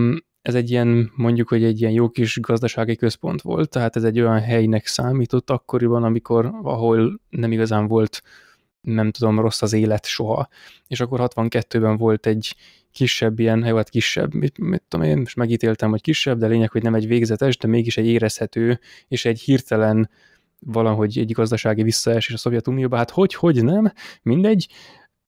ez egy ilyen, mondjuk, hogy egy ilyen jó kis gazdasági központ volt, tehát ez egy olyan helynek számított akkoriban, amikor, ahol nem igazán volt, nem tudom, rossz az élet soha. És akkor 62-ben volt egy kisebb ilyen, jó, hát kisebb, mit, mit tudom én, most megítéltem, hogy kisebb, de lényeg, hogy nem egy végzetes, de mégis egy érezhető, és egy hirtelen valahogy egy gazdasági visszaesés a Szovjetunióban, hát hogy, hogy nem, mindegy,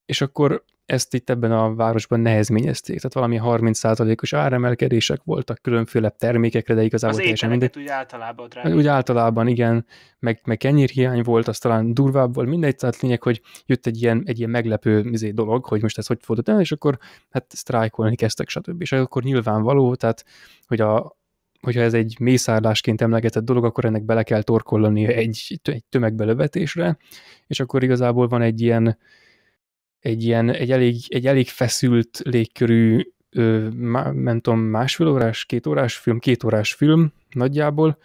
és akkor ezt itt ebben a városban nehezményezték. Tehát valami 30%-os áremelkedések voltak különféle termékekre, de igazából az teljesen mindegy. úgy általában drága. Úgy általában, igen, meg, meg kenyérhiány volt, az talán durvább volt, mindegy, tehát lényeg, hogy jött egy ilyen, egy ilyen meglepő mizé dolog, hogy most ez hogy fordult el, és akkor hát sztrájkolni kezdtek, stb. És akkor nyilvánvaló, tehát, hogy a, hogyha ez egy mészárlásként emlegetett dolog, akkor ennek bele kell torkollani egy, egy tömegbelövetésre, és akkor igazából van egy ilyen, egy ilyen, egy elég, egy elég feszült légkörű, ö, má, nem tudom, másfél órás, két órás film, két órás film nagyjából,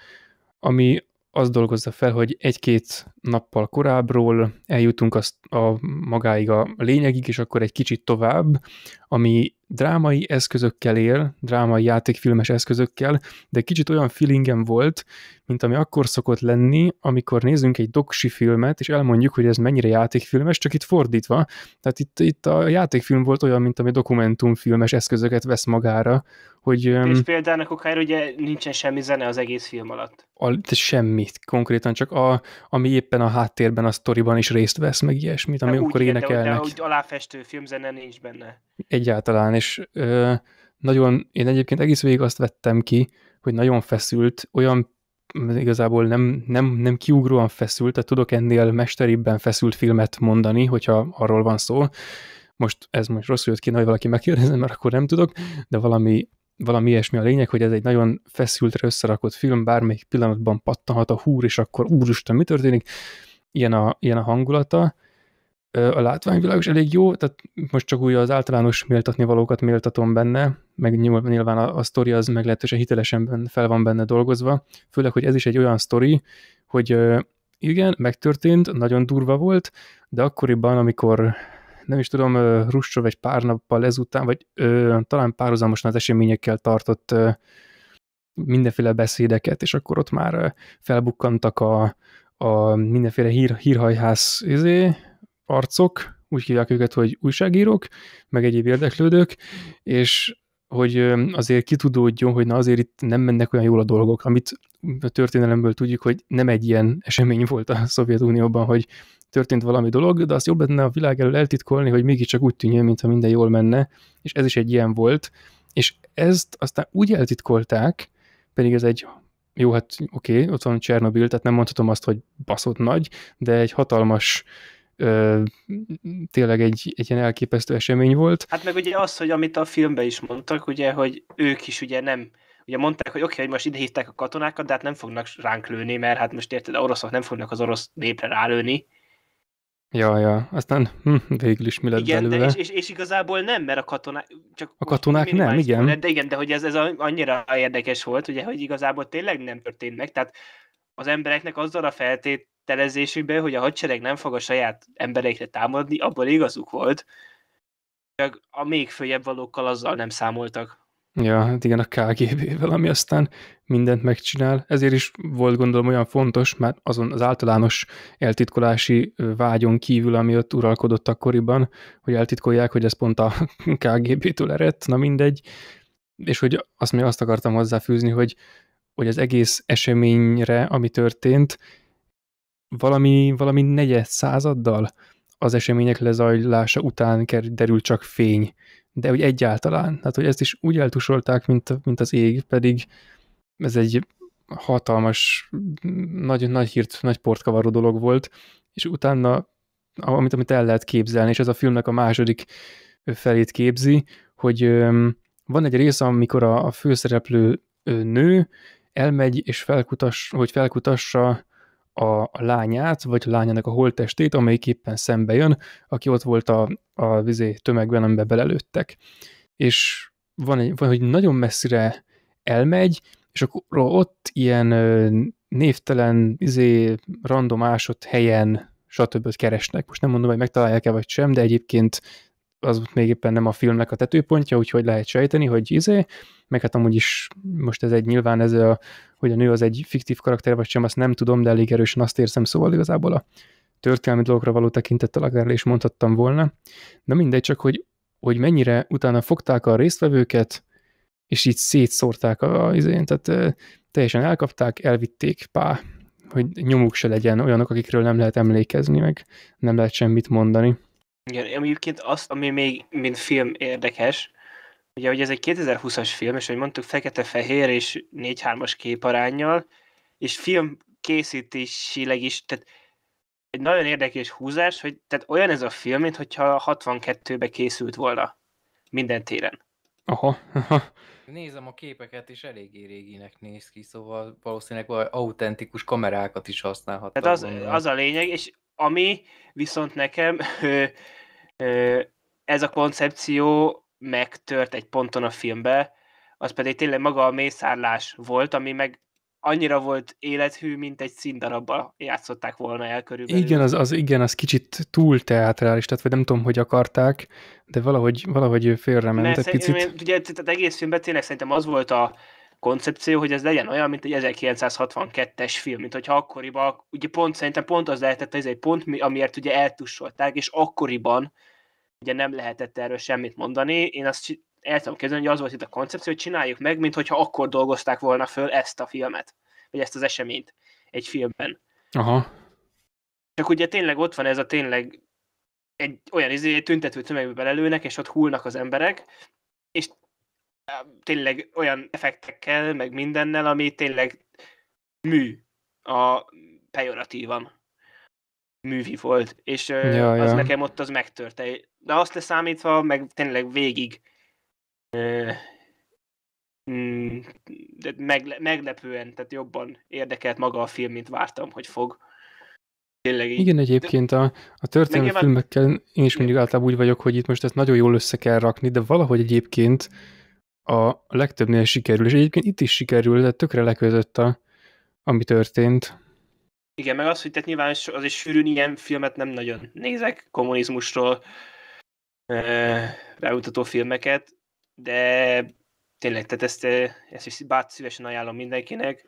ami azt dolgozza fel, hogy egy-két nappal korábbról eljutunk azt a magáig a lényegig, és akkor egy kicsit tovább, ami drámai eszközökkel él, drámai játékfilmes eszközökkel, de kicsit olyan feelingem volt, mint ami akkor szokott lenni, amikor nézünk egy doksi filmet, és elmondjuk, hogy ez mennyire játékfilmes, csak itt fordítva. Tehát itt, itt a játékfilm volt olyan, mint ami dokumentumfilmes eszközöket vesz magára, hogy... És példának okáért ugye nincsen semmi zene az egész film alatt. A, de semmit konkrétan, csak a, ami éppen a háttérben, a sztoriban is részt vesz, meg ilyesmit, ami akkor énekelnek. De, de úgy aláfestő filmzene nincs benne. Egyáltalán, és ö, nagyon, én egyébként egész végig azt vettem ki, hogy nagyon feszült, olyan igazából nem, nem, nem kiugróan feszült, tehát tudok ennél mesteribben feszült filmet mondani, hogyha arról van szó. Most ez most rosszul jött ki, hogy valaki megkérdezem, mert akkor nem tudok, de valami, valami ilyesmi a lényeg, hogy ez egy nagyon feszültre összerakott film, bármelyik pillanatban pattanhat a húr, és akkor úristen, mi történik? Ilyen a, ilyen a hangulata, a látványvilág is elég jó, tehát most csak úgy az általános méltatni valókat méltatom benne, meg nyilván a, a sztori az meglehetősen hitelesen fel van benne dolgozva, főleg, hogy ez is egy olyan sztori, hogy igen, megtörtént, nagyon durva volt, de akkoriban, amikor nem is tudom, Russov egy pár nappal ezután, vagy ö, talán párhuzamosan az eseményekkel tartott ö, mindenféle beszédeket, és akkor ott már felbukkantak a, a mindenféle hír, hírhajház izé, arcok, úgy hívják őket, hogy újságírók, meg egyéb érdeklődők, és hogy azért kitudódjon, hogy na azért itt nem mennek olyan jól a dolgok, amit a történelemből tudjuk, hogy nem egy ilyen esemény volt a Szovjetunióban, hogy történt valami dolog, de azt jobb lenne a világ elől eltitkolni, hogy mégiscsak úgy tűnjön, mintha minden jól menne, és ez is egy ilyen volt, és ezt aztán úgy eltitkolták, pedig ez egy jó, hát oké, okay, ott van Csernobil, tehát nem mondhatom azt, hogy baszott nagy, de egy hatalmas ö, tényleg egy, egy ilyen elképesztő esemény volt. Hát meg ugye az, hogy amit a filmben is mondtak, ugye, hogy ők is ugye nem ugye mondták, hogy oké, okay, hogy most ide hívták a katonákat, de hát nem fognak ránk lőni, mert hát most érted, oroszok nem fognak az orosz népre rálőni. Ja, ja, aztán hm, végül is mi lett igen, belőle. De és, és, és, igazából nem, mert a katonák... Csak a katonák nem, igen. Lett, de igen, de hogy ez, ez annyira érdekes volt, ugye, hogy igazából tényleg nem történt meg, tehát az embereknek azzal a feltét feltételezésükbe, hogy a hadsereg nem fog a saját embereikre támadni, abban igazuk volt, csak a még följebb valókkal azzal nem számoltak. Ja, hát igen, a KGB-vel, ami aztán mindent megcsinál. Ezért is volt gondolom olyan fontos, mert azon az általános eltitkolási vágyon kívül, ami ott uralkodott akkoriban, hogy eltitkolják, hogy ez pont a KGB-től eredt, na mindegy. És hogy azt még azt akartam hozzáfűzni, hogy, hogy az egész eseményre, ami történt, valami, valami negyed századdal az események lezajlása után derül csak fény, de hogy egyáltalán. Tehát, hogy ezt is úgy eltusolták, mint, mint az ég, pedig ez egy hatalmas, nagy, nagy hírt, nagy portkavaró dolog volt, és utána, amit, amit el lehet képzelni, és ez a filmnek a második felét képzi, hogy van egy része, amikor a, a főszereplő nő elmegy, és felkutass, hogy felkutassa a lányát, vagy a lányának a holttestét, amelyik éppen szembe jön, aki ott volt a, a vizé tömegben, amiben belelőttek. És van, egy, van, hogy nagyon messzire elmegy, és akkor ott ilyen névtelen, izé, random ásott helyen stb. keresnek. Most nem mondom, hogy megtalálják-e vagy sem, de egyébként az még éppen nem a filmnek a tetőpontja, úgyhogy lehet sejteni, hogy izé, meg hát amúgy is most ez egy nyilván ez a, hogy a nő az egy fiktív karakter, vagy sem, azt nem tudom, de elég erősen azt érzem, szóval igazából a történelmi dolgokra való tekintettel akár is mondhattam volna. Na mindegy, csak hogy, hogy mennyire utána fogták a résztvevőket, és így szétszórták a izén, tehát teljesen elkapták, elvitték pá, hogy nyomuk se legyen olyanok, akikről nem lehet emlékezni, meg nem lehet semmit mondani. Igen, egyébként azt, ami még mint film érdekes, ugye, hogy ez egy 2020-as film, és hogy mondtuk, fekete-fehér és 4-3-as képarányjal, és film készítésileg is, tehát egy nagyon érdekes húzás, hogy tehát olyan ez a film, mint hogyha 62-be készült volna minden téren. Aha. Nézem a képeket, és eléggé réginek néz ki, szóval valószínűleg autentikus kamerákat is használhattak. Tehát az, az a lényeg, és ami viszont nekem ö, ö, ez a koncepció megtört egy ponton a filmbe, az pedig tényleg maga a mészárlás volt, ami meg annyira volt élethű, mint egy színdarabba játszották volna el körülbelül. Igen, az, az, igen, az kicsit túl teátrális, tehát vagy nem tudom, hogy akarták, de valahogy, valahogy félre ment Mert egy picit. Ugye, tehát egész filmben tényleg szerintem az volt a, koncepció, hogy ez legyen olyan, mint egy 1962-es film, mint hogyha akkoriban, ugye pont szerintem pont az lehetett ez egy pont, amiért ugye eltussolták, és akkoriban ugye nem lehetett erről semmit mondani. Én azt el tudom kezdeni, hogy az volt itt a koncepció, hogy csináljuk meg, mint hogyha akkor dolgozták volna föl ezt a filmet, vagy ezt az eseményt egy filmben. Aha. Csak ugye tényleg ott van ez a tényleg egy olyan izé, tüntető tömegbe belelőnek, és ott hullnak az emberek, tényleg olyan effektekkel, meg mindennel, ami tényleg mű a pejoratívan művi volt, és ja, az ja. nekem ott az megtörte. De azt leszámítva, meg tényleg végig mm, de megle- meglepően, tehát jobban érdekelt maga a film, mint vártam, hogy fog. Tényleg így. Igen, egyébként a, a történelmi filmekkel én is mindig általában úgy vagyok, hogy itt most ezt nagyon jól össze kell rakni, de valahogy egyébként a legtöbbnél sikerül, és egyébként itt is sikerül, de tökre leközött a, ami történt. Igen, meg az, hogy tehát nyilván az is sűrűn ilyen filmet nem nagyon nézek, kommunizmusról e, ráutató filmeket, de tényleg, tehát ezt, ezt is bát szívesen ajánlom mindenkinek,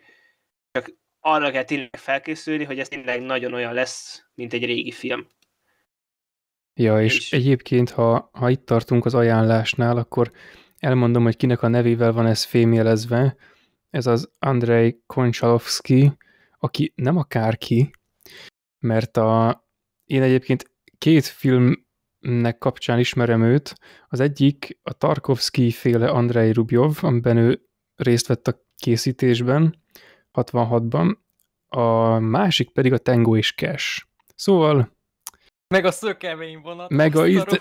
csak arra kell tényleg felkészülni, hogy ez tényleg nagyon olyan lesz, mint egy régi film. Ja, és, és egyébként, ha, ha itt tartunk az ajánlásnál, akkor elmondom, hogy kinek a nevével van ez fémjelezve. Ez az Andrei Konchalovsky, aki nem akárki, mert a, én egyébként két filmnek kapcsán ismerem őt. Az egyik a Tarkovsky féle Andrei Rubjov, amiben ő részt vett a készítésben, 66-ban, a másik pedig a Tango és Cash. Szóval meg a szökevény vonat. Meg a... Te,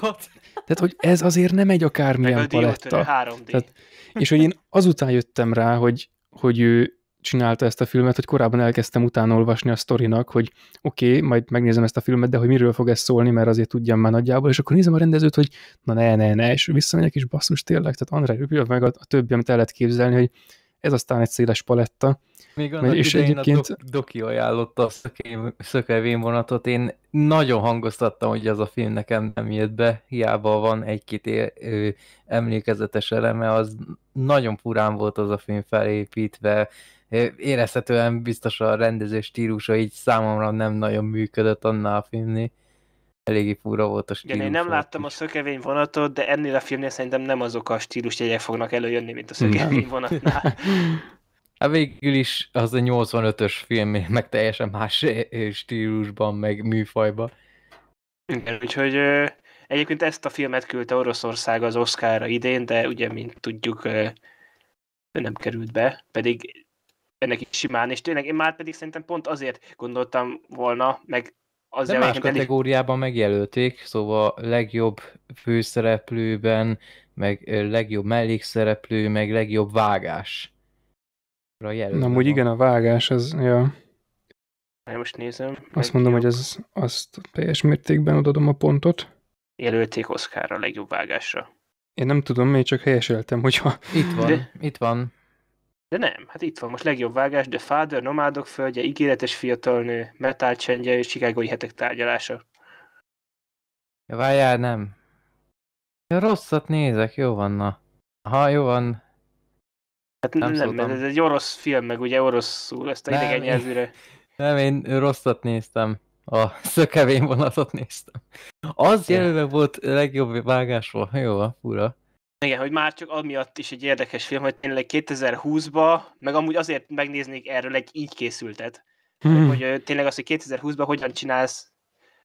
tehát, hogy ez azért nem egy akármilyen meg a paletta. 3D. Tehát, és hogy én azután jöttem rá, hogy, hogy ő csinálta ezt a filmet, hogy korábban elkezdtem utánolvasni a sztorinak, hogy oké, okay, majd megnézem ezt a filmet, de hogy miről fog ez szólni, mert azért tudjam már nagyjából, és akkor nézem a rendezőt, hogy na ne, ne, ne, és visszamegyek, és basszus tényleg, tehát André Rübjöv meg a, a többi, amit el lehet képzelni, hogy ez aztán egy széles paletta. Még annak és egyébként... a Doki ajánlotta a szökevén vonatot, én nagyon hangoztattam, hogy az a film nekem nem jött be, hiába van egy-két emlékezetes eleme, az nagyon furán volt az a film felépítve, érezhetően biztos a rendező stílusa így számomra nem nagyon működött annál a filmnél eléggé fura volt a stílus. Igen, én nem láttam a szökevény vonatot, de ennél a filmnél szerintem nem azok a stílusjegyek fognak előjönni, mint a szökevény vonatnál. Hát végül is az a 85-ös film, meg teljesen más stílusban, meg műfajban. Igen, úgyhogy egyébként ezt a filmet küldte Oroszország az Oscarra idén, de ugye, mint tudjuk, nem került be, pedig ennek is simán, és tényleg én már pedig szerintem pont azért gondoltam volna, meg az De más kategóriában elég... megjelölték, szóval legjobb főszereplőben, meg legjobb mellékszereplő, meg legjobb vágás. Na, hogy igen, a vágás, az, ja. Na, most nézem. Azt legjobb... mondom, hogy ez, azt teljes mértékben odadom a pontot. Jelölték Oszkárra a legjobb vágásra. Én nem tudom, én csak helyeseltem, hogyha... Itt van, De... itt van. De nem, hát itt van most legjobb vágás, The Father, Nomádok földje, ígéretes fiatalnő, Metal csendje és Chicagói hetek tárgyalása. Ja, várjál, nem. Ja, rosszat nézek, jó van, na. Ha, jó van. Hát nem, nem mert ez egy orosz film, meg ugye oroszul, ezt a nem, idegen nyelvűre. Nem, én rosszat néztem. A szökevén vonatot néztem. Az jelölve volt legjobb vágásról. Jó, fura. Igen, hogy már csak amiatt is egy érdekes film, hogy tényleg 2020-ba, meg amúgy azért megnéznék erről egy így készültet, hmm. hogy tényleg az, hogy 2020-ban hogyan csinálsz,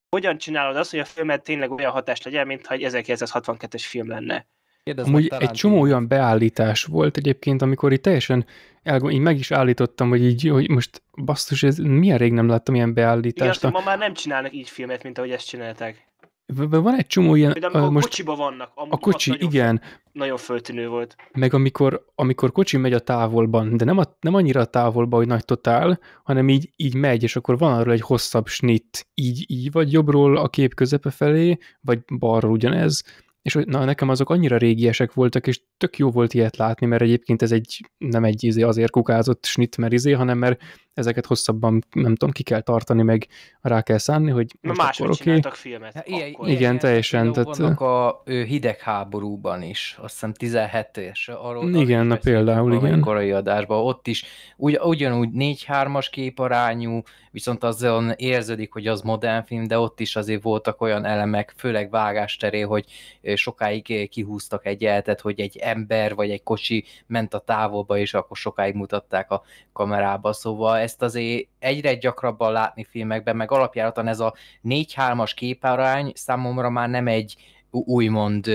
hogyan csinálod azt, hogy a filmet tényleg olyan hatást legyen, mintha egy 1962-es film lenne. Amúgy egy csomó olyan beállítás volt egyébként, amikor itt teljesen elgond, így meg is állítottam, hogy így, hogy most basszus, ez milyen rég nem láttam ilyen beállítást. Igen, azt, ma már nem csinálnak így filmet, mint ahogy ezt csináltak van egy csomó ilyen... De amikor most, kocsiba vannak. A kocsi, nagyon, igen. Nagyon föltűnő volt. Meg amikor, amikor kocsi megy a távolban, de nem, a, nem annyira a távolban, hogy nagy totál, hanem így, így megy, és akkor van arról egy hosszabb snitt. Így, így vagy jobbról a kép közepe felé, vagy balról ugyanez, és na, nekem azok annyira régiesek voltak, és tök jó volt ilyet látni, mert egyébként ez egy, nem egy izé azért kukázott snit, mert izé, hanem mert ezeket hosszabban, nem tudom, ki kell tartani, meg rá kell szánni, hogy Na más akkor oké. Okay. filmet. Hát, ilyen, akkor. Igen, ilyen teljesen. Tehát... Vannak a hidegháborúban is, azt hiszem 17-es. Arról, igen, na például, igen. korai adásban, ott is ugy, ugyanúgy 4-3-as képarányú, viszont azon érződik, hogy az modern film, de ott is azért voltak olyan elemek, főleg terén, hogy sokáig eh, kihúztak egy eltet, hogy egy ember vagy egy kocsi ment a távolba, és akkor sokáig mutatták a kamerába. Szóval ezt azért egyre gyakrabban látni filmekben, meg alapjáraton ez a 4-3-as képarány számomra már nem egy úgymond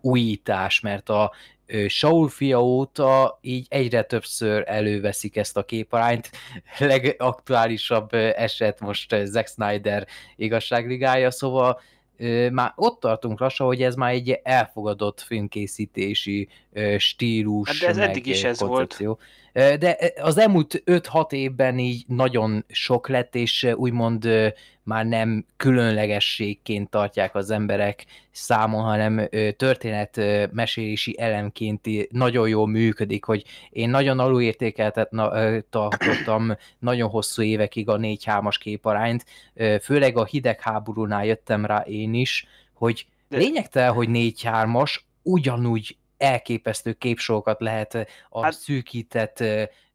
újítás, mert a Saul fia óta így egyre többször előveszik ezt a képarányt. Legaktuálisabb eset most Zack Snyder igazságligája, szóval már ott tartunk lassan, hogy ez már egy elfogadott filmkészítési stílus. Hát de ez eddig is ez koncepció. volt. De az elmúlt 5-6 évben így nagyon sok lett, és úgymond már nem különlegességként tartják az emberek számon, hanem történetmesélési elemként nagyon jól működik, hogy én nagyon alulértékeltet tartottam nagyon hosszú évekig a 4 3 képarányt, főleg a hidegháborúnál jöttem rá én is, hogy lényegtel, hogy 4-3-as, ugyanúgy elképesztő képsókat lehet a hát, szűkített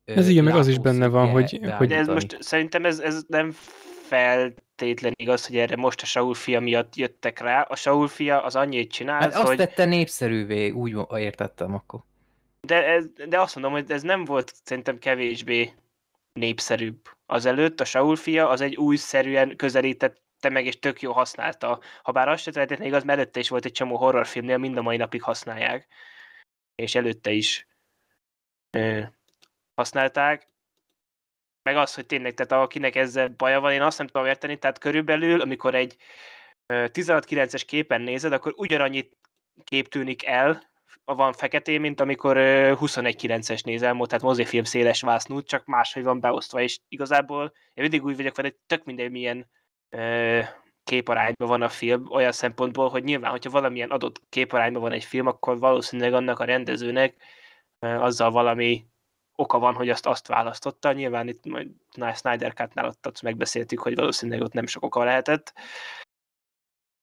ez igen, meg az is benne van, hogy... hogy... De ez most szerintem ez, ez nem feltétlen igaz, hogy erre most a Saul fia miatt jöttek rá. A Saul fia az annyit csinál, hát azt tette népszerűvé, úgy értettem akkor. De, ez, de azt mondom, hogy ez nem volt szerintem kevésbé népszerűbb azelőtt. A Saul fia az egy újszerűen közelített te meg, és tök jó használta. Habár azt se feltétlenül igaz, mert előtte is volt egy csomó horrorfilmnél, mind a mai napig használják és előtte is ö, használták. Meg az, hogy tényleg, tehát akinek ezzel baja van, én azt nem tudom érteni, tehát körülbelül, amikor egy 16-9-es képen nézed, akkor ugyanannyit kép tűnik el, van feketé, mint amikor 21-9-es nézel, tehát mozifilm széles vásznút, csak máshogy van beosztva, és igazából én mindig úgy vagyok vele, hogy tök mindegy milyen képarányban van a film, olyan szempontból, hogy nyilván, hogyha valamilyen adott képarányban van egy film, akkor valószínűleg annak a rendezőnek azzal valami oka van, hogy azt azt választotta. Nyilván itt majd na, Snyder cut ott, megbeszéltük, hogy valószínűleg ott nem sok oka lehetett.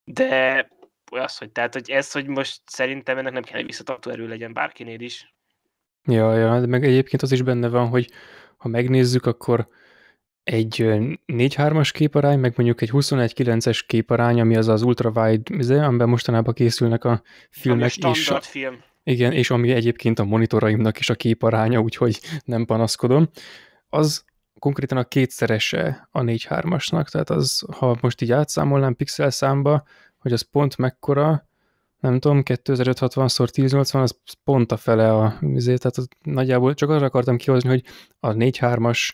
De az, hogy tehát, hogy ez, hogy most szerintem ennek nem kell hogy visszatartó erő legyen bárkinél is. Ja, ja, de meg egyébként az is benne van, hogy ha megnézzük, akkor egy 4-3-as képarány, meg mondjuk egy 21-9-es képarány, ami az az ultrawide, amiben mostanában készülnek a filmek. Ami a és a, film. Igen, és ami egyébként a monitoraimnak is a képaránya, úgyhogy nem panaszkodom. Az konkrétan a kétszerese a 4-3-asnak, tehát az, ha most így átszámolnám pixel számba, hogy az pont mekkora, nem tudom, 2560x1080, az pont a fele a, azért, tehát az nagyjából csak arra akartam kihozni, hogy a 4-3-as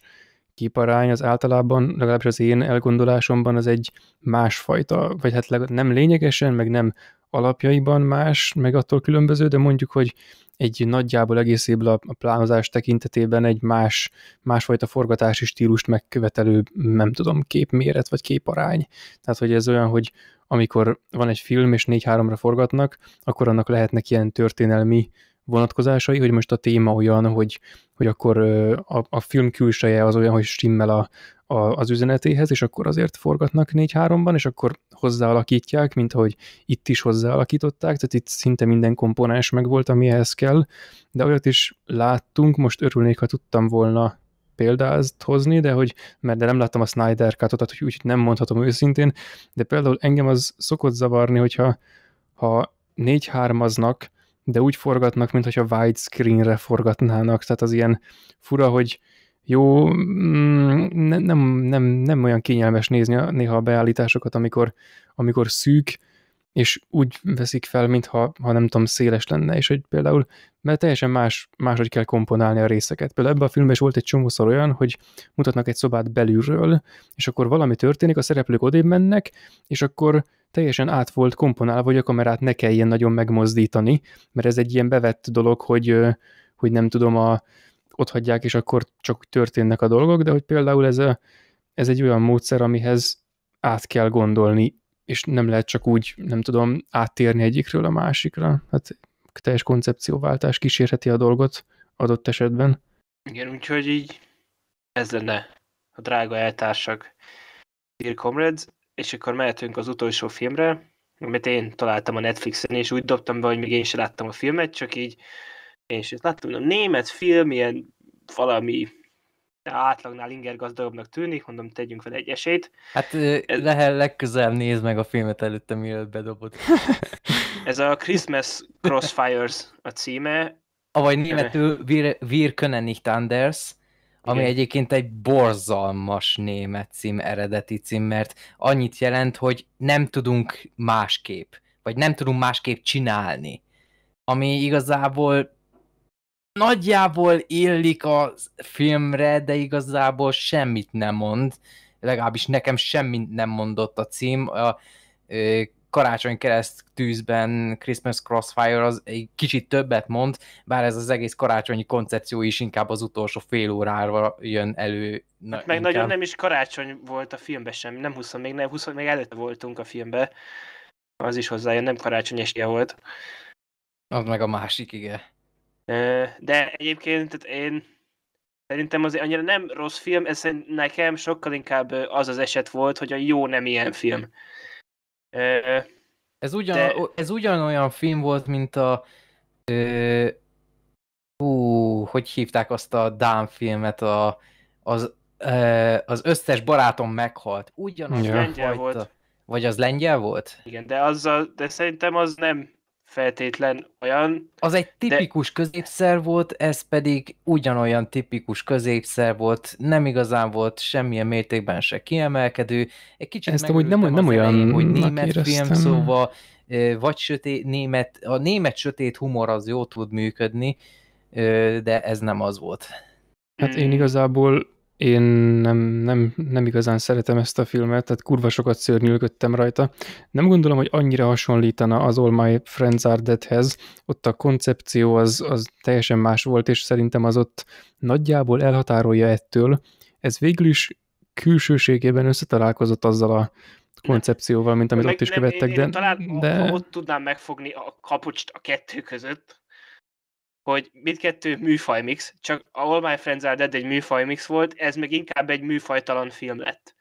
képarány az általában, legalábbis az én elgondolásomban az egy másfajta, vagy hát nem lényegesen, meg nem alapjaiban más, meg attól különböző, de mondjuk, hogy egy nagyjából egészéből a plánozás tekintetében egy más, másfajta forgatási stílust megkövetelő, nem tudom, képméret vagy képarány. Tehát, hogy ez olyan, hogy amikor van egy film, és négy-háromra forgatnak, akkor annak lehetnek ilyen történelmi vonatkozásai, hogy most a téma olyan, hogy, hogy akkor a, a film külseje az olyan, hogy stimmel a, a, az üzenetéhez, és akkor azért forgatnak négy háromban, és akkor hozzáalakítják, mint ahogy itt is hozzáalakították, tehát itt szinte minden komponens megvolt, ami ehhez kell, de olyat is láttunk, most örülnék, ha tudtam volna példázt hozni, de hogy, mert de nem láttam a Snyder cut tehát hogy úgy nem mondhatom őszintén, de például engem az szokott zavarni, hogyha ha négy hármaznak aznak de úgy forgatnak, mintha widescreenre forgatnának, tehát az ilyen fura, hogy jó, mm, ne, nem, nem, nem olyan kényelmes nézni néha a beállításokat, amikor, amikor szűk, és úgy veszik fel, mintha ha nem tudom, széles lenne, és hogy például, mert teljesen más, máshogy kell komponálni a részeket. Például ebben a filmben is volt egy csomószor olyan, hogy mutatnak egy szobát belülről, és akkor valami történik, a szereplők odébb mennek, és akkor teljesen át volt komponálva, hogy a kamerát ne kelljen nagyon megmozdítani, mert ez egy ilyen bevett dolog, hogy, hogy nem tudom, a, ott hagyják, és akkor csak történnek a dolgok, de hogy például ez, a, ez egy olyan módszer, amihez át kell gondolni, és nem lehet csak úgy, nem tudom, áttérni egyikről a másikra. Hát teljes koncepcióváltás kísérheti a dolgot adott esetben. Igen, úgyhogy így ez lenne a drága eltársak. Dear Comrades, és akkor mehetünk az utolsó filmre, amit én találtam a Netflixen, és úgy dobtam be, hogy még én sem láttam a filmet, csak így én is láttam, a német film, ilyen valami átlagnál inger gazdagabbnak tűnik, mondom, tegyünk fel egy esélyt. Hát ez... lehet legközelebb nézd meg a filmet előtte, mielőtt bedobod. ez a Christmas Crossfires a címe. Avagy németül Wir, Wir können nicht anders, ami Igen. egyébként egy borzalmas német cím, eredeti cím, mert annyit jelent, hogy nem tudunk másképp, vagy nem tudunk másképp csinálni, ami igazából nagyjából illik a filmre, de igazából semmit nem mond, legalábbis nekem semmit nem mondott a cím, a, karácsony kereszt tűzben Christmas Crossfire az egy kicsit többet mond, bár ez az egész karácsonyi koncepció is inkább az utolsó fél órára jön elő. Na, hát meg inkább. nagyon nem is karácsony volt a filmben sem, nem 20, még, nem, 20, még előtte voltunk a filmben, az is hozzájön, nem karácsony esélye volt. Az meg a másik, igen. De egyébként tehát én szerintem az annyira nem rossz film, ez nekem sokkal inkább az az eset volt, hogy a jó nem ilyen film. Ez, ugyan, de... ez ugyanolyan film volt, mint a... Ö, hú, hogy hívták azt a Dán filmet, a, az, ö, az összes barátom meghalt. Ugyanaz ja. lengyel volt. Vagy az lengyel volt? Igen, de, azzal, de szerintem az nem feltétlen olyan. Az egy tipikus de... középszer volt, ez pedig ugyanolyan tipikus középszer volt, nem igazán volt semmilyen mértékben se kiemelkedő. Egy kicsit Ezt amúgy nem, nem olyan elején, hogy német éreztem. film, szóval vagy sötét, német, a német sötét humor az jó tud működni, de ez nem az volt. Hát én hmm. igazából én nem, nem, nem igazán szeretem ezt a filmet, tehát kurva sokat szörnyűlködtem rajta. Nem gondolom, hogy annyira hasonlítana az All My Friends Are Dead-hez. Ott a koncepció az, az teljesen más volt, és szerintem az ott nagyjából elhatárolja ettől. Ez végül is külsőségében összetalálkozott azzal a koncepcióval, mint amit Meg, ott is követtek. én, én, de, talán de... ott tudnám megfogni a kapucst a kettő között hogy mindkettő műfajmix, csak All My Friends Are Dead egy műfajmix volt, ez meg inkább egy műfajtalan film lett.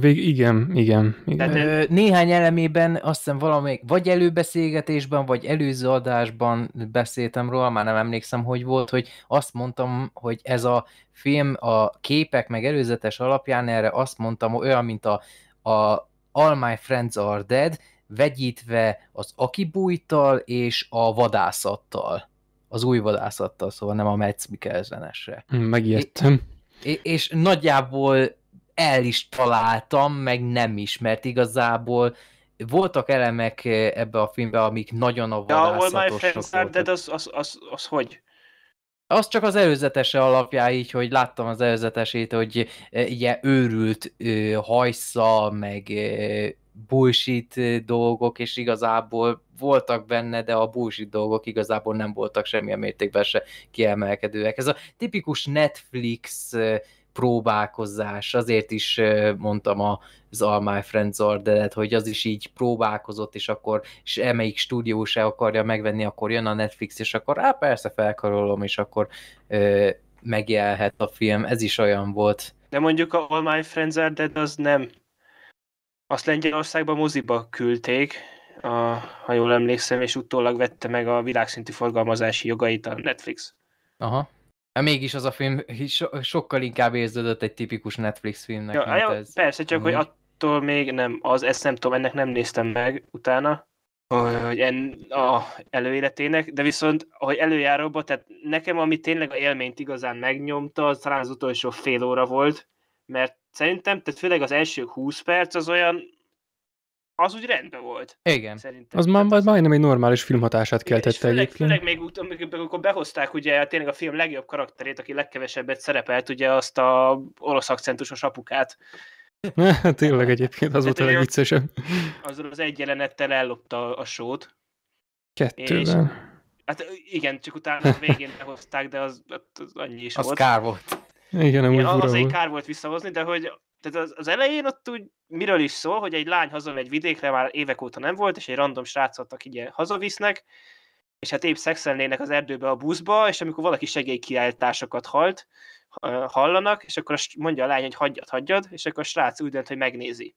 Vég, igen, igen. igen. Tehát, néhány elemében azt hiszem valamelyik, vagy előbeszélgetésben, vagy előző adásban beszéltem róla, már nem emlékszem, hogy volt, hogy azt mondtam, hogy ez a film a képek meg előzetes alapján erre azt mondtam, olyan, mint a, a All My Friends Are Dead, vegyítve az akibújtal és a vadászattal az új vadászattal, szóval nem a Metz zenesre. Hm, megijedtem. És, és nagyjából el is találtam, meg nem is, mert igazából voltak elemek ebbe a filmbe, amik nagyon a vadászatosok De az, az, az, az hogy? Az csak az előzetese alapjá, így, hogy láttam az előzetesét, hogy ilyen eh, őrült eh, hajszal, meg eh, bullshit dolgok, és igazából voltak benne, de a bullshit dolgok igazából nem voltak semmilyen mértékben se kiemelkedőek. Ez a tipikus Netflix próbálkozás, azért is mondtam az All My Friends order hogy az is így próbálkozott, és akkor és emelyik stúdió se akarja megvenni, akkor jön a Netflix, és akkor á, persze felkarolom, és akkor ö, megjelhet a film. Ez is olyan volt. De mondjuk a All My Friends Order, az nem azt Lengyelországba moziba küldték, a, ha jól emlékszem, és utólag vette meg a világszintű forgalmazási jogait a Netflix. Aha. De hát mégis az a film so- sokkal inkább érződött egy tipikus Netflix filmnek. Ja, mint ja, ez. Persze, csak Ami? hogy attól még nem, az, ezt nem tudom, ennek nem néztem meg utána, hogy en, a előéletének, de viszont, hogy előjáróban, tehát nekem, ami tényleg a élményt igazán megnyomta, az talán az utolsó fél óra volt, mert szerintem, tehát főleg az első 20 perc az olyan, az úgy rendben volt. Igen. Szerintem. Az már ma, majdnem egy normális filmhatását keltette főleg, egyébként. Főleg még amikor, amikor behozták ugye tényleg a film legjobb karakterét, aki legkevesebbet szerepelt, ugye azt a orosz akcentusos apukát. tényleg egyébként, az volt a legviccesebb. Azzal az egy jelenettel ellopta a sót. Kettővel. És, hát igen, csak utána a végén behozták, de az, az annyi is az volt. Az kár volt. Igen, nem úgy azért kár volt visszahozni, de hogy tehát az, az elején ott úgy miről is szól, hogy egy lány hazamegy vidékre, már évek óta nem volt, és egy random srácot, aki ugye hazavisznek, és hát épp szexelnének az erdőbe a buszba, és amikor valaki segélykiáltásokat halt, hallanak, és akkor mondja a lány, hogy hagyjad, hagyjad, és akkor a srác úgy dönt, hogy megnézi.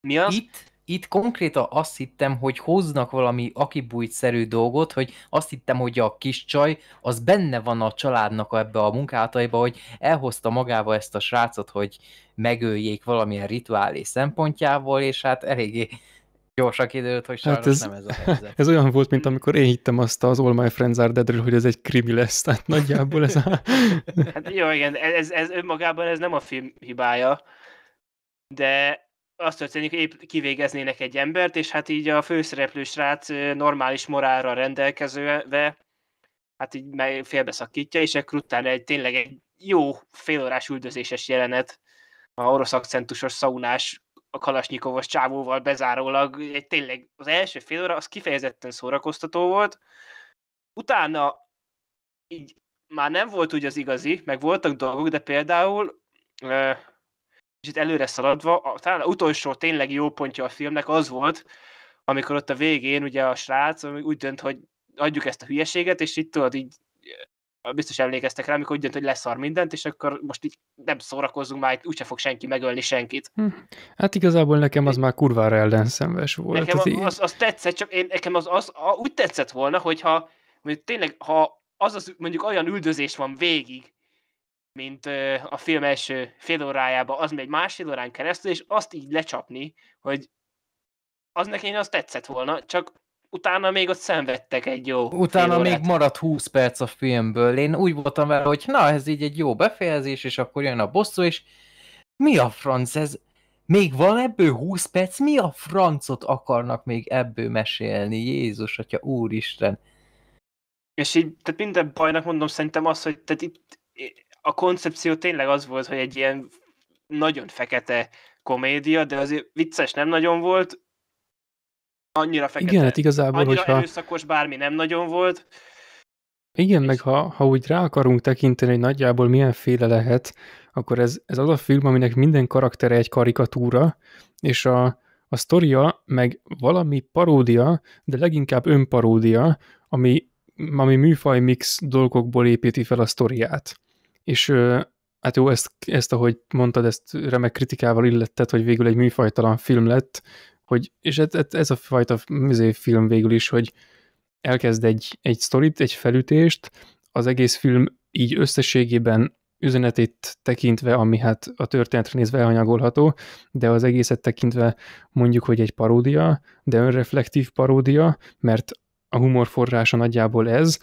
Mi az? Itt? itt konkrétan azt hittem, hogy hoznak valami akibújtszerű dolgot, hogy azt hittem, hogy a kis csaj, az benne van a családnak ebbe a munkálataiba, hogy elhozta magával ezt a srácot, hogy megöljék valamilyen rituális szempontjából, és hát eléggé gyorsan kiderült, hogy hát sajnos hát ez, nem ez a helyzet. Ez olyan volt, mint amikor én hittem azt az All My Friends Are dead hogy ez egy krimi lesz, tehát nagyjából ez a... hát jó, igen, ez, ez önmagában ez nem a film hibája, de az történik, épp kivégeznének egy embert, és hát így a főszereplő srác normális morálra rendelkezőve, hát így félbeszakítja, és akkor utána egy, tényleg egy jó félórás üldözéses jelenet a orosz akcentusos szaunás a kalasnyikovos csávóval bezárólag, egy tényleg az első fél óra az kifejezetten szórakoztató volt, utána így már nem volt úgy az igazi, meg voltak dolgok, de például kicsit előre szaladva, a, talán az utolsó tényleg jó pontja a filmnek az volt, amikor ott a végén ugye a srác úgy dönt, hogy adjuk ezt a hülyeséget, és itt tudod, így biztos emlékeztek rá, amikor úgy dönt, hogy leszar mindent, és akkor most így nem szórakozzunk már, úgyse fog senki megölni senkit. Hm. Hát igazából nekem az én... már kurvára ellenszenves volt. Nekem az, az, az tetszett, csak én, nekem az, az a, úgy tetszett volna, hogyha mondjuk tényleg, ha az, az mondjuk olyan üldözés van végig, mint a film első fél órájában, az megy másfél órán keresztül, és azt így lecsapni, hogy az nekem az tetszett volna, csak utána még ott szenvedtek egy jó Utána még maradt 20 perc a filmből. Én úgy voltam vele, hogy na, ez így egy jó befejezés, és akkor jön a bosszú, és mi a franc ez? Még van ebből 20 perc? Mi a francot akarnak még ebből mesélni? Jézus, atya, úristen! És így, tehát minden bajnak mondom, szerintem az, hogy tehát itt a koncepció tényleg az volt, hogy egy ilyen nagyon fekete komédia, de azért vicces nem nagyon volt, annyira fekete. Igen, hát igazából, annyira hogyha... erőszakos bármi nem nagyon volt. Igen, és... meg ha, ha úgy rá akarunk tekinteni, hogy nagyjából milyen féle lehet, akkor ez, ez az a film, aminek minden karaktere egy karikatúra, és a, a sztoria meg valami paródia, de leginkább önparódia, ami, ami műfaj mix dolgokból építi fel a sztoriát és hát jó, ezt, ezt ahogy mondtad, ezt remek kritikával illetted, hogy végül egy műfajtalan film lett, hogy, és ez, hát, hát ez a fajta izé, film végül is, hogy elkezd egy, egy sztorit, egy felütést, az egész film így összességében üzenetét tekintve, ami hát a történetre nézve elhanyagolható, de az egészet tekintve mondjuk, hogy egy paródia, de önreflektív paródia, mert a humor forrása nagyjából ez,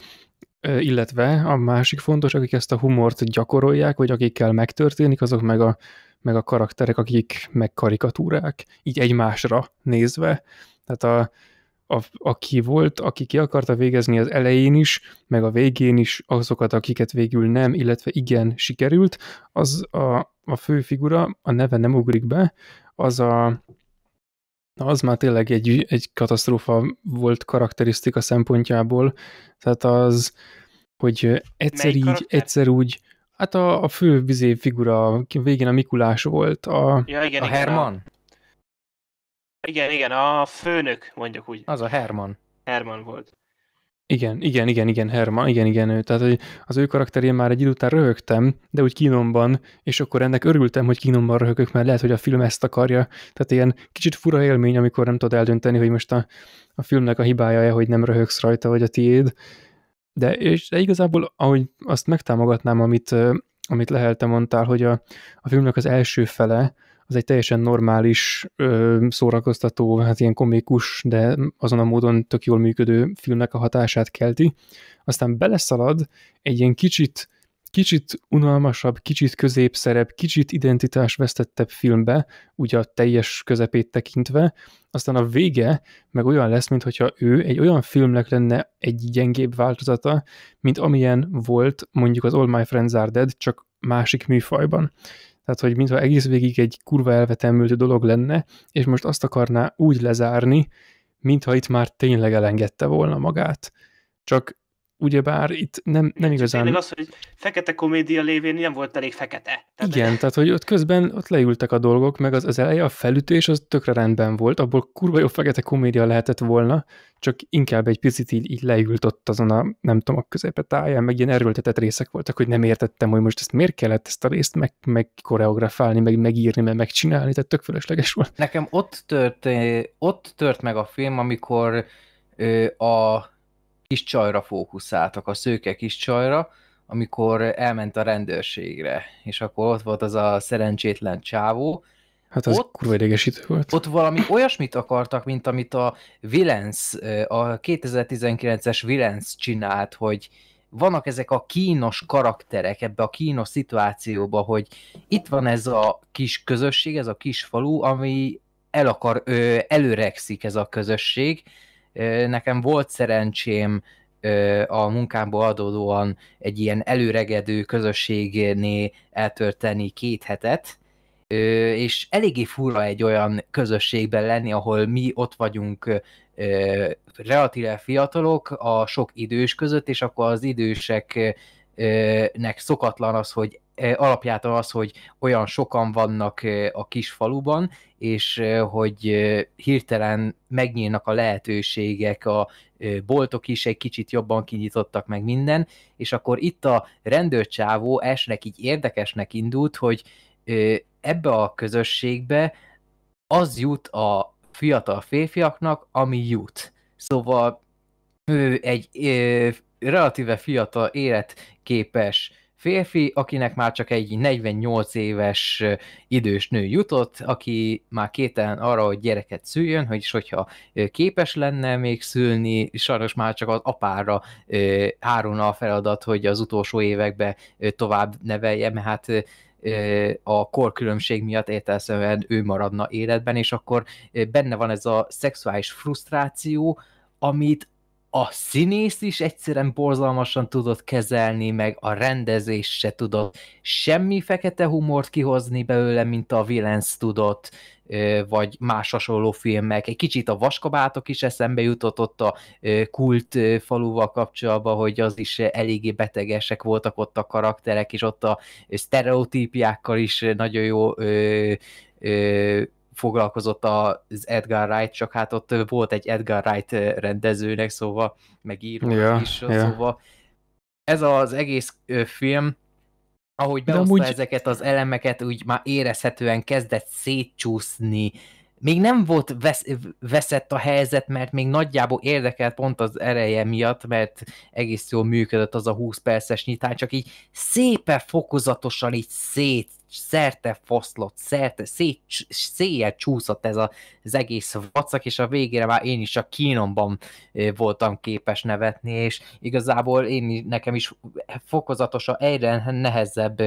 illetve a másik fontos, akik ezt a humort gyakorolják, vagy akikkel megtörténik, azok meg a, meg a karakterek, akik meg karikatúrák, így egymásra nézve. Tehát a, a, aki volt, aki ki akarta végezni az elején is, meg a végén is azokat, akiket végül nem, illetve igen sikerült, az a, a fő figura, a neve nem ugrik be, az a, Na, az már tényleg egy, egy katasztrófa volt karakterisztika szempontjából. Tehát az, hogy egyszer Melyik így, karakter? egyszer úgy, hát a, a fő vizé figura végén a Mikulás volt. A, ja, igen, a igen, Herman? A... Igen, igen, a főnök, mondjuk úgy. Az a Herman. Herman volt. Igen, igen, igen, igen, Herman, igen, igen, ő. Tehát hogy az ő karakterén már egy idő után röhögtem, de úgy kínomban, és akkor ennek örültem, hogy kínomban röhögök, mert lehet, hogy a film ezt akarja. Tehát ilyen kicsit fura élmény, amikor nem tudod eldönteni, hogy most a, a filmnek a hibája-e, hogy nem röhögsz rajta, vagy a tiéd. De, és, de igazából, ahogy azt megtámogatnám, amit, amit lehelte mondtál, hogy a, a filmnek az első fele, az egy teljesen normális, ö, szórakoztató, hát ilyen komikus, de azon a módon tök jól működő filmnek a hatását kelti. Aztán beleszalad egy ilyen kicsit, kicsit unalmasabb, kicsit középszerep, kicsit identitás vesztettebb filmbe, ugye a teljes közepét tekintve, aztán a vége meg olyan lesz, mintha ő egy olyan filmnek lenne egy gyengébb változata, mint amilyen volt mondjuk az All My Friends Are Dead, csak másik műfajban. Tehát, hogy mintha egész végig egy kurva elvetemült dolog lenne, és most azt akarná úgy lezárni, mintha itt már tényleg elengedte volna magát. Csak ugyebár itt nem, nem igazán... az, hogy fekete komédia lévén nem volt elég fekete. Tehát Igen, tehát hogy ott közben ott leültek a dolgok, meg az, az eleje, a felütés az tökre rendben volt, abból kurva jó fekete komédia lehetett volna, csak inkább egy picit így, így leült ott azon a, nem tudom, a táján, meg ilyen erőltetett részek voltak, hogy nem értettem, hogy most ezt miért kellett ezt a részt meg, meg koreografálni, meg megírni, meg megcsinálni, tehát tök fölösleges volt. Nekem ott tört, ott tört meg a film, amikor a kis csajra fókuszáltak, a szőke kis csajra, amikor elment a rendőrségre, és akkor ott volt az a szerencsétlen csávó. Hát az ott, kurva idegesítő volt. Ott valami olyasmit akartak, mint amit a Vilens, eh, a 2019-es Vilens csinált, hogy vannak ezek a kínos karakterek ebbe a kínos szituációba, hogy itt van ez a kis közösség, ez a kis falu, ami el akar, ö, előrekszik ez a közösség, Nekem volt szerencsém a munkámból adódóan egy ilyen előregedő közösségné eltölteni két hetet, és eléggé fura egy olyan közösségben lenni, ahol mi ott vagyunk relatíve fiatalok a sok idős között, és akkor az időseknek szokatlan az, hogy alapját az, hogy olyan sokan vannak a kis faluban, és hogy hirtelen megnyílnak a lehetőségek, a boltok is egy kicsit jobban kinyitottak meg minden, és akkor itt a rendőrcsávó esnek így érdekesnek indult, hogy ebbe a közösségbe az jut a fiatal férfiaknak, ami jut. Szóval ő egy ö, relatíve fiatal, életképes férfi, akinek már csak egy 48 éves idős nő jutott, aki már kételen arra, hogy gyereket szüljön, hogy is hogyha képes lenne még szülni, sajnos már csak az apára hárulna a feladat, hogy az utolsó években tovább nevelje, mert hát a korkülönbség miatt értelszerűen ő maradna életben, és akkor benne van ez a szexuális frusztráció, amit a színész is egyszerűen borzalmasan tudott kezelni, meg a rendezés se tudott semmi fekete humort kihozni belőle, mint a Villens tudott, vagy más hasonló filmek. Egy kicsit a vaskabátok is eszembe jutott ott a kult faluval kapcsolatban, hogy az is eléggé betegesek voltak ott a karakterek, és ott a sztereotípiákkal is nagyon jó foglalkozott az Edgar Wright, csak hát ott volt egy Edgar Wright rendezőnek, szóval megíró ja, is, ja. szóval ez az egész film, ahogy behozta amúgy... ezeket az elemeket, úgy már érezhetően kezdett szétcsúszni, még nem volt vesz, veszett a helyzet, mert még nagyjából érdekelt pont az ereje miatt, mert egész jól működött az a 20 perces nyitány, csak így szépen fokozatosan így szét szerte foszlott, szerte szét, széjjel csúszott ez a, az egész vacak, és a végére már én is a kínomban voltam képes nevetni, és igazából én nekem is fokozatosan egyre nehezebb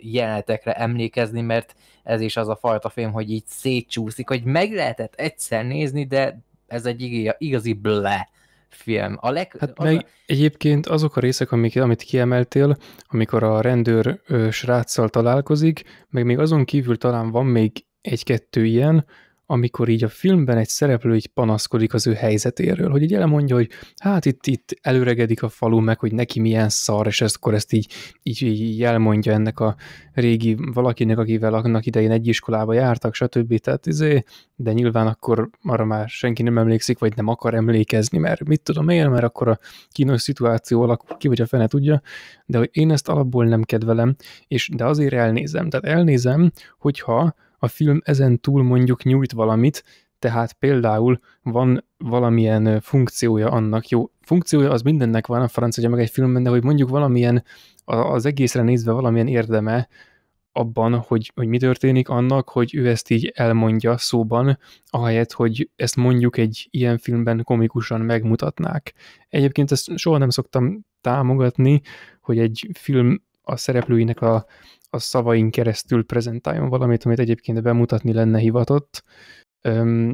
jelenetekre emlékezni, mert ez is az a fajta film, hogy így szétcsúszik, hogy meg lehetett egyszer nézni, de ez egy igazi ble film. A leg, hát az meg a... egyébként azok a részek, amik, amit kiemeltél, amikor a rendőr ö, sráccal találkozik, meg még azon kívül talán van még egy-kettő ilyen, amikor így a filmben egy szereplő így panaszkodik az ő helyzetéről, hogy így elmondja, hogy hát itt, itt előregedik a falu, meg hogy neki milyen szar, és ezt, akkor ezt így, így, így elmondja ennek a régi valakinek, akivel annak idején egy iskolába jártak, stb. Tehát izé, de nyilván akkor arra már senki nem emlékszik, vagy nem akar emlékezni, mert mit tudom én, mert akkor a kínos szituáció alakul ki, vagy a fene tudja, de hogy én ezt alapból nem kedvelem, és de azért elnézem. Tehát elnézem, hogyha a film ezen túl mondjuk nyújt valamit, tehát például van valamilyen funkciója annak, jó, funkciója az mindennek van a francia, meg egy filmben, de hogy mondjuk valamilyen, az egészre nézve valamilyen érdeme abban, hogy, hogy mi történik annak, hogy ő ezt így elmondja szóban, ahelyett, hogy ezt mondjuk egy ilyen filmben komikusan megmutatnák. Egyébként ezt soha nem szoktam támogatni, hogy egy film a szereplőinek a, a szavain keresztül prezentáljon valamit, amit egyébként bemutatni lenne hivatott,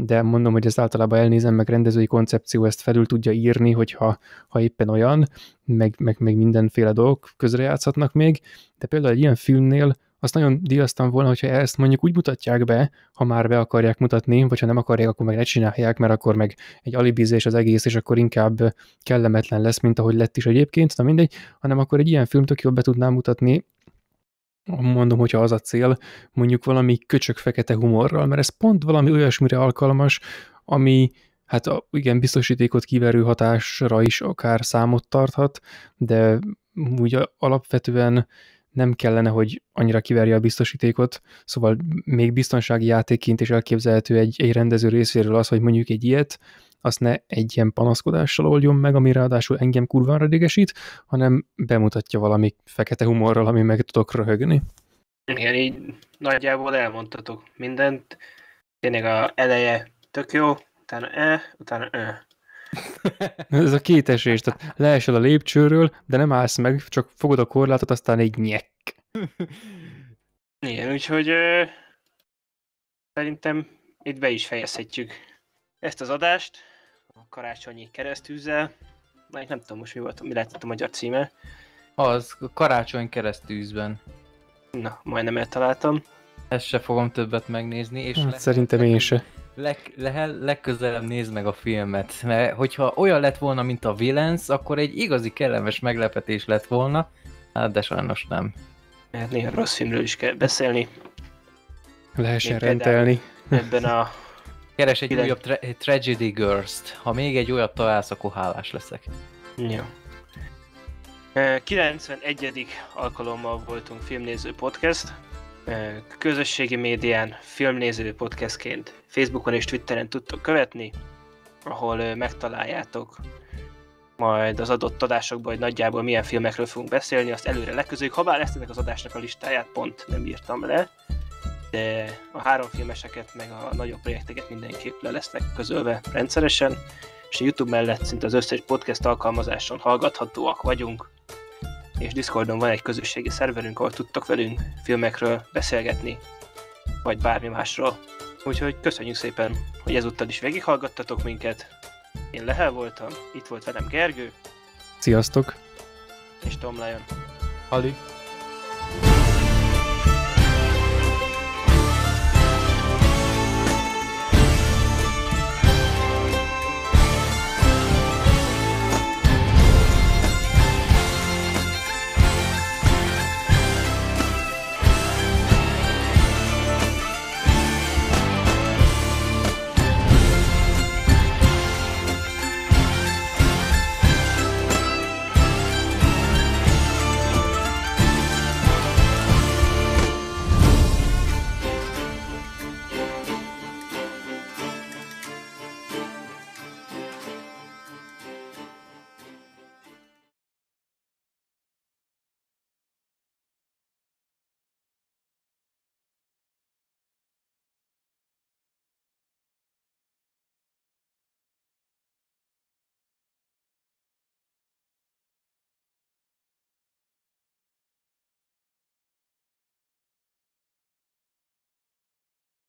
de mondom, hogy ezt általában elnézem, meg rendezői koncepció ezt felül tudja írni, hogyha ha éppen olyan, meg, meg, meg mindenféle dolgok közrejátszhatnak még, de például egy ilyen filmnél azt nagyon díjaztam volna, hogyha ezt mondjuk úgy mutatják be, ha már be akarják mutatni, vagy ha nem akarják, akkor meg ne csinálják, mert akkor meg egy alibizés az egész, és akkor inkább kellemetlen lesz, mint ahogy lett is egyébként, na mindegy, hanem akkor egy ilyen film tök jól be tudnám mutatni, mondom, hogyha az a cél, mondjuk valami köcsök fekete humorral, mert ez pont valami olyasmire alkalmas, ami hát a, igen, biztosítékot kiverő hatásra is akár számot tarthat, de úgy alapvetően nem kellene, hogy annyira kiverje a biztosítékot, szóval még biztonsági játékként is elképzelhető egy, egy rendező részéről az, hogy mondjuk egy ilyet, azt ne egy ilyen panaszkodással oldjon meg, ami ráadásul engem kurvára idegesít, hanem bemutatja valami fekete humorral, ami meg tudok röhögni. Igen, így nagyjából elmondtatok mindent. Tényleg a eleje tök jó, utána e, utána e. Ez a két esés, tehát leesel a lépcsőről, de nem állsz meg, csak fogod a korlátot, aztán egy nyek. Igen, úgyhogy ö, szerintem itt be is fejezhetjük ezt az adást a karácsonyi keresztűzzel. Már nem tudom most mi volt, mi lehetett a magyar címe. Az, karácsony keresztűzben. Na, majdnem eltaláltam. Ezt se fogom többet megnézni, és... Hát, le... szerintem én se leg, le, legközelebb nézd meg a filmet, mert hogyha olyan lett volna, mint a Villains, akkor egy igazi kellemes meglepetés lett volna, hát de sajnos nem. Mert hát néha rossz filmről is kell beszélni. Lehessen Én rendelni. Ebben a... Keres egy Ilen... újabb tra Tragedy Girls-t. Ha még egy olyat találsz, akkor hálás leszek. Jó. 91. alkalommal voltunk Filmnéző Podcast közösségi médián, filmnéző podcastként, Facebookon és Twitteren tudtok követni, ahol megtaláljátok majd az adott adásokban, hogy nagyjából milyen filmekről fogunk beszélni, azt előre leközöljük, ha bár ennek az adásnak a listáját, pont nem írtam le, de a három filmeseket, meg a nagyobb projekteket mindenképp le lesznek közölve rendszeresen, és a YouTube mellett szinte az összes podcast alkalmazáson hallgathatóak vagyunk, és Discordon van egy közösségi szerverünk, ahol tudtak velünk filmekről beszélgetni, vagy bármi másról. Úgyhogy köszönjük szépen, hogy ezúttal is végighallgattatok minket. Én Lehel voltam, itt volt velem Gergő. Sziasztok! És Tom Lion. Ali.